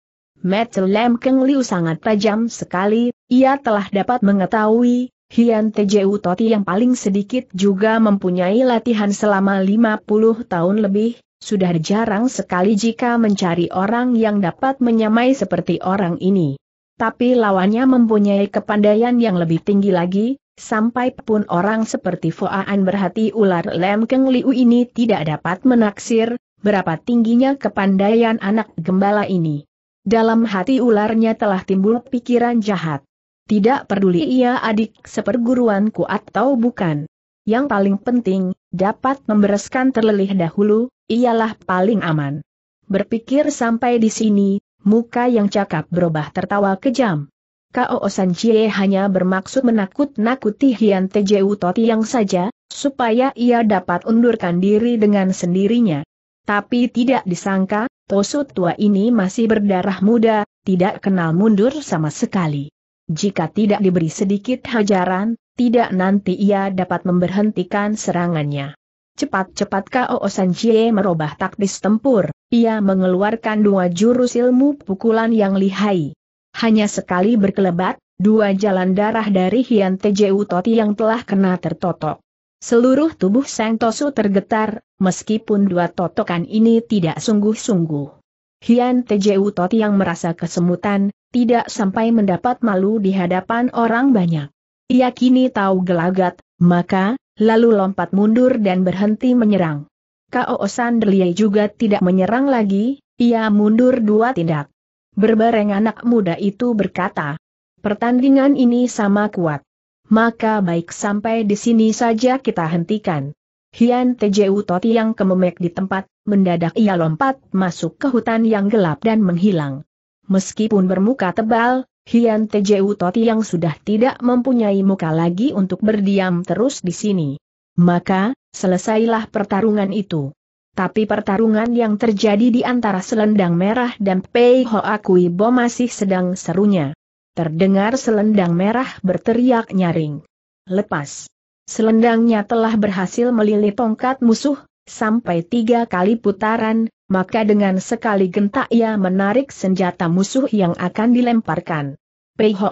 Mat Lam Keng Liu sangat tajam sekali, ia telah dapat mengetahui, Hian Tju Toti yang paling sedikit juga mempunyai latihan selama 50 tahun lebih, sudah jarang sekali jika mencari orang yang dapat menyamai seperti orang ini. Tapi lawannya mempunyai kepandaian yang lebih tinggi lagi, sampai pun orang seperti Foaan berhati ular Lam Keng Liu ini tidak dapat menaksir, berapa tingginya kepandaian anak gembala ini. Dalam hati ularnya telah timbul pikiran jahat. Tidak peduli ia adik seperguruanku atau bukan. Yang paling penting, dapat membereskan terlebih dahulu, ialah paling aman. Berpikir sampai di sini, muka yang cakap berubah tertawa kejam. Kao San Chie hanya bermaksud menakut-nakuti Hian Tejeu yang saja, supaya ia dapat undurkan diri dengan sendirinya. Tapi tidak disangka, Tosut tua ini masih berdarah muda, tidak kenal mundur sama sekali. Jika tidak diberi sedikit hajaran, tidak nanti ia dapat memberhentikan serangannya. Cepat-cepat Kao Sanjie merubah taktis tempur, ia mengeluarkan dua jurus ilmu pukulan yang lihai. Hanya sekali berkelebat, dua jalan darah dari Hian Tejeu Toti yang telah kena tertotok. Seluruh tubuh Tosu tergetar, meskipun dua totokan ini tidak sungguh-sungguh. Hian Tju Tot yang merasa kesemutan, tidak sampai mendapat malu di hadapan orang banyak. Ia kini tahu gelagat, maka, lalu lompat mundur dan berhenti menyerang. Kao Sandelie juga tidak menyerang lagi, ia mundur dua tindak. Berbareng anak muda itu berkata, pertandingan ini sama kuat maka baik sampai di sini saja kita hentikan. Hian Tju Toti yang kememek di tempat, mendadak ia lompat masuk ke hutan yang gelap dan menghilang. Meskipun bermuka tebal, Hian Tju Toti yang sudah tidak mempunyai muka lagi untuk berdiam terus di sini. Maka, selesailah pertarungan itu. Tapi pertarungan yang terjadi di antara selendang merah dan Pei Hoa Kui Bo masih sedang serunya. Terdengar selendang merah berteriak nyaring. Lepas. Selendangnya telah berhasil melilit tongkat musuh, sampai tiga kali putaran, maka dengan sekali gentak ia menarik senjata musuh yang akan dilemparkan. Peiho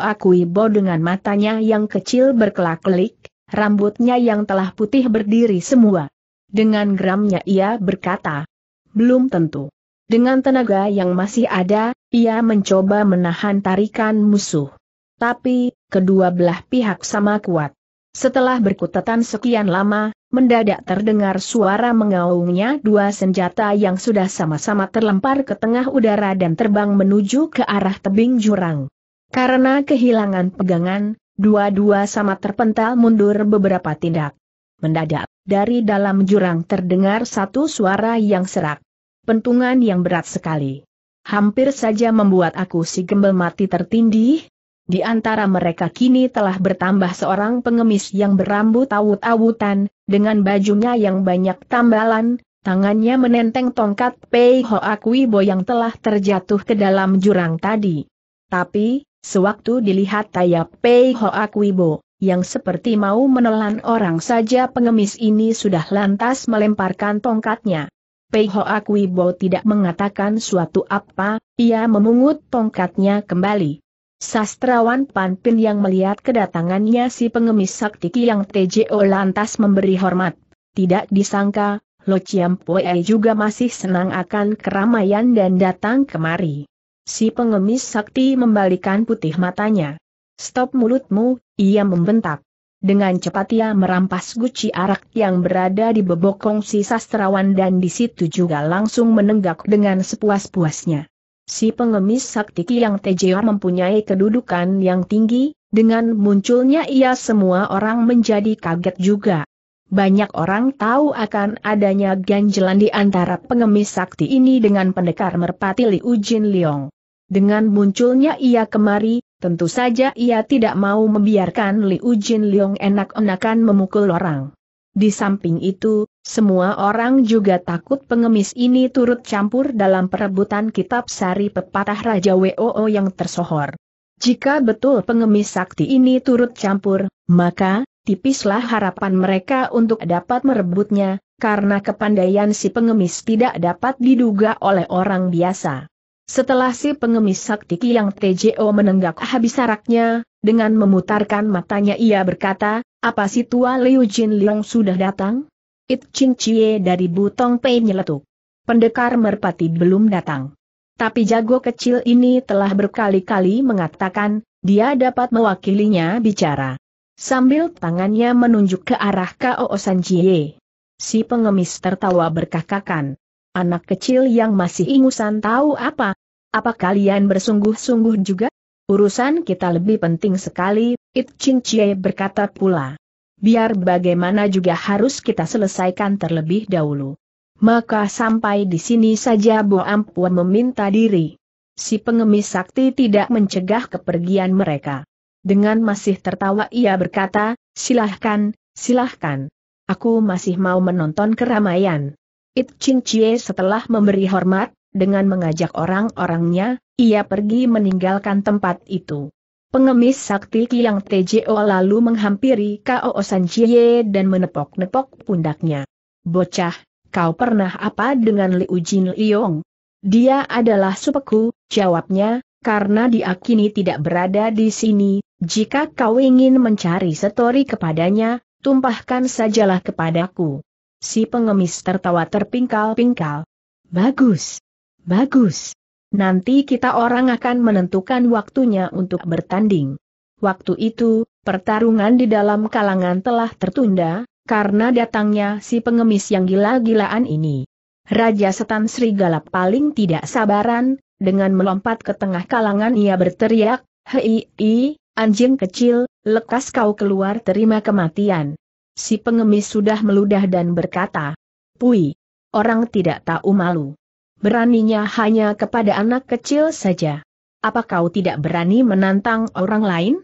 Bo dengan matanya yang kecil berkelak-kelik, rambutnya yang telah putih berdiri semua. Dengan geramnya ia berkata, belum tentu. Dengan tenaga yang masih ada, ia mencoba menahan tarikan musuh. Tapi, kedua belah pihak sama kuat. Setelah berkutatan sekian lama, mendadak terdengar suara mengaungnya dua senjata yang sudah sama-sama terlempar ke tengah udara dan terbang menuju ke arah tebing jurang. Karena kehilangan pegangan, dua-dua sama terpental mundur beberapa tindak. Mendadak, dari dalam jurang terdengar satu suara yang serak pentungan yang berat sekali. Hampir saja membuat aku si gembel mati tertindih. Di antara mereka kini telah bertambah seorang pengemis yang berambut awut-awutan, dengan bajunya yang banyak tambalan, tangannya menenteng tongkat Pei Ho Akwibo yang telah terjatuh ke dalam jurang tadi. Tapi, sewaktu dilihat tayap Pei Ho Akwibo, yang seperti mau menelan orang saja pengemis ini sudah lantas melemparkan tongkatnya. Pei Ho Akuibo tidak mengatakan suatu apa, ia memungut tongkatnya kembali. Sastrawan Panpin yang melihat kedatangannya si pengemis sakti yang TJO lantas memberi hormat. Tidak disangka, Lo Chiam Poe juga masih senang akan keramaian dan datang kemari. Si pengemis sakti membalikan putih matanya. Stop mulutmu, ia membentak. Dengan cepat ia merampas guci arak yang berada di bebokong si sastrawan dan di situ juga langsung menenggak dengan sepuas-puasnya. Si pengemis sakti yang Tejo mempunyai kedudukan yang tinggi, dengan munculnya ia semua orang menjadi kaget juga. Banyak orang tahu akan adanya ganjelan di antara pengemis sakti ini dengan pendekar merpati Liu Ujin Leong. Dengan munculnya ia kemari, Tentu saja ia tidak mau membiarkan Liu Ujin Liong enak-enakan memukul orang. Di samping itu, semua orang juga takut pengemis ini turut campur dalam perebutan kitab sari pepatah Raja Woo yang tersohor. Jika betul pengemis sakti ini turut campur, maka, tipislah harapan mereka untuk dapat merebutnya, karena kepandaian si pengemis tidak dapat diduga oleh orang biasa. Setelah si pengemis sakti Kiang TJO menenggak habis araknya, dengan memutarkan matanya ia berkata, apa si tua Liu Jin Liang sudah datang? It Ching Chie dari Butong Pei nyeletuk. Pendekar merpati belum datang. Tapi jago kecil ini telah berkali-kali mengatakan, dia dapat mewakilinya bicara. Sambil tangannya menunjuk ke arah Kao San Cie. Si pengemis tertawa berkakakan. Anak kecil yang masih ingusan tahu apa? Apa kalian bersungguh-sungguh juga? Urusan kita lebih penting sekali, It Ching Chie berkata pula. Biar bagaimana juga harus kita selesaikan terlebih dahulu. Maka sampai di sini saja Bo Ampuan meminta diri. Si pengemis sakti tidak mencegah kepergian mereka. Dengan masih tertawa ia berkata, silahkan, silahkan. Aku masih mau menonton keramaian. It Ching Chie setelah memberi hormat, dengan mengajak orang-orangnya, ia pergi meninggalkan tempat itu. Pengemis sakti Kiang Tjo lalu menghampiri Kao San Chie dan menepok-nepok pundaknya. Bocah, kau pernah apa dengan Liu Jin Liong? Dia adalah supeku, jawabnya, karena diakini tidak berada di sini, jika kau ingin mencari setori kepadanya, tumpahkan sajalah kepadaku. Si pengemis tertawa terpingkal-pingkal. Bagus. Bagus. Nanti kita orang akan menentukan waktunya untuk bertanding. Waktu itu, pertarungan di dalam kalangan telah tertunda, karena datangnya si pengemis yang gila-gilaan ini. Raja Setan Serigala paling tidak sabaran, dengan melompat ke tengah kalangan ia berteriak, Hei, anjing kecil, lekas kau keluar terima kematian si pengemis sudah meludah dan berkata, Pui, orang tidak tahu malu. Beraninya hanya kepada anak kecil saja. Apa kau tidak berani menantang orang lain?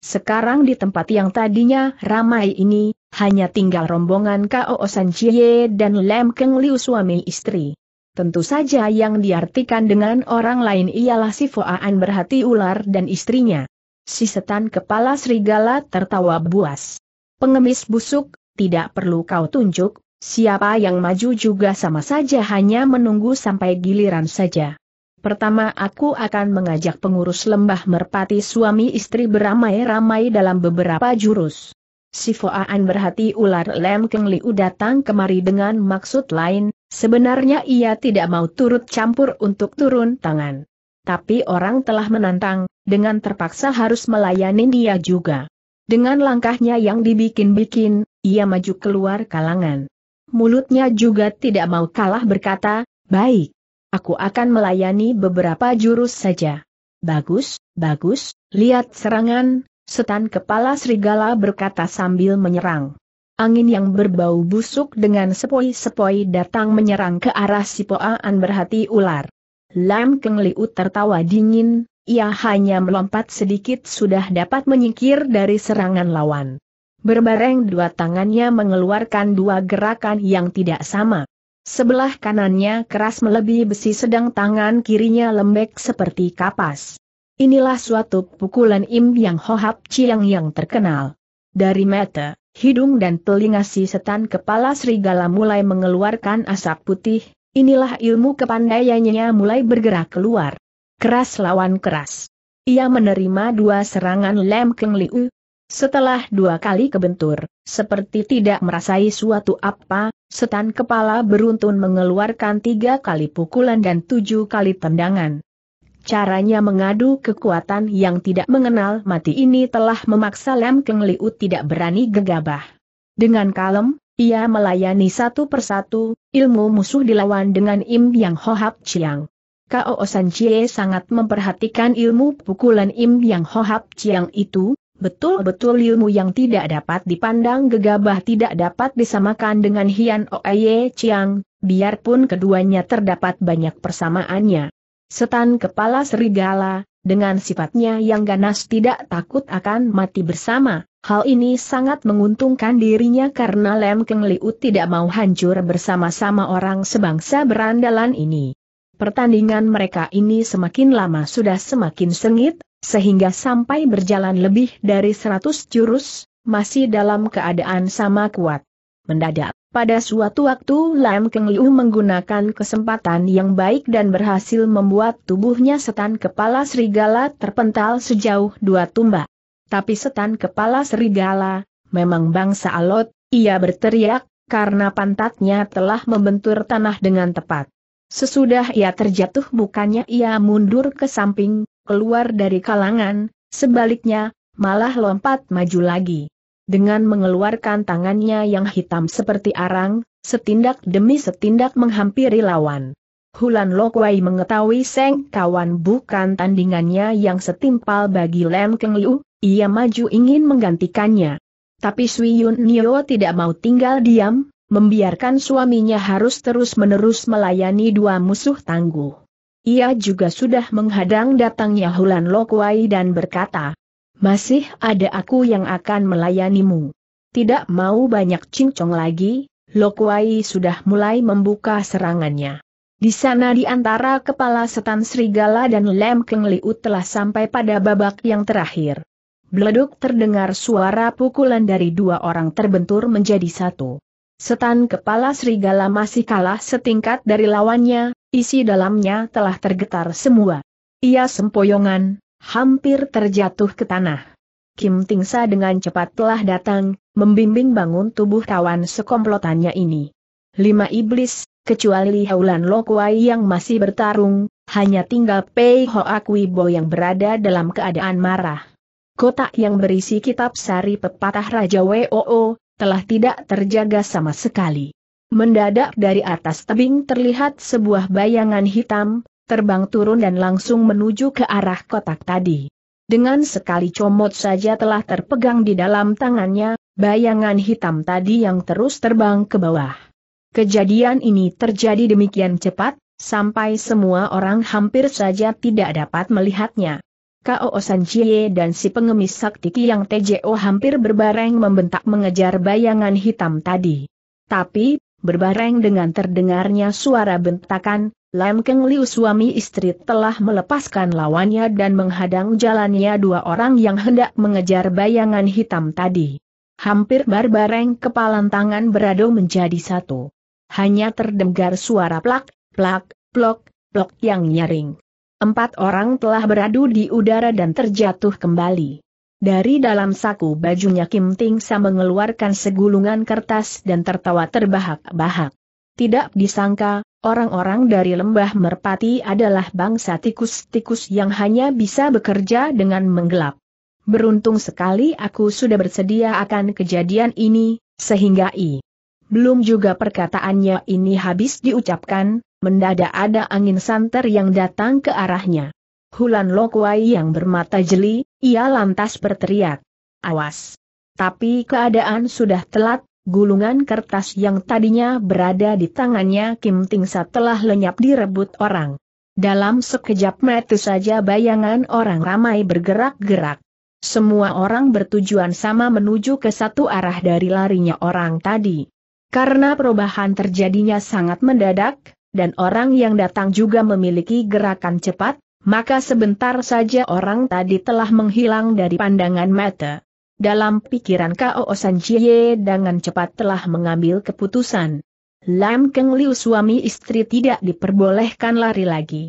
Sekarang di tempat yang tadinya ramai ini, hanya tinggal rombongan Kao San Chie dan Lem Keng Liu suami istri. Tentu saja yang diartikan dengan orang lain ialah si Foaan berhati ular dan istrinya. Si setan kepala serigala tertawa buas. Pengemis busuk, tidak perlu kau tunjuk, siapa yang maju juga sama saja hanya menunggu sampai giliran saja. Pertama aku akan mengajak pengurus lembah merpati suami istri beramai-ramai dalam beberapa jurus. Si Foaan berhati ular Lem Keng Liu datang kemari dengan maksud lain, sebenarnya ia tidak mau turut campur untuk turun tangan. Tapi orang telah menantang, dengan terpaksa harus melayani dia juga. Dengan langkahnya yang dibikin-bikin, ia maju keluar kalangan. Mulutnya juga tidak mau kalah berkata, baik. Aku akan melayani beberapa jurus saja. Bagus, bagus, lihat serangan, setan kepala serigala berkata sambil menyerang. Angin yang berbau busuk dengan sepoi-sepoi datang menyerang ke arah si poaan berhati ular. Lam Keng Liu tertawa dingin, ia hanya melompat sedikit sudah dapat menyingkir dari serangan lawan. Berbareng dua tangannya mengeluarkan dua gerakan yang tidak sama. Sebelah kanannya keras melebihi besi sedang tangan kirinya lembek seperti kapas. Inilah suatu pukulan Im Yang Hohap Chiang yang terkenal. Dari mata, hidung dan telinga si setan kepala serigala mulai mengeluarkan asap putih, inilah ilmu kepandaiannya mulai bergerak keluar. Keras lawan keras. Ia menerima dua serangan Lem Keng Liu. Setelah dua kali kebentur, seperti tidak merasai suatu apa, setan kepala beruntun mengeluarkan tiga kali pukulan dan tujuh kali tendangan. Caranya mengadu kekuatan yang tidak mengenal mati ini telah memaksa Lem Keng Liu tidak berani gegabah. Dengan kalem, ia melayani satu persatu, ilmu musuh dilawan dengan Im Yang Hohap Chiang. Kao San Chie sangat memperhatikan ilmu pukulan Im Yang Hohap Chiang itu, betul-betul ilmu yang tidak dapat dipandang gegabah tidak dapat disamakan dengan Hian Oye Chiang, biarpun keduanya terdapat banyak persamaannya. Setan kepala serigala, dengan sifatnya yang ganas tidak takut akan mati bersama, hal ini sangat menguntungkan dirinya karena Lem Keng Liu tidak mau hancur bersama-sama orang sebangsa berandalan ini. Pertandingan mereka ini semakin lama sudah semakin sengit, sehingga sampai berjalan lebih dari 100 jurus, masih dalam keadaan sama kuat. Mendadak, pada suatu waktu Lam Keng Liu menggunakan kesempatan yang baik dan berhasil membuat tubuhnya setan kepala serigala terpental sejauh dua tumbak. Tapi setan kepala serigala, memang bangsa alot, ia berteriak, karena pantatnya telah membentur tanah dengan tepat. Sesudah ia terjatuh bukannya ia mundur ke samping, keluar dari kalangan, sebaliknya, malah lompat maju lagi. Dengan mengeluarkan tangannya yang hitam seperti arang, setindak demi setindak menghampiri lawan. Hulan Lokwai mengetahui Seng kawan bukan tandingannya yang setimpal bagi Lem Keng Liu, ia maju ingin menggantikannya. Tapi Sui Yun Nio tidak mau tinggal diam, membiarkan suaminya harus terus-menerus melayani dua musuh tangguh. Ia juga sudah menghadang datangnya Hulan Lokwai dan berkata, masih ada aku yang akan melayanimu. Tidak mau banyak cincong lagi, Lokwai sudah mulai membuka serangannya. Di sana di antara kepala setan serigala dan lem Keng liut telah sampai pada babak yang terakhir. Bleduk terdengar suara pukulan dari dua orang terbentur menjadi satu. Setan kepala serigala masih kalah setingkat dari lawannya, isi dalamnya telah tergetar semua. Ia sempoyongan, hampir terjatuh ke tanah. Kim Tingsa dengan cepat telah datang, membimbing bangun tubuh kawan sekomplotannya ini. Lima iblis, kecuali Haulan Lokwai yang masih bertarung, hanya tinggal Pei Hoak Bo yang berada dalam keadaan marah. Kotak yang berisi kitab sari pepatah Raja Woo, telah tidak terjaga sama sekali. Mendadak dari atas tebing terlihat sebuah bayangan hitam, terbang turun dan langsung menuju ke arah kotak tadi. Dengan sekali comot saja telah terpegang di dalam tangannya, bayangan hitam tadi yang terus terbang ke bawah. Kejadian ini terjadi demikian cepat, sampai semua orang hampir saja tidak dapat melihatnya. Kao Chie dan si pengemis sakti yang TJO hampir berbareng membentak mengejar bayangan hitam tadi. Tapi, berbareng dengan terdengarnya suara bentakan, Lam Keng Liu suami istri telah melepaskan lawannya dan menghadang jalannya dua orang yang hendak mengejar bayangan hitam tadi. Hampir barbareng kepalan tangan beradu menjadi satu. Hanya terdengar suara plak, plak, plok, plok yang nyaring. Empat orang telah beradu di udara dan terjatuh kembali. Dari dalam saku bajunya Kim Ting Sa mengeluarkan segulungan kertas dan tertawa terbahak-bahak. Tidak disangka, orang-orang dari lembah merpati adalah bangsa tikus-tikus yang hanya bisa bekerja dengan menggelap. Beruntung sekali aku sudah bersedia akan kejadian ini, sehingga i. Belum juga perkataannya ini habis diucapkan, mendadak ada angin santer yang datang ke arahnya. Hulan Lokwai yang bermata jeli, ia lantas berteriak. Awas! Tapi keadaan sudah telat, gulungan kertas yang tadinya berada di tangannya Kim Tingsa telah lenyap direbut orang. Dalam sekejap mata saja bayangan orang ramai bergerak-gerak. Semua orang bertujuan sama menuju ke satu arah dari larinya orang tadi. Karena perubahan terjadinya sangat mendadak, dan orang yang datang juga memiliki gerakan cepat, maka sebentar saja orang tadi telah menghilang dari pandangan mata. Dalam pikiran Kao San dengan cepat telah mengambil keputusan. Lam Keng Liu suami istri tidak diperbolehkan lari lagi.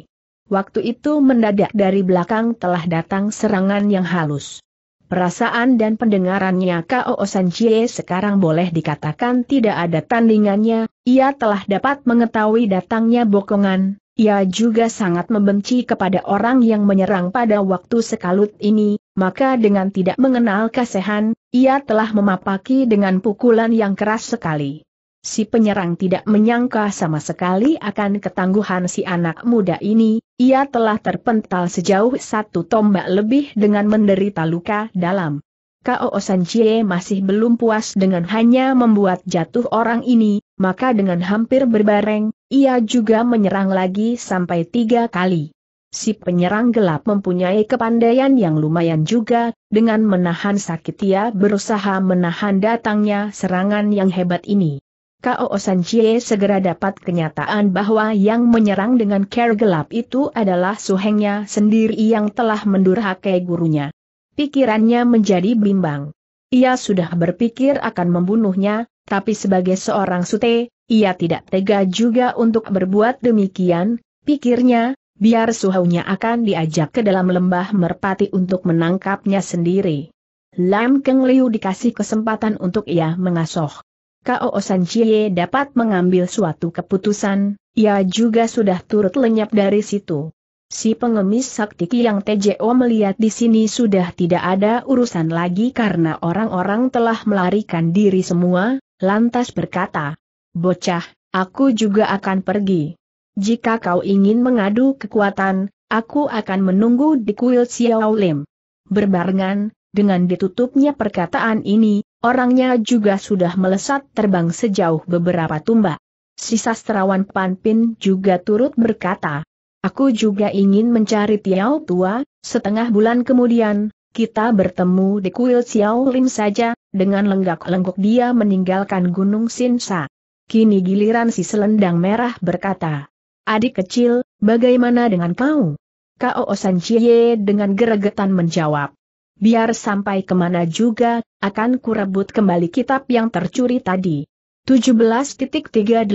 Waktu itu mendadak dari belakang telah datang serangan yang halus. Perasaan dan pendengarannya Kao San sekarang boleh dikatakan tidak ada tandingannya, ia telah dapat mengetahui datangnya bokongan, ia juga sangat membenci kepada orang yang menyerang pada waktu sekalut ini, maka dengan tidak mengenal kasehan, ia telah memapaki dengan pukulan yang keras sekali. Si penyerang tidak menyangka sama sekali akan ketangguhan si anak muda ini, ia telah terpental sejauh satu tombak lebih dengan menderita luka dalam. Kao Sanjie masih belum puas dengan hanya membuat jatuh orang ini, maka dengan hampir berbareng, ia juga menyerang lagi sampai tiga kali. Si penyerang gelap mempunyai kepandaian yang lumayan juga, dengan menahan sakit ia berusaha menahan datangnya serangan yang hebat ini. Kao Sanjie segera dapat kenyataan bahwa yang menyerang dengan care gelap itu adalah suhengnya sendiri yang telah mendurhakai gurunya. Pikirannya menjadi bimbang. Ia sudah berpikir akan membunuhnya, tapi sebagai seorang sute, ia tidak tega juga untuk berbuat demikian, pikirnya, biar suhunya akan diajak ke dalam lembah merpati untuk menangkapnya sendiri. Lam Keng Liu dikasih kesempatan untuk ia mengasoh. Kao cie dapat mengambil suatu keputusan, ia juga sudah turut lenyap dari situ. Si pengemis sakti yang TJO melihat di sini sudah tidak ada urusan lagi karena orang-orang telah melarikan diri semua, lantas berkata, Bocah, aku juga akan pergi. Jika kau ingin mengadu kekuatan, aku akan menunggu di kuil Xiao Lim. Berbarengan, dengan ditutupnya perkataan ini, Orangnya juga sudah melesat terbang sejauh beberapa tumbak. Si sastrawan Panpin juga turut berkata, Aku juga ingin mencari Tiao Tua, setengah bulan kemudian, kita bertemu di kuil Xiao Lim saja, dengan lenggak-lenggok dia meninggalkan Gunung Sinsa. Kini giliran si selendang merah berkata, Adik kecil, bagaimana dengan kau? Kao San Chie dengan geregetan menjawab, Biar sampai kemana juga, akan kurebut kembali kitab yang tercuri tadi. 17.38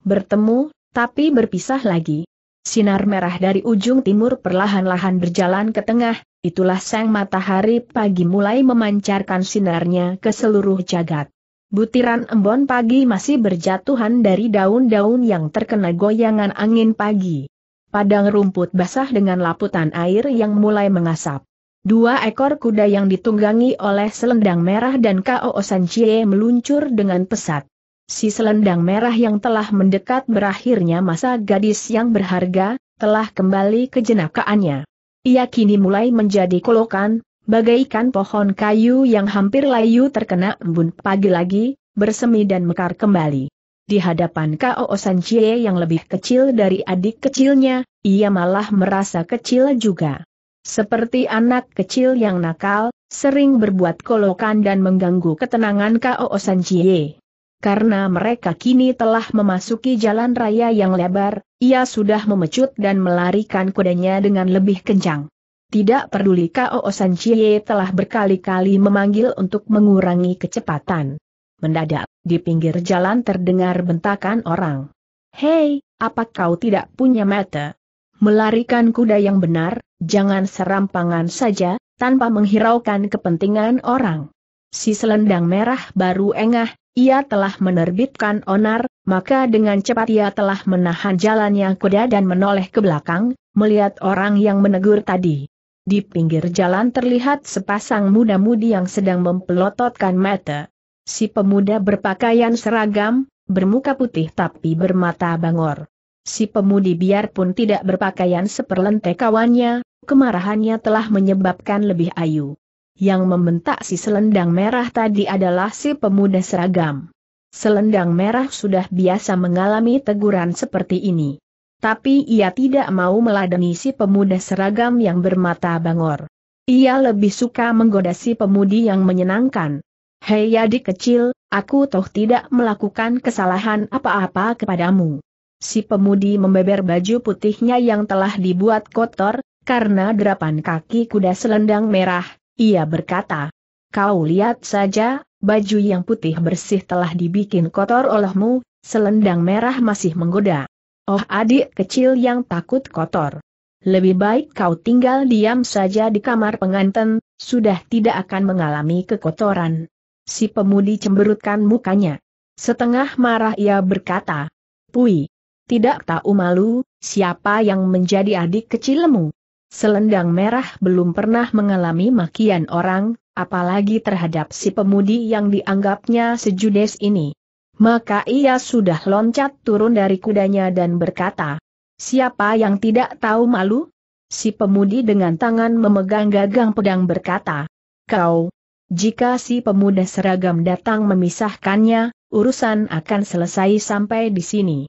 Bertemu, tapi berpisah lagi. Sinar merah dari ujung timur perlahan-lahan berjalan ke tengah, itulah sang matahari pagi mulai memancarkan sinarnya ke seluruh jagat. Butiran embon pagi masih berjatuhan dari daun-daun yang terkena goyangan angin pagi. Padang rumput basah dengan laputan air yang mulai mengasap. Dua ekor kuda yang ditunggangi oleh selendang merah dan Kao Sanchie meluncur dengan pesat. Si selendang merah yang telah mendekat berakhirnya masa gadis yang berharga, telah kembali ke jenakaannya. Ia kini mulai menjadi kolokan, bagaikan pohon kayu yang hampir layu terkena embun pagi lagi, bersemi dan mekar kembali. Di hadapan Kao Sanchie yang lebih kecil dari adik kecilnya, ia malah merasa kecil juga. Seperti anak kecil yang nakal, sering berbuat kolokan dan mengganggu ketenangan K.O. Sanjie. Karena mereka kini telah memasuki jalan raya yang lebar, ia sudah memecut dan melarikan kudanya dengan lebih kencang. Tidak peduli K.O. Sanjie telah berkali-kali memanggil untuk mengurangi kecepatan. Mendadak, di pinggir jalan terdengar bentakan orang. Hei, apa kau tidak punya mata? melarikan kuda yang benar, jangan serampangan saja, tanpa menghiraukan kepentingan orang. Si selendang merah baru engah, ia telah menerbitkan onar, maka dengan cepat ia telah menahan jalannya kuda dan menoleh ke belakang, melihat orang yang menegur tadi. Di pinggir jalan terlihat sepasang muda-mudi yang sedang mempelototkan mata. Si pemuda berpakaian seragam, bermuka putih tapi bermata bangor. Si pemudi biarpun tidak berpakaian seperlente kawannya, kemarahannya telah menyebabkan lebih ayu. Yang membentak si selendang merah tadi adalah si pemuda seragam. Selendang merah sudah biasa mengalami teguran seperti ini. Tapi ia tidak mau meladeni si pemuda seragam yang bermata bangor. Ia lebih suka menggoda si pemudi yang menyenangkan. Hei adik kecil, aku toh tidak melakukan kesalahan apa-apa kepadamu. Si pemudi membeber baju putihnya yang telah dibuat kotor, karena derapan kaki kuda selendang merah, ia berkata. Kau lihat saja, baju yang putih bersih telah dibikin kotor olehmu, selendang merah masih menggoda. Oh adik kecil yang takut kotor. Lebih baik kau tinggal diam saja di kamar penganten. sudah tidak akan mengalami kekotoran. Si pemudi cemberutkan mukanya. Setengah marah ia berkata, Pui, tidak tahu malu, siapa yang menjadi adik kecilmu? Selendang merah belum pernah mengalami makian orang, apalagi terhadap si pemudi yang dianggapnya sejudes ini. Maka ia sudah loncat turun dari kudanya dan berkata, Siapa yang tidak tahu malu? Si pemudi dengan tangan memegang gagang pedang berkata, Kau, jika si pemuda seragam datang memisahkannya, urusan akan selesai sampai di sini.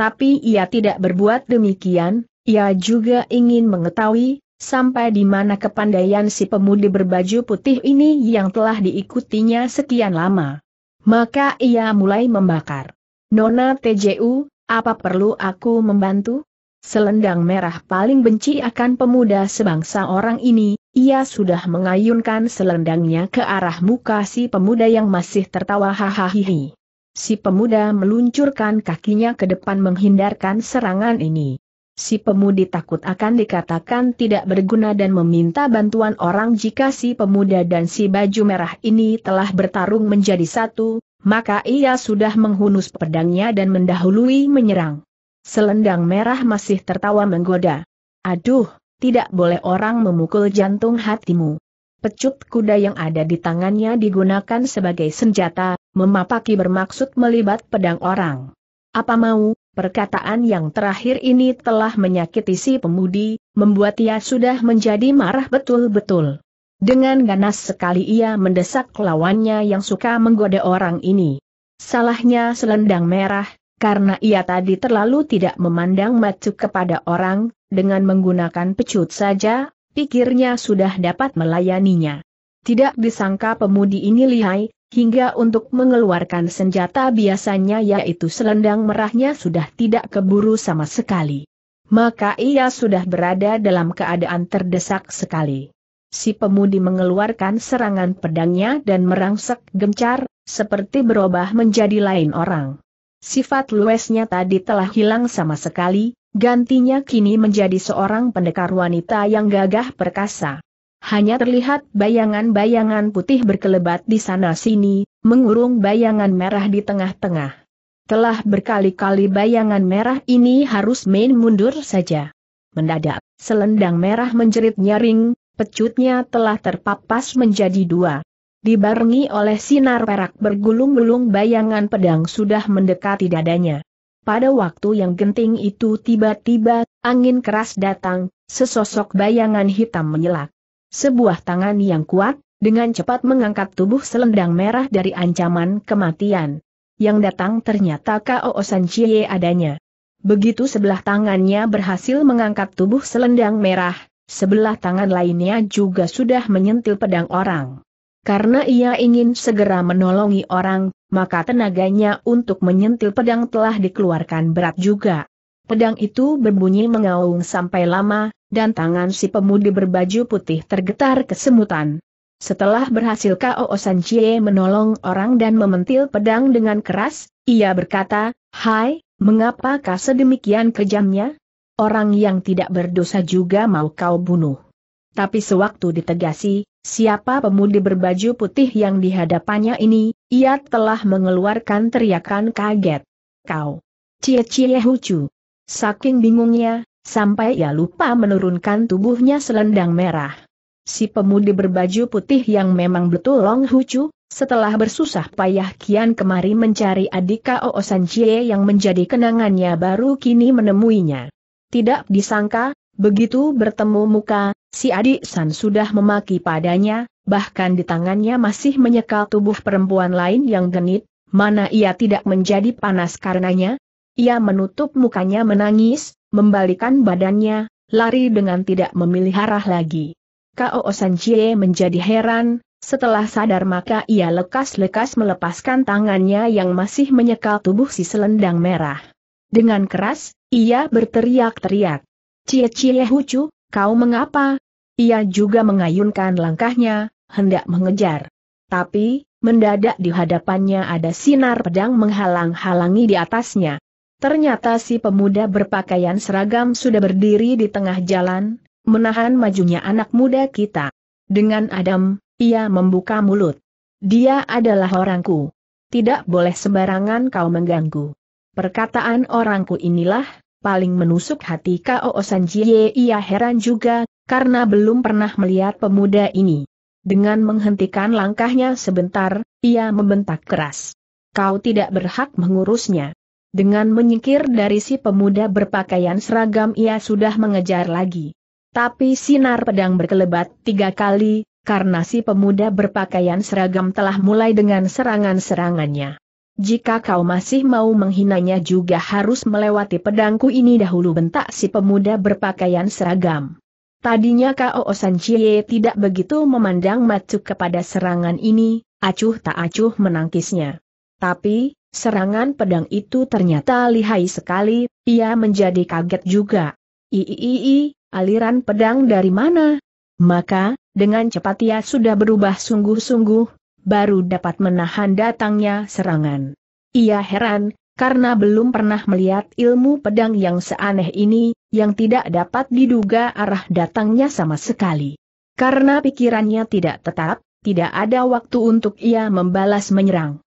Tapi ia tidak berbuat demikian, ia juga ingin mengetahui, sampai di mana kepandaian si pemudi berbaju putih ini yang telah diikutinya sekian lama. Maka ia mulai membakar. Nona TJU, apa perlu aku membantu? Selendang merah paling benci akan pemuda sebangsa orang ini, ia sudah mengayunkan selendangnya ke arah muka si pemuda yang masih tertawa hahaha. Si pemuda meluncurkan kakinya ke depan menghindarkan serangan ini. Si pemudi takut akan dikatakan tidak berguna dan meminta bantuan orang jika si pemuda dan si baju merah ini telah bertarung menjadi satu, maka ia sudah menghunus pedangnya dan mendahului menyerang. Selendang merah masih tertawa menggoda. Aduh, tidak boleh orang memukul jantung hatimu. Pecut kuda yang ada di tangannya digunakan sebagai senjata, memapaki bermaksud melibat pedang orang. Apa mau, perkataan yang terakhir ini telah menyakiti si pemudi, membuat ia sudah menjadi marah betul-betul. Dengan ganas sekali ia mendesak lawannya yang suka menggoda orang ini. Salahnya selendang merah, karena ia tadi terlalu tidak memandang macu kepada orang, dengan menggunakan pecut saja, pikirnya sudah dapat melayaninya. Tidak disangka pemudi ini lihai, hingga untuk mengeluarkan senjata biasanya yaitu selendang merahnya sudah tidak keburu sama sekali. Maka ia sudah berada dalam keadaan terdesak sekali. Si pemudi mengeluarkan serangan pedangnya dan merangsek gencar, seperti berubah menjadi lain orang. Sifat luesnya tadi telah hilang sama sekali, Gantinya kini menjadi seorang pendekar wanita yang gagah perkasa. Hanya terlihat bayangan-bayangan putih berkelebat di sana-sini, mengurung bayangan merah di tengah-tengah. Telah berkali-kali bayangan merah ini harus main mundur saja. Mendadak, selendang merah menjerit nyaring, pecutnya telah terpapas menjadi dua. Dibarengi oleh sinar perak bergulung-gulung bayangan pedang sudah mendekati dadanya. Pada waktu yang genting itu tiba-tiba, angin keras datang, sesosok bayangan hitam menyelak. Sebuah tangan yang kuat, dengan cepat mengangkat tubuh selendang merah dari ancaman kematian. Yang datang ternyata K.O. Sanchie adanya. Begitu sebelah tangannya berhasil mengangkat tubuh selendang merah, sebelah tangan lainnya juga sudah menyentil pedang orang. Karena ia ingin segera menolongi orang, maka tenaganya untuk menyentil pedang telah dikeluarkan berat juga. Pedang itu berbunyi mengaung sampai lama, dan tangan si pemudi berbaju putih tergetar kesemutan. Setelah berhasil Kao Chie menolong orang dan mementil pedang dengan keras, ia berkata, Hai, mengapakah sedemikian kejamnya? Orang yang tidak berdosa juga mau kau bunuh. Tapi sewaktu ditegasi, Siapa pemudi berbaju putih yang dihadapannya ini, ia telah mengeluarkan teriakan kaget. Kau! Cie-cie hucu! Saking bingungnya, sampai ia lupa menurunkan tubuhnya selendang merah. Si pemudi berbaju putih yang memang betul Long Hucu, setelah bersusah payah kian kemari mencari adik Kao Cie yang menjadi kenangannya baru kini menemuinya. Tidak disangka, Begitu bertemu muka, si adik San sudah memaki padanya, bahkan di tangannya masih menyekal tubuh perempuan lain yang genit, mana ia tidak menjadi panas karenanya? Ia menutup mukanya menangis, membalikan badannya, lari dengan tidak memilih arah lagi. Kao San menjadi heran, setelah sadar maka ia lekas-lekas melepaskan tangannya yang masih menyekal tubuh si selendang merah. Dengan keras, ia berteriak-teriak. Cie Cie Hucu, kau mengapa? Ia juga mengayunkan langkahnya, hendak mengejar. Tapi, mendadak di hadapannya ada sinar pedang menghalang-halangi di atasnya. Ternyata si pemuda berpakaian seragam sudah berdiri di tengah jalan, menahan majunya anak muda kita. Dengan Adam, ia membuka mulut. Dia adalah orangku. Tidak boleh sembarangan kau mengganggu. Perkataan orangku inilah paling menusuk hati K.O. Sanjie ia heran juga, karena belum pernah melihat pemuda ini. Dengan menghentikan langkahnya sebentar, ia membentak keras. Kau tidak berhak mengurusnya. Dengan menyingkir dari si pemuda berpakaian seragam ia sudah mengejar lagi. Tapi sinar pedang berkelebat tiga kali, karena si pemuda berpakaian seragam telah mulai dengan serangan-serangannya. Jika kau masih mau menghinanya juga harus melewati pedangku ini dahulu bentak si pemuda berpakaian seragam. Tadinya Kao Osan Chie tidak begitu memandang macu kepada serangan ini, acuh tak acuh menangkisnya. Tapi, serangan pedang itu ternyata lihai sekali, ia menjadi kaget juga. Iiii, aliran pedang dari mana? Maka, dengan cepat ia sudah berubah sungguh-sungguh, baru dapat menahan datangnya serangan. Ia heran, karena belum pernah melihat ilmu pedang yang seaneh ini, yang tidak dapat diduga arah datangnya sama sekali. Karena pikirannya tidak tetap, tidak ada waktu untuk ia membalas menyerang.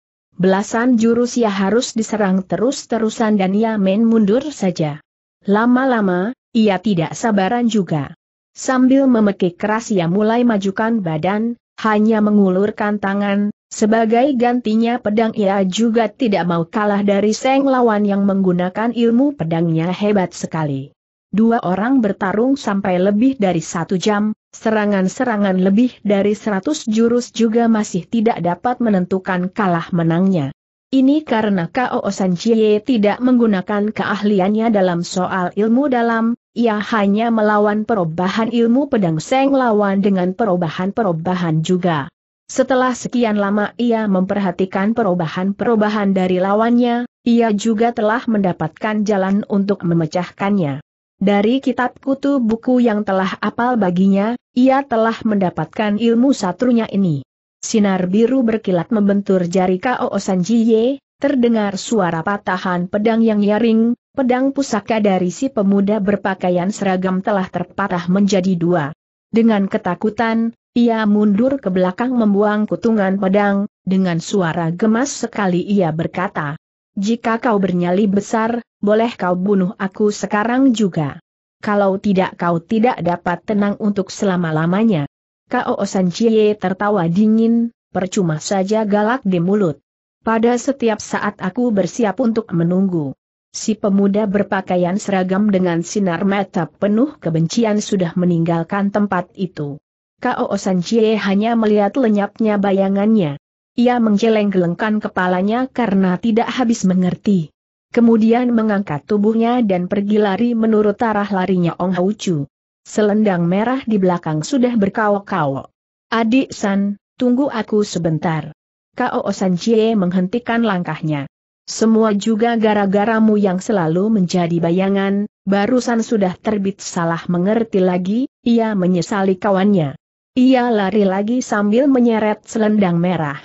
Belasan jurus ia harus diserang terus-terusan dan ia main mundur saja. Lama-lama, ia tidak sabaran juga. Sambil memekik keras ia mulai majukan badan, hanya mengulurkan tangan, sebagai gantinya pedang ia juga tidak mau kalah dari Seng lawan yang menggunakan ilmu pedangnya hebat sekali. Dua orang bertarung sampai lebih dari satu jam, serangan-serangan lebih dari seratus jurus juga masih tidak dapat menentukan kalah menangnya. Ini karena Kao Sanjie tidak menggunakan keahliannya dalam soal ilmu dalam, ia hanya melawan perubahan ilmu pedang Seng lawan dengan perubahan-perubahan juga. Setelah sekian lama ia memperhatikan perubahan-perubahan dari lawannya, ia juga telah mendapatkan jalan untuk memecahkannya. Dari kitab kutu buku yang telah apal baginya, ia telah mendapatkan ilmu satrunya ini. Sinar biru berkilat membentur jari Kao Sanjiye, terdengar suara patahan pedang yang nyaring, Pedang pusaka dari si pemuda berpakaian seragam telah terpatah menjadi dua. Dengan ketakutan, ia mundur ke belakang membuang kutungan pedang, dengan suara gemas sekali ia berkata, Jika kau bernyali besar, boleh kau bunuh aku sekarang juga. Kalau tidak kau tidak dapat tenang untuk selama-lamanya. Kao Chie tertawa dingin, percuma saja galak di mulut. Pada setiap saat aku bersiap untuk menunggu. Si pemuda berpakaian seragam dengan sinar mata penuh kebencian sudah meninggalkan tempat itu. Kao Sanjie hanya melihat lenyapnya bayangannya. Ia menggeleng-gelengkan kepalanya karena tidak habis mengerti. Kemudian mengangkat tubuhnya dan pergi lari menurut arah larinya Ong Hau Chu. Selendang merah di belakang sudah berkawok-kawok. Adik San, tunggu aku sebentar. Kao Sanjie menghentikan langkahnya. Semua juga gara-garamu yang selalu menjadi bayangan, barusan sudah terbit salah mengerti lagi, ia menyesali kawannya. Ia lari lagi sambil menyeret selendang merah.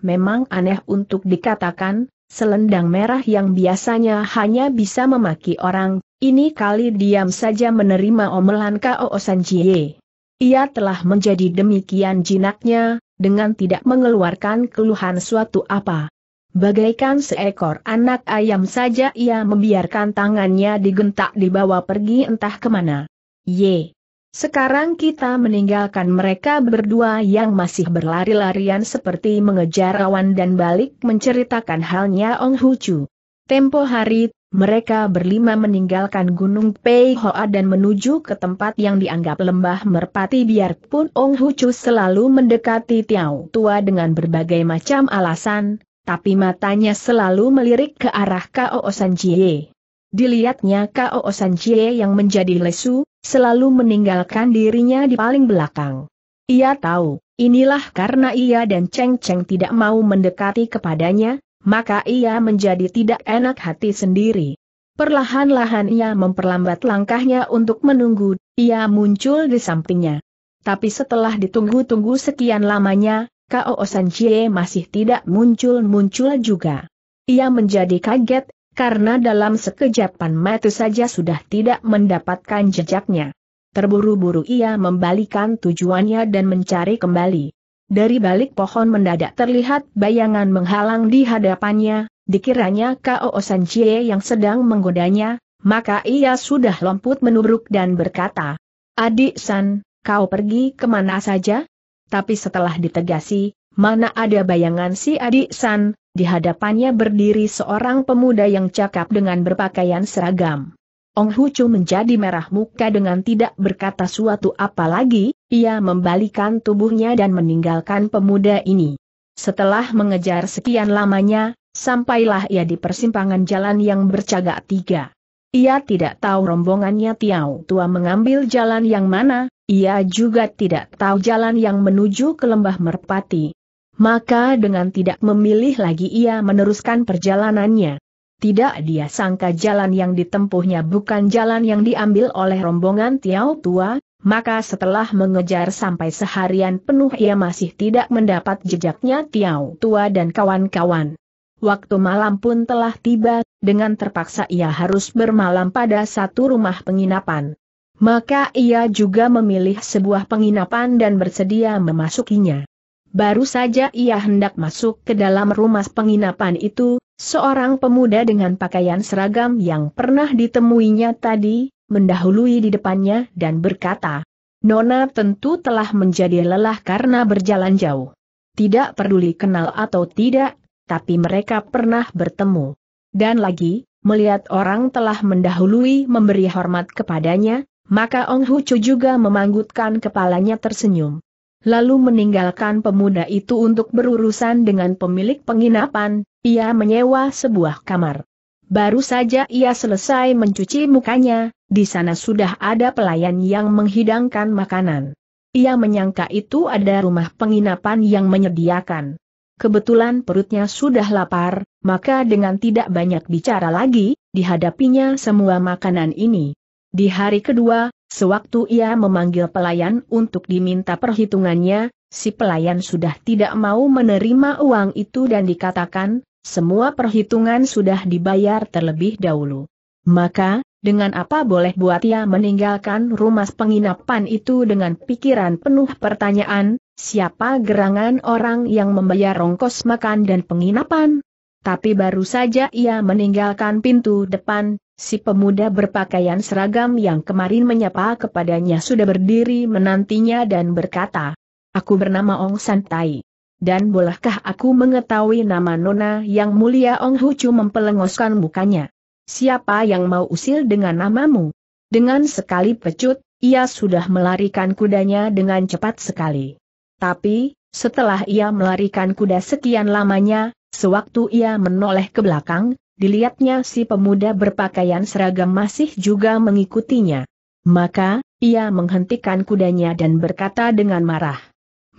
Memang aneh untuk dikatakan, selendang merah yang biasanya hanya bisa memaki orang, ini kali diam saja menerima omelan K.O. Sanjie. Ia telah menjadi demikian jinaknya, dengan tidak mengeluarkan keluhan suatu apa. Bagaikan seekor anak ayam saja ia membiarkan tangannya digentak dibawa pergi entah kemana. Ye. Sekarang kita meninggalkan mereka berdua yang masih berlari-larian seperti mengejar rawan dan balik menceritakan halnya Ong Hucu. Tempo hari, mereka berlima meninggalkan Gunung Pei Hoa dan menuju ke tempat yang dianggap lembah merpati biarpun Ong Hucu selalu mendekati Tiao Tua dengan berbagai macam alasan, tapi matanya selalu melirik ke arah Kao Sanjie. Dilihatnya Kao Sanjie yang menjadi lesu, selalu meninggalkan dirinya di paling belakang. Ia tahu, inilah karena ia dan Cheng Cheng tidak mau mendekati kepadanya, maka ia menjadi tidak enak hati sendiri. Perlahan-lahan ia memperlambat langkahnya untuk menunggu, ia muncul di sampingnya. Tapi setelah ditunggu-tunggu sekian lamanya, Kao Chie masih tidak muncul-muncul juga. Ia menjadi kaget, karena dalam sekejapan mata saja sudah tidak mendapatkan jejaknya. Terburu-buru ia membalikan tujuannya dan mencari kembali. Dari balik pohon mendadak terlihat bayangan menghalang di hadapannya, dikiranya Kao Chie yang sedang menggodanya, maka ia sudah lomput menubruk dan berkata, Adik San, kau pergi kemana saja? Tapi setelah ditegasi, mana ada bayangan si adik San, di hadapannya berdiri seorang pemuda yang cakap dengan berpakaian seragam. Ong Hucu menjadi merah muka dengan tidak berkata suatu apa lagi, ia membalikan tubuhnya dan meninggalkan pemuda ini. Setelah mengejar sekian lamanya, sampailah ia di persimpangan jalan yang bercagak tiga. Ia tidak tahu rombongannya tiau Tua mengambil jalan yang mana, ia juga tidak tahu jalan yang menuju ke lembah merpati. Maka dengan tidak memilih lagi ia meneruskan perjalanannya. Tidak dia sangka jalan yang ditempuhnya bukan jalan yang diambil oleh rombongan Tiau Tua, maka setelah mengejar sampai seharian penuh ia masih tidak mendapat jejaknya Tiau Tua dan kawan-kawan. Waktu malam pun telah tiba, dengan terpaksa ia harus bermalam pada satu rumah penginapan maka ia juga memilih sebuah penginapan dan bersedia memasukinya. Baru saja ia hendak masuk ke dalam rumah penginapan itu, seorang pemuda dengan pakaian seragam yang pernah ditemuinya tadi, mendahului di depannya dan berkata, Nona tentu telah menjadi lelah karena berjalan jauh. Tidak peduli kenal atau tidak, tapi mereka pernah bertemu. Dan lagi, melihat orang telah mendahului memberi hormat kepadanya, maka Ong Chu juga memanggutkan kepalanya tersenyum. Lalu meninggalkan pemuda itu untuk berurusan dengan pemilik penginapan, ia menyewa sebuah kamar. Baru saja ia selesai mencuci mukanya, di sana sudah ada pelayan yang menghidangkan makanan. Ia menyangka itu ada rumah penginapan yang menyediakan. Kebetulan perutnya sudah lapar, maka dengan tidak banyak bicara lagi, dihadapinya semua makanan ini. Di hari kedua, sewaktu ia memanggil pelayan untuk diminta perhitungannya, si pelayan sudah tidak mau menerima uang itu dan dikatakan, semua perhitungan sudah dibayar terlebih dahulu. Maka, dengan apa boleh buat ia meninggalkan rumah penginapan itu dengan pikiran penuh pertanyaan, siapa gerangan orang yang membayar rongkos makan dan penginapan? Tapi baru saja ia meninggalkan pintu depan, Si pemuda berpakaian seragam yang kemarin menyapa kepadanya sudah berdiri menantinya dan berkata, Aku bernama Ong Santai. Dan bolehkah aku mengetahui nama Nona yang mulia Ong Hucu mempelengoskan mukanya? Siapa yang mau usil dengan namamu? Dengan sekali pecut, ia sudah melarikan kudanya dengan cepat sekali. Tapi, setelah ia melarikan kuda sekian lamanya, sewaktu ia menoleh ke belakang, dilihatnya si pemuda berpakaian seragam masih juga mengikutinya. Maka, ia menghentikan kudanya dan berkata dengan marah.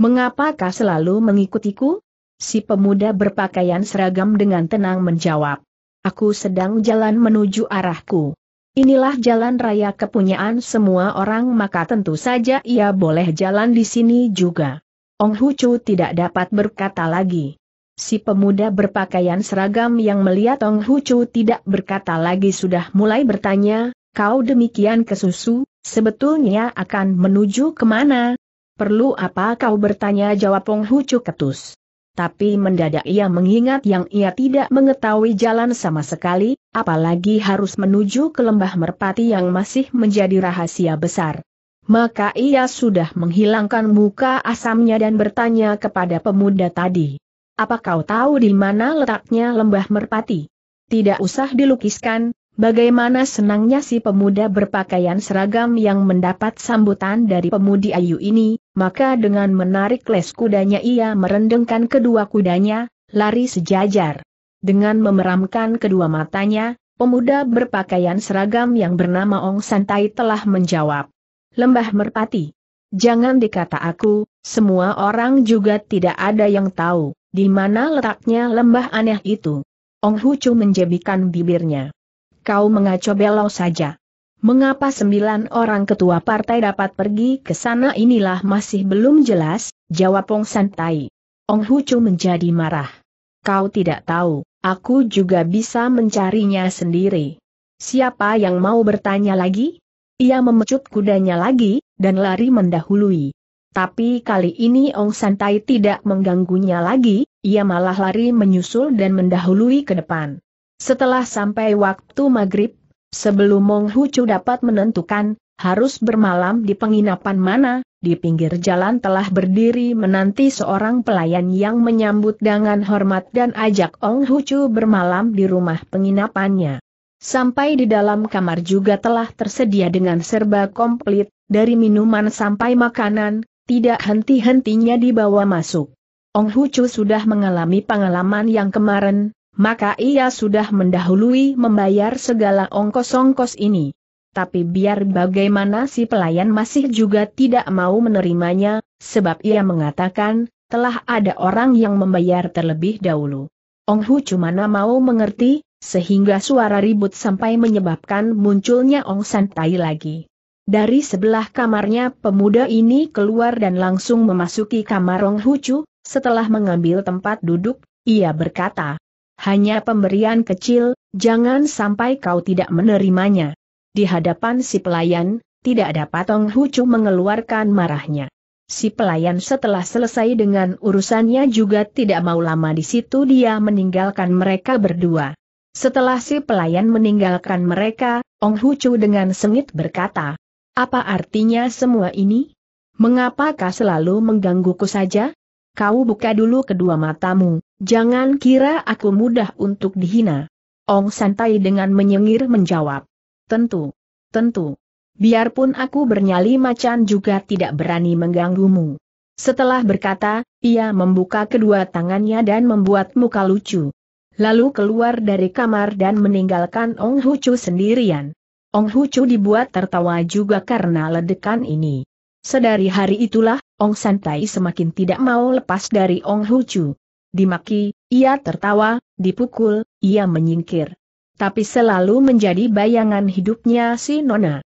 Mengapakah selalu mengikutiku? Si pemuda berpakaian seragam dengan tenang menjawab. Aku sedang jalan menuju arahku. Inilah jalan raya kepunyaan semua orang maka tentu saja ia boleh jalan di sini juga. Ong Hucu tidak dapat berkata lagi. Si pemuda berpakaian seragam yang melihat Tong Hucu tidak berkata lagi sudah mulai bertanya, kau demikian kesusu, sebetulnya akan menuju kemana? Perlu apa kau bertanya jawab Ong Hucu ketus. Tapi mendadak ia mengingat yang ia tidak mengetahui jalan sama sekali, apalagi harus menuju ke lembah merpati yang masih menjadi rahasia besar. Maka ia sudah menghilangkan muka asamnya dan bertanya kepada pemuda tadi. Apa kau tahu di mana letaknya lembah merpati? Tidak usah dilukiskan, bagaimana senangnya si pemuda berpakaian seragam yang mendapat sambutan dari pemudi ayu ini, maka dengan menarik les kudanya ia merendengkan kedua kudanya, lari sejajar. Dengan memeramkan kedua matanya, pemuda berpakaian seragam yang bernama Ong Santai telah menjawab. Lembah Merpati. Jangan dikata aku, semua orang juga tidak ada yang tahu. Di mana letaknya lembah aneh itu? Ong Chu menjebikan bibirnya. Kau mengaco belau saja. Mengapa sembilan orang ketua partai dapat pergi ke sana inilah masih belum jelas, jawab Ong Santai. Ong Chu menjadi marah. Kau tidak tahu, aku juga bisa mencarinya sendiri. Siapa yang mau bertanya lagi? Ia memecut kudanya lagi, dan lari mendahului. Tapi kali ini Ong Santai tidak mengganggunya lagi, ia malah lari menyusul dan mendahului ke depan. Setelah sampai waktu maghrib, sebelum Mong Hucu dapat menentukan, harus bermalam di penginapan mana, di pinggir jalan telah berdiri menanti seorang pelayan yang menyambut dengan hormat dan ajak Ong Hucu bermalam di rumah penginapannya. Sampai di dalam kamar juga telah tersedia dengan serba komplit, dari minuman sampai makanan, tidak henti-hentinya dibawa masuk. Ong Hucu sudah mengalami pengalaman yang kemarin, maka ia sudah mendahului membayar segala ongkos-ongkos ini. Tapi biar bagaimana si pelayan masih juga tidak mau menerimanya, sebab ia mengatakan, telah ada orang yang membayar terlebih dahulu. Ong Hu mana mau mengerti, sehingga suara ribut sampai menyebabkan munculnya Ong Santai lagi. Dari sebelah kamarnya pemuda ini keluar dan langsung memasuki kamar Rong Hucu, setelah mengambil tempat duduk, ia berkata, hanya pemberian kecil, jangan sampai kau tidak menerimanya. Di hadapan si pelayan, tidak dapat Rong Hucu mengeluarkan marahnya. Si pelayan setelah selesai dengan urusannya juga tidak mau lama di situ dia meninggalkan mereka berdua. Setelah si pelayan meninggalkan mereka, Ong Hucu dengan sengit berkata, apa artinya semua ini? Mengapakah selalu menggangguku saja? Kau buka dulu kedua matamu, jangan kira aku mudah untuk dihina. Ong santai dengan menyengir menjawab. Tentu, tentu. Biarpun aku bernyali macan juga tidak berani mengganggumu. Setelah berkata, ia membuka kedua tangannya dan membuat muka lucu. Lalu keluar dari kamar dan meninggalkan Ong Hucu sendirian. Ong Hucu dibuat tertawa juga karena ledekan ini. Sedari hari itulah, Ong Santai semakin tidak mau lepas dari Ong Hucu. Dimaki, ia tertawa, dipukul, ia menyingkir. Tapi selalu menjadi bayangan hidupnya si Nona.